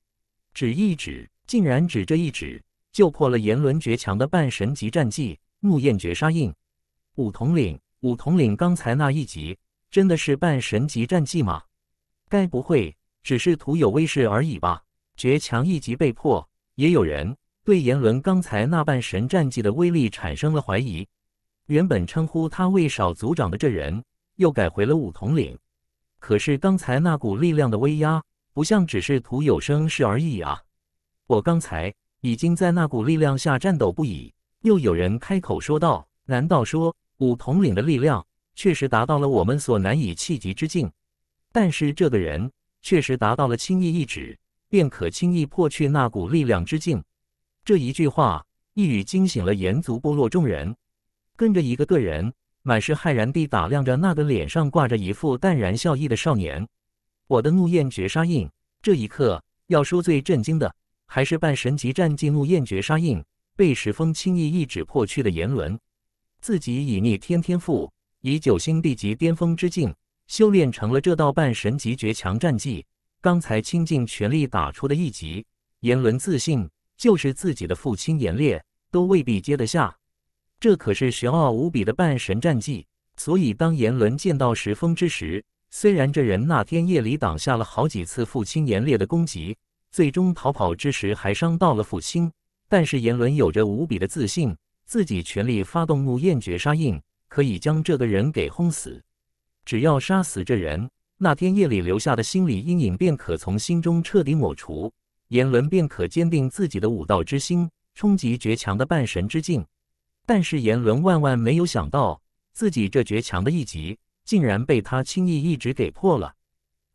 指一指，竟然指这一指就破了炎轮绝强的半神级战绩木焰绝杀印。五统领，五统领刚才那一击真的是半神级战绩吗？该不会……只是徒有威势而已吧？绝强一级被破，也有人对炎伦刚才那半神战绩的威力产生了怀疑。原本称呼他为少族长的这人，又改回了五统领。可是刚才那股力量的威压，不像只是徒有声势而已啊！我刚才已经在那股力量下颤抖不已。又有人开口说道：“难道说五统领的力量确实达到了我们所难以企及之境？”但是这个人。确实达到了轻易一指便可轻易破去那股力量之境。这一句话一语惊醒了炎族部落众人，跟着一个个人满是骇然地打量着那个脸上挂着一副淡然笑意的少年。我的怒焰绝杀印，这一刻要说最震惊的，还是半神级战技怒焰绝杀印被石峰轻易一指破去的言论。自己以逆天天赋，以九星地级巅峰之境。修炼成了这道半神级绝强战技，刚才倾尽全力打出的一击，炎伦自信就是自己的父亲炎烈都未必接得下。这可是玄奥无比的半神战技，所以当炎伦见到石峰之时，虽然这人那天夜里挡下了好几次父亲炎烈的攻击，最终逃跑之时还伤到了父亲，但是炎伦有着无比的自信，自己全力发动怒焰绝杀印，可以将这个人给轰死。只要杀死这人，那天夜里留下的心理阴影便可从心中彻底抹除，炎伦便可坚定自己的武道之心，冲击绝强的半神之境。但是炎伦万万没有想到，自己这绝强的一击，竟然被他轻易一指给破了。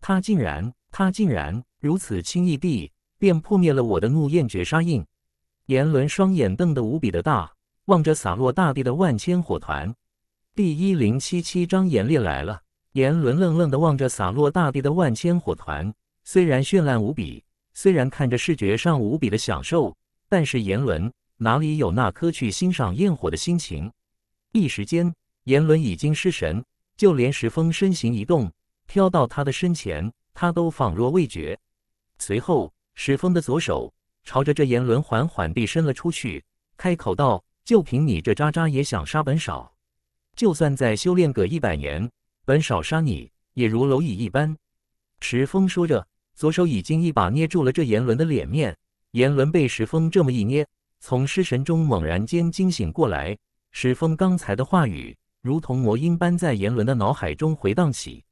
他竟然，他竟然如此轻易地便破灭了我的怒焰绝杀印！炎伦双眼瞪得无比的大，望着洒落大地的万千火团。第一零七七章，炎烈来了。炎轮愣愣地望着洒落大地的万千火团，虽然绚烂无比，虽然看着视觉上无比的享受，但是炎伦哪里有那颗去欣赏焰火的心情？一时间，炎伦已经失神，就连石峰身形一动，飘到他的身前，他都仿若未觉。随后，石峰的左手朝着这炎轮缓缓地伸了出去，开口道：“就凭你这渣渣，也想杀本少？”就算再修炼个一百年，本少杀你也如蝼蚁一般。石峰说着，左手已经一把捏住了这言伦的脸面。言伦被石峰这么一捏，从失神中猛然间惊醒过来。石峰刚才的话语如同魔音般在言伦的脑海中回荡起：“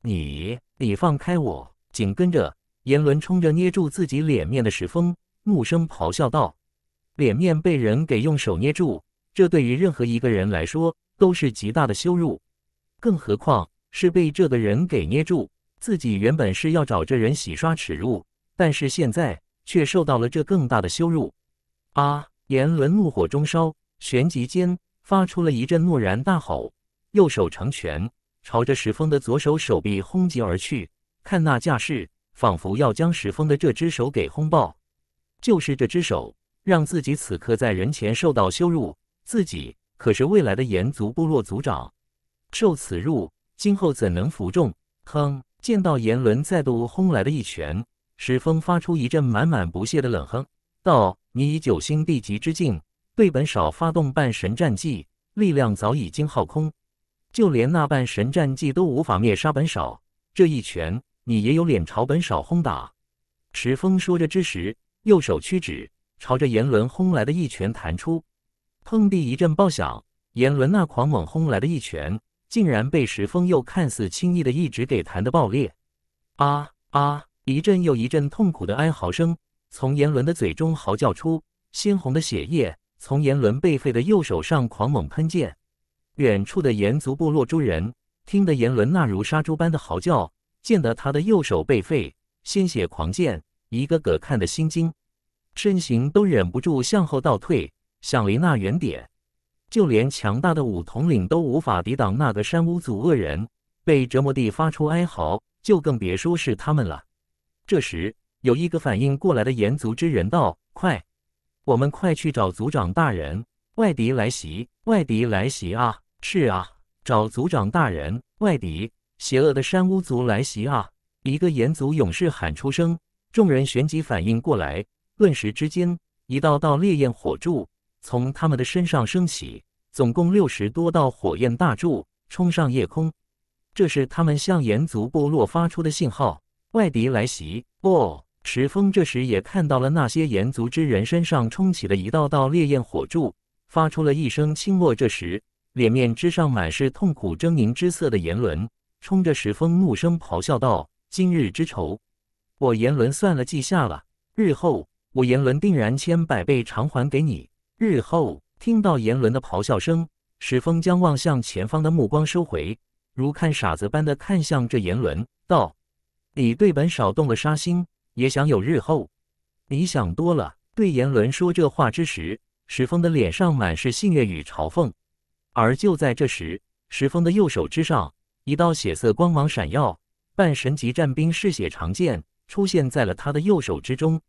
你，你放开我！”紧跟着，言伦冲着捏住自己脸面的石峰怒声咆哮道：“脸面被人给用手捏住，这对于任何一个人来说。”都是极大的羞辱，更何况是被这个人给捏住。自己原本是要找这人洗刷耻辱，但是现在却受到了这更大的羞辱。啊！颜伦怒火中烧，旋即间发出了一阵怒然大吼，右手成拳，朝着石峰的左手手臂轰击而去。看那架势，仿佛要将石峰的这只手给轰爆。就是这只手，让自己此刻在人前受到羞辱。自己。可是未来的炎族部落族长，受此辱，今后怎能服众？哼！见到炎伦再度轰来的一拳，石峰发出一阵满满不屑的冷哼，道：“你以九星地级之境对本少发动半神战技，力量早已经耗空，就连那半神战技都无法灭杀本少。这一拳，你也有脸朝本少轰打？”石峰说着之时，右手屈指，朝着炎伦轰来的一拳弹出。碰地一阵爆响，炎伦那狂猛轰来的一拳，竟然被石峰又看似轻易的一指给弹得爆裂。啊啊！一阵又一阵痛苦的哀嚎声从炎伦的嘴中嚎叫出，鲜红的血液从炎伦被废的右手上狂猛喷溅。远处的炎族部落诸人听得炎伦那如杀猪般的嚎叫，见得他的右手被废，鲜血狂溅，一个个看得心惊，身形都忍不住向后倒退。想离那远点，就连强大的五统领都无法抵挡那个山巫族恶人，被折磨地发出哀嚎，就更别说是他们了。这时，有一个反应过来的炎族之人道：“快，我们快去找族长大人！外敌来袭！外敌来袭啊！”“是啊，找族长大人！外敌，邪恶的山巫族来袭啊！”一个炎族勇士喊出声，众人旋即反应过来，顿时之间，一道道烈焰火柱。从他们的身上升起，总共六十多道火焰大柱冲上夜空。这是他们向炎族部落发出的信号。外敌来袭！哦，石峰这时也看到了那些炎族之人身上冲起了一道道烈焰火柱，发出了一声轻默。这时，脸面之上满是痛苦狰狞之色的炎伦冲着石峰怒声咆哮道：“今日之仇，我炎伦算了记下了，日后我炎伦定然千百倍偿还给你。”日后听到言伦的咆哮声，史峰将望向前方的目光收回，如看傻子般的看向这言伦，道：“你对本少动了杀心，也想有日后？你想多了。”对言伦说这话之时，史峰的脸上满是戏谑与嘲讽。而就在这时，石峰的右手之上，一道血色光芒闪耀，半神级战兵嗜血长剑出现在了他的右手之中，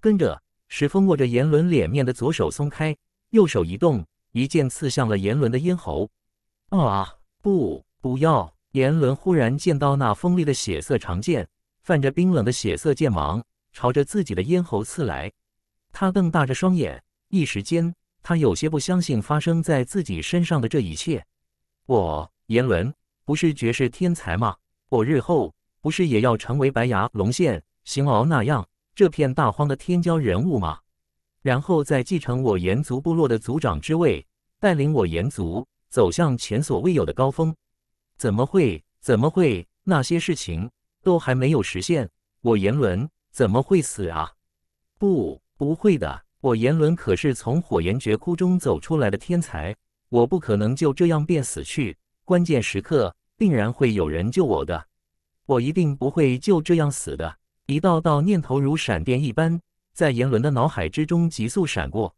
跟着。石峰握着严伦脸面的左手松开，右手一动，一剑刺向了严伦的咽喉。啊！不，不要！严伦忽然见到那锋利的血色长剑，泛着冰冷的血色剑芒，朝着自己的咽喉刺来。他瞪大着双眼，一时间他有些不相信发生在自己身上的这一切。我严伦不是绝世天才吗？我日后不是也要成为白牙、龙现、邢敖那样？这片大荒的天骄人物吗？然后再继承我炎族部落的族长之位，带领我炎族走向前所未有的高峰？怎么会？怎么会？那些事情都还没有实现，我炎伦怎么会死啊？不，不会的！我炎伦可是从火炎绝窟中走出来的天才，我不可能就这样便死去。关键时刻，定然会有人救我的，我一定不会就这样死的。一道道念头如闪电一般，在炎伦的脑海之中急速闪过。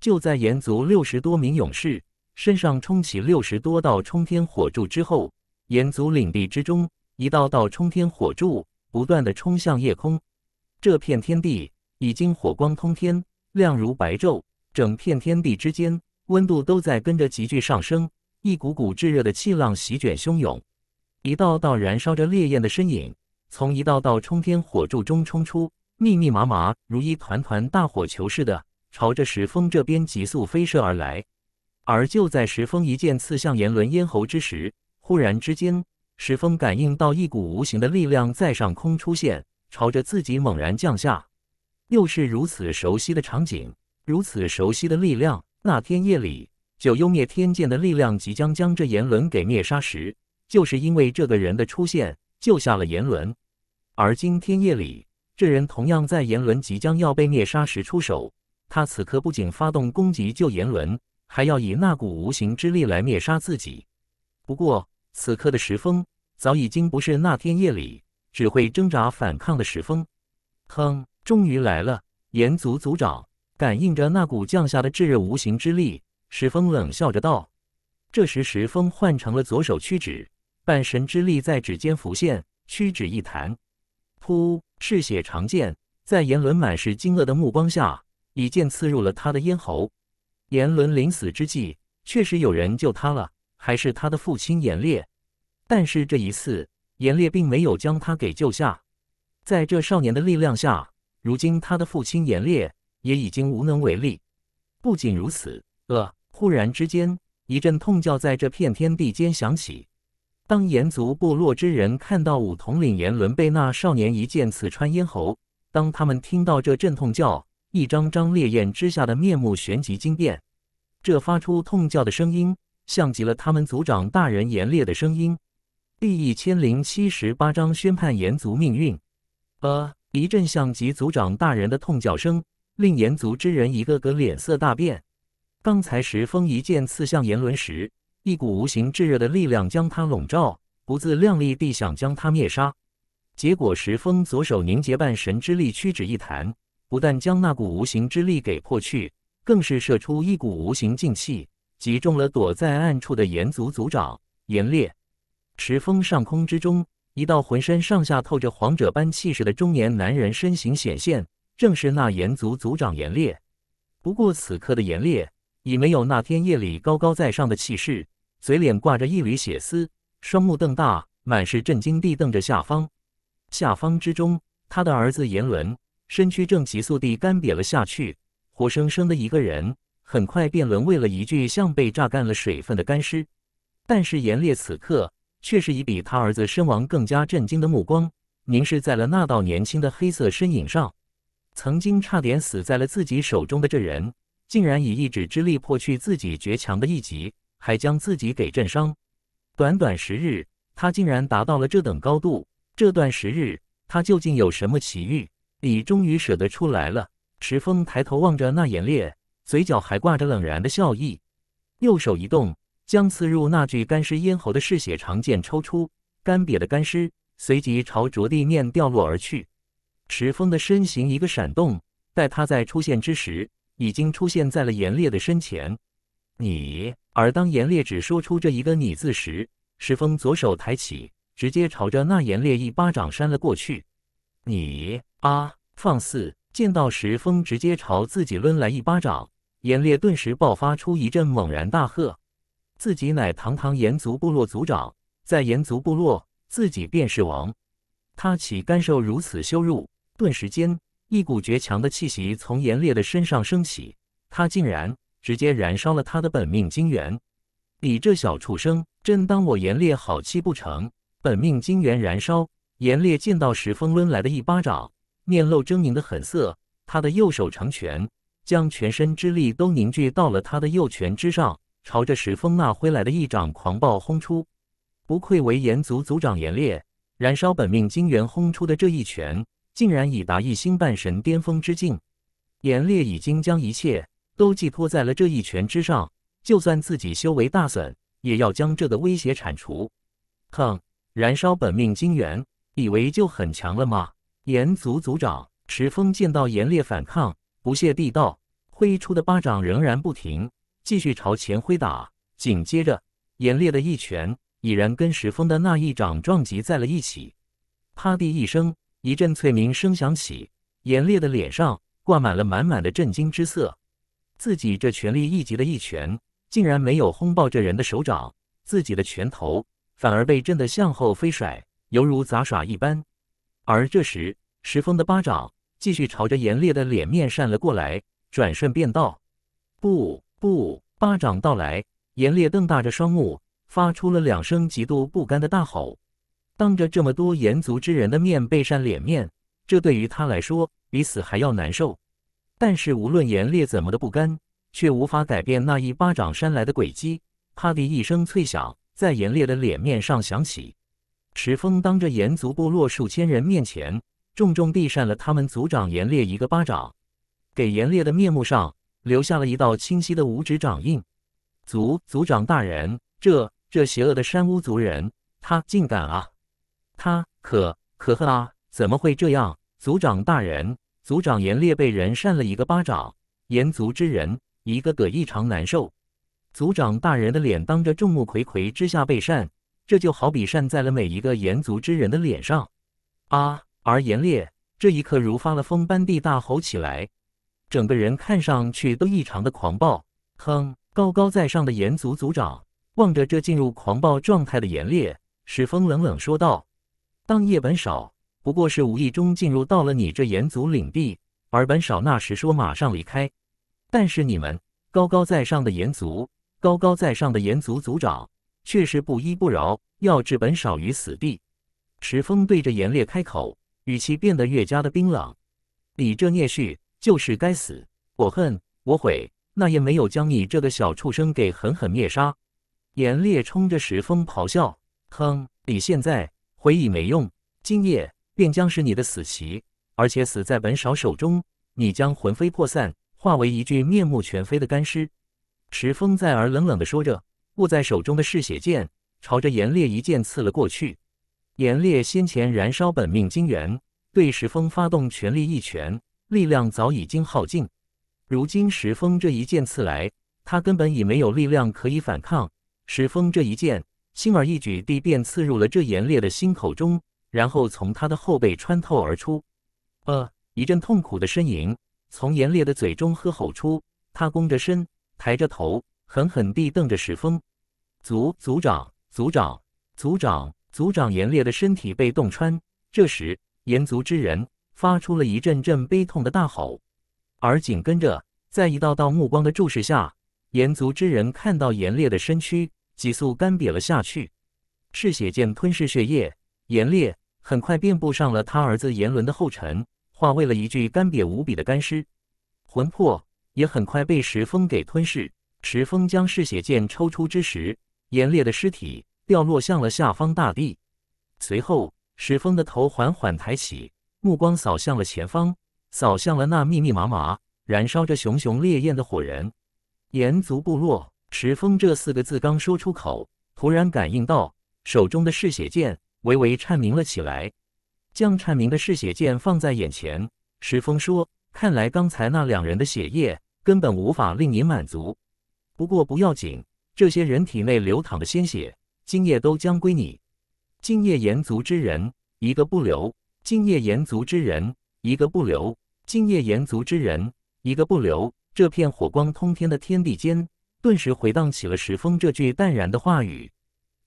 就在炎族六十多名勇士身上冲起六十多道冲天火柱之后，炎族领地之中，一道道冲天火柱不断的冲向夜空。这片天地已经火光通天，亮如白昼，整片天地之间温度都在跟着急剧上升，一股股炙热的气浪席卷汹涌，一道道燃烧着烈焰的身影。从一道道冲天火柱中冲出，密密麻麻如一团团大火球似的，朝着石峰这边急速飞射而来。而就在石峰一剑刺向炎轮咽喉之时，忽然之间，石峰感应到一股无形的力量在上空出现，朝着自己猛然降下。又是如此熟悉的场景，如此熟悉的力量。那天夜里，九幽灭天剑的力量即将将这炎轮给灭杀时，就是因为这个人的出现。救下了炎轮，而今天夜里，这人同样在炎轮即将要被灭杀时出手。他此刻不仅发动攻击救炎轮，还要以那股无形之力来灭杀自己。不过，此刻的石峰早已经不是那天夜里只会挣扎反抗的石峰。哼，终于来了！炎族族长感应着那股降下的炙热无形之力，石峰冷笑着道。这时，石峰换成了左手屈指。半神之力在指尖浮现，屈指一弹，噗！赤血长剑在炎伦满是惊愕的目光下，一剑刺入了他的咽喉。炎伦临死之际，确实有人救他了，还是他的父亲炎烈。但是这一次，炎烈并没有将他给救下。在这少年的力量下，如今他的父亲炎烈也已经无能为力。不仅如此，呃，忽然之间，一阵痛叫在这片天地间响起。当炎族部落之人看到五统领炎伦被那少年一剑刺穿咽喉，当他们听到这阵痛叫，一张张烈焰之下的面目旋即惊变。这发出痛叫的声音，像极了他们族长大人炎烈的声音。第一千零七十八章宣判炎族命运。呃，一阵像极族长大人的痛叫声，令炎族之人一个个脸色大变。刚才时风一剑刺向炎伦时。一股无形炙热的力量将他笼罩，不自量力地想将他灭杀，结果石峰左手凝结半神之力，屈指一弹，不但将那股无形之力给破去，更是射出一股无形劲气，击中了躲在暗处的炎族族长炎烈。石峰上空之中，一道浑身上下透着皇者般气势的中年男人身形显现，正是那炎族族长炎烈。不过此刻的炎烈已没有那天夜里高高在上的气势。嘴脸挂着一缕血丝，双目瞪大，满是震惊地瞪着下方。下方之中，他的儿子严伦身躯正急速地干瘪了下去，活生生的一个人，很快便沦为了一具像被榨干了水分的干尸。但是严烈此刻却是以比他儿子身亡更加震惊的目光凝视在了那道年轻的黑色身影上。曾经差点死在了自己手中的这人，竟然以一指之力破去自己绝强的一击。还将自己给震伤，短短十日，他竟然达到了这等高度。这段时日，他究竟有什么奇遇？你终于舍得出来了。池峰抬头望着那炎烈，嘴角还挂着冷然的笑意，右手一动，将刺入那具干尸咽喉的嗜血长剑抽出。干瘪的干尸随即朝着地面掉落而去。池峰的身形一个闪动，待他在出现之时，已经出现在了严烈的身前。你。而当严烈只说出这一个“你”字时，石峰左手抬起，直接朝着那严烈一巴掌扇了过去。“你啊，放肆！”见到石峰直接朝自己抡来一巴掌，严烈顿时爆发出一阵猛然大喝：“自己乃堂堂炎族部落族长，在炎族部落，自己便是王，他岂甘受如此羞辱？”顿时间，一股绝强的气息从严烈的身上升起，他竟然。直接燃烧了他的本命金元！你这小畜生，真当我严烈好气不成？本命金元燃烧，严烈见到石峰抡来的一巴掌，面露狰狞的狠色。他的右手成拳，将全身之力都凝聚到了他的右拳之上，朝着石峰那挥来的一掌狂暴轰出。不愧为炎族族长严烈，燃烧本命金元轰出的这一拳，竟然已达一星半神巅峰之境。严烈已经将一切。都寄托在了这一拳之上，就算自己修为大损，也要将这个威胁铲除。哼！燃烧本命金元，以为就很强了吗？炎族族长石峰见到炎烈反抗，不屑地道：“挥出的巴掌仍然不停，继续朝前挥打。”紧接着，炎烈的一拳已然跟石峰的那一掌撞击在了一起。啪地一声，一阵脆鸣声响起，炎烈的脸上挂满了满满的震惊之色。自己这全力一级的一拳，竟然没有轰爆这人的手掌，自己的拳头反而被震得向后飞甩，犹如杂耍一般。而这时，石峰的巴掌继续朝着严烈的脸面扇了过来，转瞬便到。不不，巴掌到来，严烈瞪大着双目，发出了两声极度不甘的大吼。当着这么多炎族之人的面被扇脸面，这对于他来说，比死还要难受。但是无论严烈怎么的不甘，却无法改变那一巴掌扇来的轨迹。啪的一声脆响，在严烈的脸面上响起。池峰当着炎族部落数千人面前，重重地扇了他们族长严烈一个巴掌，给严烈的面目上留下了一道清晰的五指掌印。族族长大人，这这邪恶的山屋族人，他竟敢啊！他可可恨啊！怎么会这样？族长大人。族长严烈被人扇了一个巴掌，严族之人一个个异常难受。族长大人的脸当着众目睽睽之下被扇，这就好比扇在了每一个严族之人的脸上。啊！而严烈这一刻如发了疯般地大吼起来，整个人看上去都异常的狂暴。哼！高高在上的严族族长望着这进入狂暴状态的严烈，使风冷冷说道：“当夜本少。”不过是无意中进入到了你这炎族领地，而本少那时说马上离开，但是你们高高在上的炎族，高高在上的炎族族长却是不依不饶，要置本少于死地。石峰对着炎烈开口，语气变得越加的冰冷：“你这孽畜就是该死，我恨我悔，那也没有将你这个小畜生给狠狠灭杀。”炎烈冲着石峰咆哮：“哼，你现在回忆没用，今夜。”便将是你的死期，而且死在本少手中，你将魂飞魄散，化为一具面目全非的干尸。”石峰在而冷冷地说着，握在手中的嗜血剑朝着严烈一剑刺了过去。严烈先前燃烧本命精元，对石峰发动全力一拳，力量早已经耗尽。如今石峰这一剑刺来，他根本已没有力量可以反抗。石峰这一剑轻而易举地便刺入了这严烈的心口中。然后从他的后背穿透而出，呃，一阵痛苦的呻吟从严烈的嘴中呵吼出。他弓着身，抬着头，狠狠地瞪着石峰。族族长，族长，族长，族长！严烈的身体被洞穿。这时，炎族之人发出了一阵阵悲痛的大吼。而紧跟着，在一道道目光的注视下，炎族之人看到严烈的身躯急速干瘪了下去。嗜血剑吞噬血液，严烈。很快，遍布上了他儿子言伦的后尘，化为了一具干瘪无比的干尸，魂魄也很快被石峰给吞噬。石峰将嗜血剑抽出之时，严烈的尸体掉落向了下方大地。随后，石峰的头缓缓抬起，目光扫向了前方，扫向了那密密麻麻、燃烧着熊熊烈焰的火人炎族部落。石峰这四个字刚说出口，突然感应到手中的嗜血剑。微微颤鸣了起来，将颤鸣的嗜血剑放在眼前。石峰说：“看来刚才那两人的血液根本无法令你满足，不过不要紧，这些人体内流淌的鲜血、今夜都将归你。今夜炎族之人一个不留，今夜炎族之人一个不留，今夜炎族之人一个不留。”这片火光通天的天地间，顿时回荡起了石峰这句淡然的话语。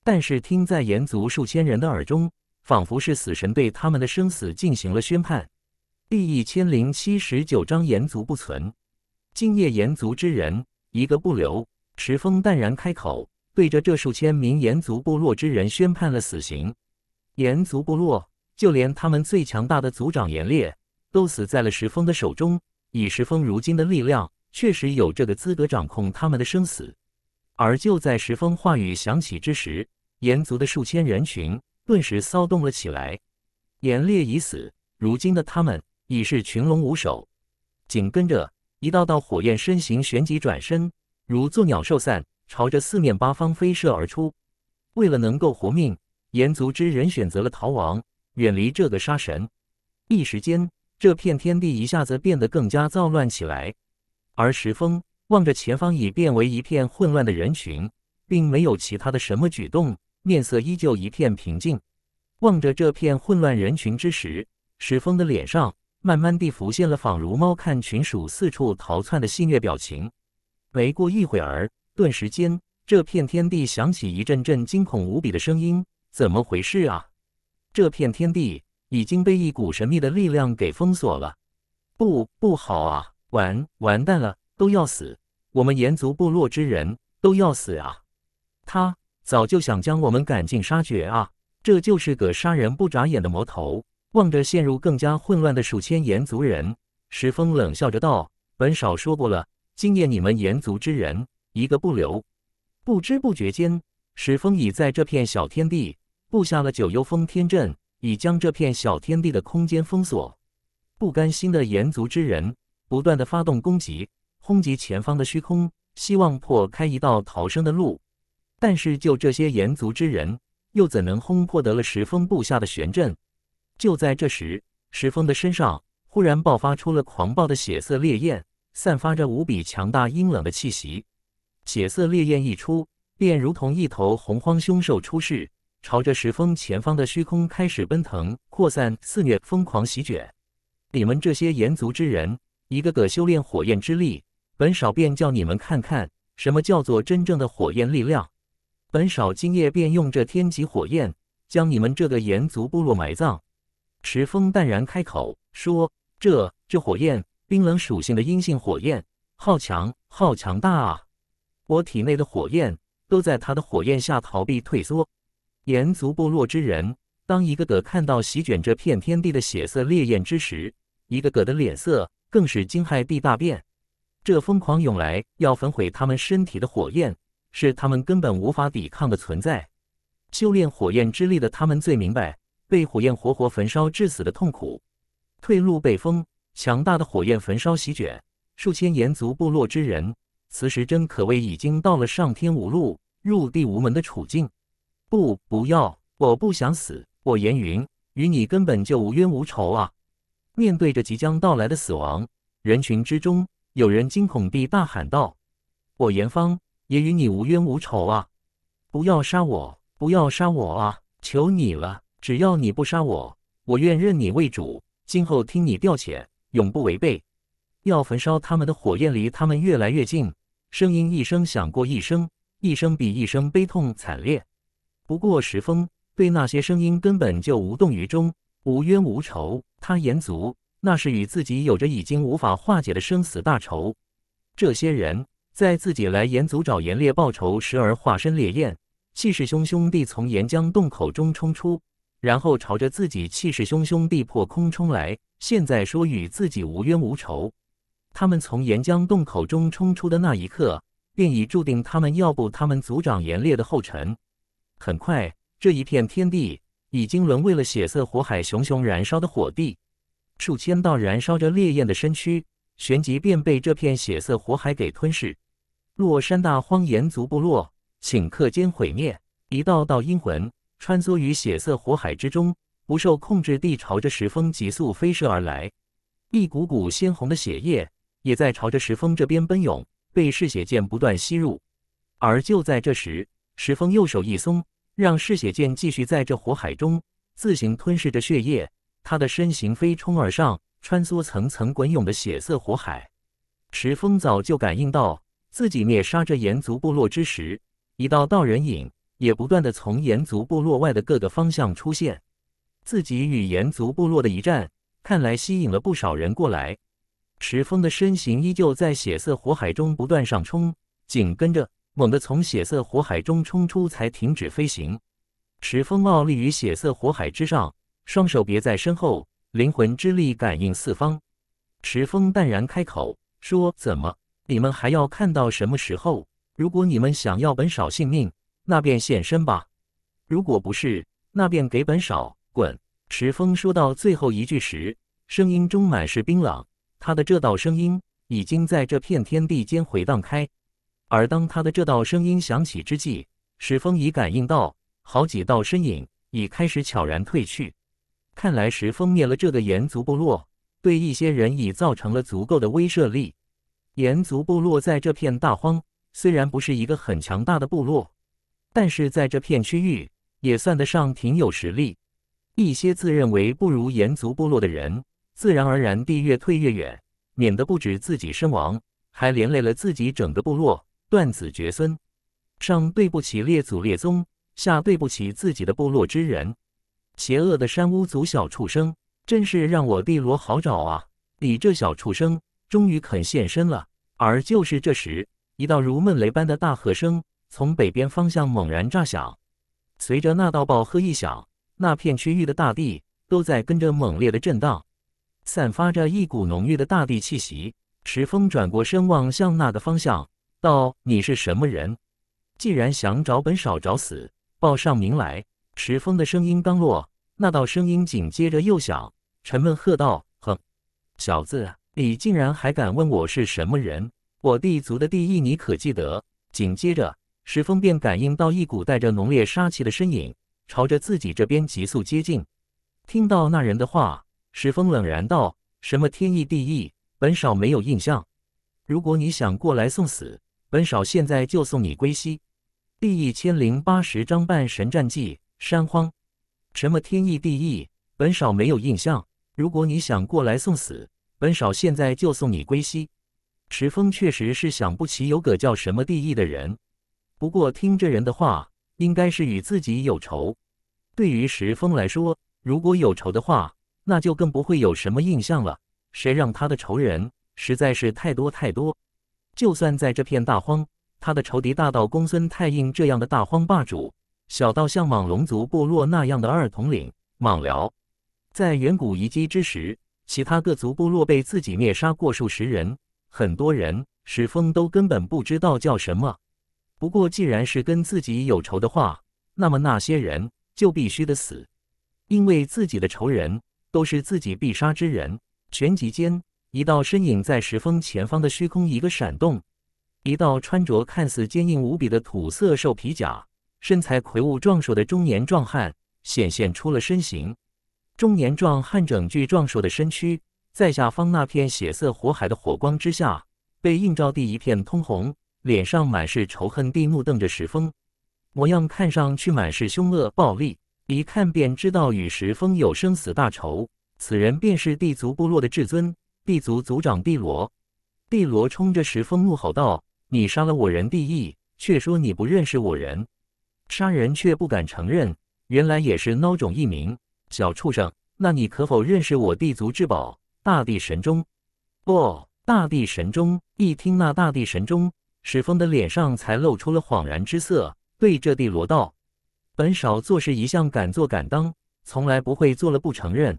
但是听在炎族数千人的耳中，仿佛是死神对他们的生死进行了宣判。第一千零七十九章：炎族不存，今夜炎族之人一个不留。石峰淡然开口，对着这数千名炎族部落之人宣判了死刑。炎族部落，就连他们最强大的族长炎烈都死在了石峰的手中。以石峰如今的力量，确实有这个资格掌控他们的生死。而就在石峰话语响起之时，炎族的数千人群顿时骚动了起来。炎烈已死，如今的他们已是群龙无首。紧跟着，一道道火焰身形旋即转身，如作鸟兽散，朝着四面八方飞射而出。为了能够活命，炎族之人选择了逃亡，远离这个杀神。一时间，这片天地一下子变得更加躁乱起来。而石峰。望着前方已变为一片混乱的人群，并没有其他的什么举动，面色依旧一片平静。望着这片混乱人群之时，石峰的脸上慢慢地浮现了仿如猫看群鼠四处逃窜的戏谑表情。没过一会儿，顿时间，这片天地响起一阵阵惊恐无比的声音：“怎么回事啊？这片天地已经被一股神秘的力量给封锁了！不，不好啊！完，完蛋了！”都要死，我们炎族部落之人都要死啊！他早就想将我们赶尽杀绝啊！这就是个杀人不眨眼的魔头。望着陷入更加混乱的数千炎族人，石峰冷笑着道：“本少说过了，今夜你们炎族之人一个不留。”不知不觉间，石峰已在这片小天地布下了九幽封天阵，已将这片小天地的空间封锁。不甘心的炎族之人不断的发动攻击。轰击前方的虚空，希望破开一道逃生的路。但是，就这些炎族之人，又怎能轰破得了石峰布下的玄阵？就在这时，石峰的身上忽然爆发出了狂暴的血色烈焰，散发着无比强大阴冷的气息。血色烈焰一出，便如同一头洪荒凶兽出世，朝着石峰前方的虚空开始奔腾扩散、肆虐、疯狂席卷。你们这些炎族之人，一个个修炼火焰之力。本少便叫你们看看什么叫做真正的火焰力量。本少今夜便用这天级火焰将你们这个炎族部落埋葬。池峰淡然开口说：“这这火焰，冰冷属性的阴性火焰，好强，好强大啊！我体内的火焰都在他的火焰下逃避退缩。炎族部落之人，当一个个看到席卷这片天地的血色烈焰之时，一个个的脸色更是惊骇地大变。”这疯狂涌来要焚毁他们身体的火焰，是他们根本无法抵抗的存在。修炼火焰之力的他们最明白，被火焰活活焚烧致死的痛苦。退路被封，强大的火焰焚烧席卷，数千炎族部落之人，此时真可谓已经到了上天无路、入地无门的处境。不，不要！我不想死！我颜云与你根本就无冤无仇啊！面对着即将到来的死亡，人群之中。有人惊恐地大喊道：“我严方也与你无冤无仇啊！不要杀我，不要杀我啊！求你了，只要你不杀我，我愿认你为主，今后听你调遣，永不违背。”要焚烧他们的火焰离他们越来越近，声音一声响过一声，一声比一声悲痛惨烈。不过石峰对那些声音根本就无动于衷，无冤无仇，他言足那是与自己有着已经无法化解的生死大仇。这些人在自己来岩族找炎烈报仇时，而化身烈焰，气势汹汹地从岩浆洞口中冲出，然后朝着自己气势汹汹地破空冲来。现在说与自己无冤无仇，他们从岩浆洞口中冲出的那一刻，便已注定他们要步他们族长炎烈的后尘。很快，这一片天地已经沦为了血色火海，熊熊燃烧的火地。数千道燃烧着烈焰的身躯，旋即便被这片血色火海给吞噬。洛山大荒岩族部落顷刻间毁灭。一道道阴魂穿梭于血色火海之中，不受控制地朝着石峰急速飞射而来。一股股鲜红的血液也在朝着石峰这边奔涌，被嗜血剑不断吸入。而就在这时，石峰右手一松，让嗜血剑继续在这火海中自行吞噬着血液。他的身形飞冲而上，穿梭层层滚涌的血色火海。石峰早就感应到，自己灭杀这炎族部落之时，一道道人影也不断的从炎族部落外的各个方向出现。自己与炎族部落的一战，看来吸引了不少人过来。石峰的身形依旧在血色火海中不断上冲，紧跟着猛地从血色火海中冲出，才停止飞行。石峰傲立于血色火海之上。双手别在身后，灵魂之力感应四方。石峰淡然开口说：“怎么？你们还要看到什么时候？如果你们想要本少性命，那便现身吧；如果不是，那便给本少滚。”石峰说到最后一句时，声音中满是冰冷。他的这道声音已经在这片天地间回荡开。而当他的这道声音响起之际，石峰已感应到好几道身影已开始悄然退去。看来石峰灭了这个炎族部落，对一些人已造成了足够的威慑力。炎族部落在这片大荒虽然不是一个很强大的部落，但是在这片区域也算得上挺有实力。一些自认为不如炎族部落的人，自然而然地越退越远，免得不止自己身亡，还连累了自己整个部落断子绝孙，上对不起列祖列宗，下对不起自己的部落之人。邪恶的山巫族小畜生，真是让我地罗好找啊！你这小畜生，终于肯现身了。而就是这时，一道如闷雷般的大喝声从北边方向猛然炸响。随着那道暴喝一响，那片区域的大地都在跟着猛烈的震荡，散发着一股浓郁的大地气息。石峰转过身望向那个方向，道：“你是什么人？既然想找本少找死，报上名来。”石峰的声音刚落。那道声音紧接着又响，沉闷喝道：“哼，小子，你竟然还敢问我是什么人？我地族的地义，你可记得？”紧接着，石峰便感应到一股带着浓烈杀气的身影，朝着自己这边急速接近。听到那人的话，石峰冷然道：“什么天意地义，本少没有印象。如果你想过来送死，本少现在就送你归西。”第一千零八十章半神战绩，山荒。什么天意地意？本少没有印象。如果你想过来送死，本少现在就送你归西。石峰确实是想不起有个叫什么地意的人，不过听这人的话，应该是与自己有仇。对于石峰来说，如果有仇的话，那就更不会有什么印象了。谁让他的仇人实在是太多太多？就算在这片大荒，他的仇敌大到公孙太硬这样的大荒霸主。小到像莽龙族部落那样的二统领莽辽，在远古遗迹之时，其他各族部落被自己灭杀过数十人，很多人石峰都根本不知道叫什么。不过，既然是跟自己有仇的话，那么那些人就必须得死，因为自己的仇人都是自己必杀之人。旋即间，一道身影在石峰前方的虚空一个闪动，一道穿着看似坚硬无比的土色兽皮甲。身材魁梧壮硕的中年壮汉显现出了身形。中年壮汉整具壮硕的身躯，在下方那片血色火海的火光之下，被映照地一片通红，脸上满是仇恨地怒瞪着石峰，模样看上去满是凶恶暴戾，一看便知道与石峰有生死大仇。此人便是地族部落的至尊，地族族长地罗。地罗冲着石峰怒吼道：“你杀了我人地毅，却说你不认识我人。”杀人却不敢承认，原来也是孬种一名小畜生。那你可否认识我地族之宝大地神钟？不，大地神钟。一听那大地神钟，史峰的脸上才露出了恍然之色，对这地罗道：“本少做事一向敢做敢当，从来不会做了不承认。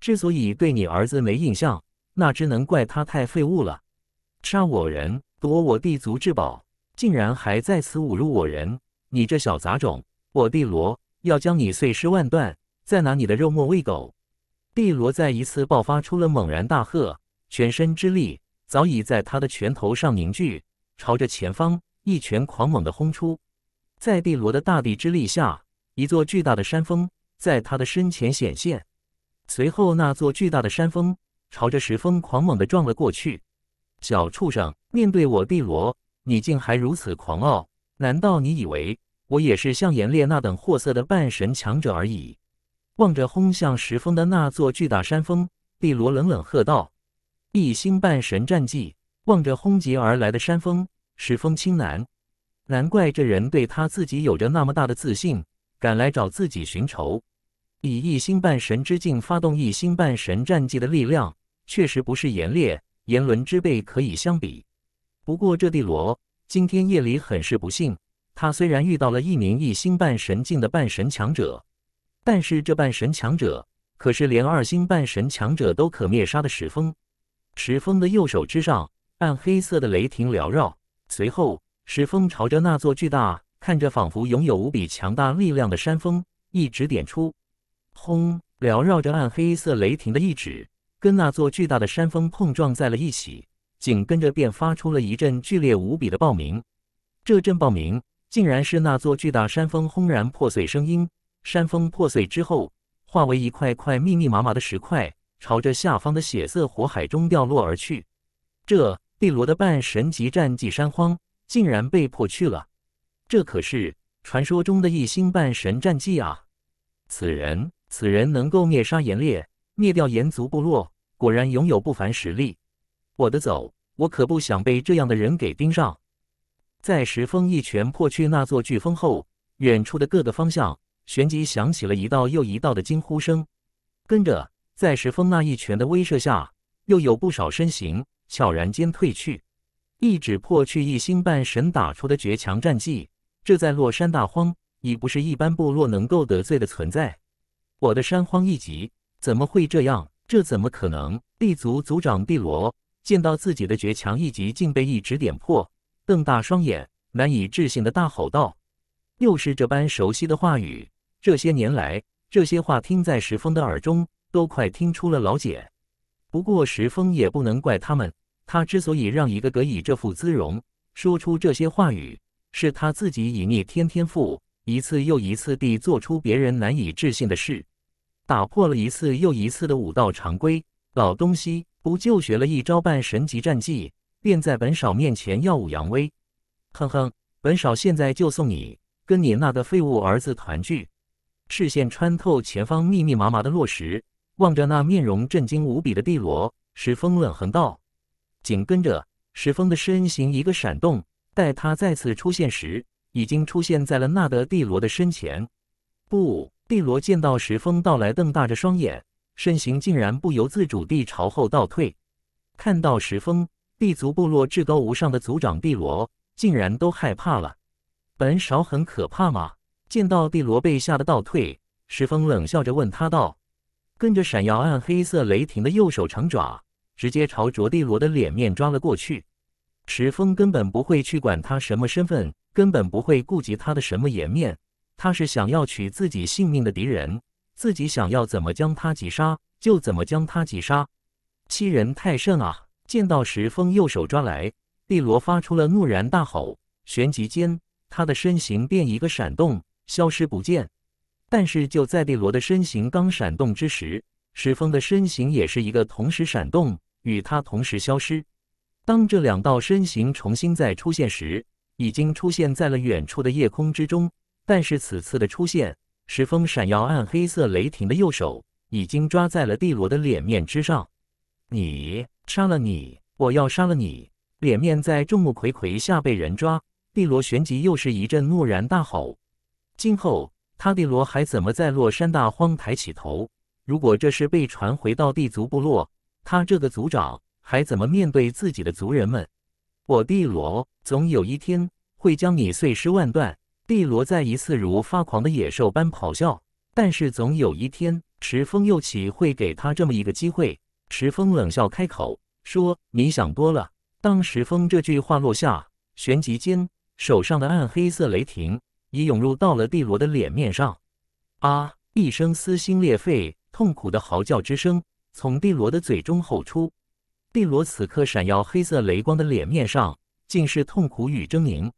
之所以对你儿子没印象，那只能怪他太废物了。杀我人，夺我地族之宝，竟然还在此侮辱我人。”你这小杂种，我帝罗要将你碎尸万段，再拿你的肉末喂狗！帝罗再一次爆发出了猛然大喝，全身之力早已在他的拳头上凝聚，朝着前方一拳狂猛的轰出。在帝罗的大地之力下，一座巨大的山峰在他的身前显现，随后那座巨大的山峰朝着石峰狂猛的撞了过去。小畜生，面对我帝罗，你竟还如此狂傲！难道你以为我也是像炎烈那等货色的半神强者而已？望着轰向石峰的那座巨大山峰，帝罗冷冷喝道：“一星半神战绩！”望着轰击而来的山峰，石峰轻喃：“难怪这人对他自己有着那么大的自信，敢来找自己寻仇。以一星半神之境发动一星半神战绩的力量，确实不是炎烈、炎轮之辈可以相比。不过这帝罗……”今天夜里很是不幸，他虽然遇到了一名一星半神境的半神强者，但是这半神强者可是连二星半神强者都可灭杀的石峰。石峰的右手之上，暗黑色的雷霆缭绕。随后，石峰朝着那座巨大、看着仿佛拥有无比强大力量的山峰一指点出，轰！缭绕着暗黑色雷霆的一指，跟那座巨大的山峰碰撞在了一起。紧跟着便发出了一阵剧烈无比的爆鸣，这阵爆鸣竟然是那座巨大山峰轰然破碎声音。山峰破碎之后，化为一块块密密麻麻的石块，朝着下方的血色火海中掉落而去。这帝罗的半神级战绩“山荒”竟然被破去了，这可是传说中的一星半神战绩啊！此人，此人能够灭杀炎烈，灭掉炎族部落，果然拥有不凡实力。我的走，我可不想被这样的人给盯上。在石峰一拳破去那座飓风后，远处的各个方向旋即响起了一道又一道的惊呼声。跟着，在石峰那一拳的威慑下，又有不少身形悄然间退去。一指破去一星半神打出的绝强战绩，这在落山大荒已不是一般部落能够得罪的存在。我的山荒一级怎么会这样？这怎么可能？地族族长碧罗。见到自己的绝强一击竟被一指点破，瞪大双眼，难以置信的大吼道：“又是这般熟悉的话语！这些年来，这些话听在石峰的耳中，都快听出了老茧。不过石峰也不能怪他们，他之所以让一个个以这副姿容说出这些话语，是他自己以逆天天赋，一次又一次地做出别人难以置信的事，打破了一次又一次的武道常规。老东西！”不就学了一招半神级战技，便在本少面前耀武扬威？哼哼，本少现在就送你跟你那个废物儿子团聚！视线穿透前方密密麻麻的落石，望着那面容震惊无比的帝罗，石峰冷哼道。紧跟着，石峰的身形一个闪动，待他再次出现时，已经出现在了那的帝罗的身前。不，帝罗见到石峰到来，瞪大着双眼。身形竟然不由自主地朝后倒退，看到石峰，地族部落至高无上的族长地罗竟然都害怕了。本少很可怕吗？见到地罗被吓得倒退，石峰冷笑着问他道：“跟着闪耀暗黑色雷霆的右手长爪，直接朝着地罗的脸面抓了过去。”石峰根本不会去管他什么身份，根本不会顾及他的什么颜面。他是想要取自己性命的敌人。自己想要怎么将他击杀，就怎么将他击杀，欺人太甚啊！见到石峰右手抓来，碧罗发出了怒然大吼，旋即间，他的身形便一个闪动，消失不见。但是就在碧罗的身形刚闪动之时，石峰的身形也是一个同时闪动，与他同时消失。当这两道身形重新再出现时，已经出现在了远处的夜空之中。但是此次的出现。石峰闪耀暗黑色雷霆的右手已经抓在了帝罗的脸面之上。你杀了你，我要杀了你！脸面在众目睽睽下被人抓，帝罗旋即又是一阵怒然大吼。今后他帝罗还怎么在洛山大荒抬起头？如果这事被传回到帝族部落，他这个族长还怎么面对自己的族人们？我帝罗总有一天会将你碎尸万段！帝罗再一次如发狂的野兽般咆哮，但是总有一天，池峰又岂会给他这么一个机会？池峰冷笑开口说：“你想多了。”当石峰这句话落下，旋即间，手上的暗黑色雷霆已涌入到了帝罗的脸面上。啊！一声撕心裂肺、痛苦的嚎叫之声从帝罗的嘴中吼出。帝罗此刻闪耀黑色雷光的脸面上，竟是痛苦与狰狞。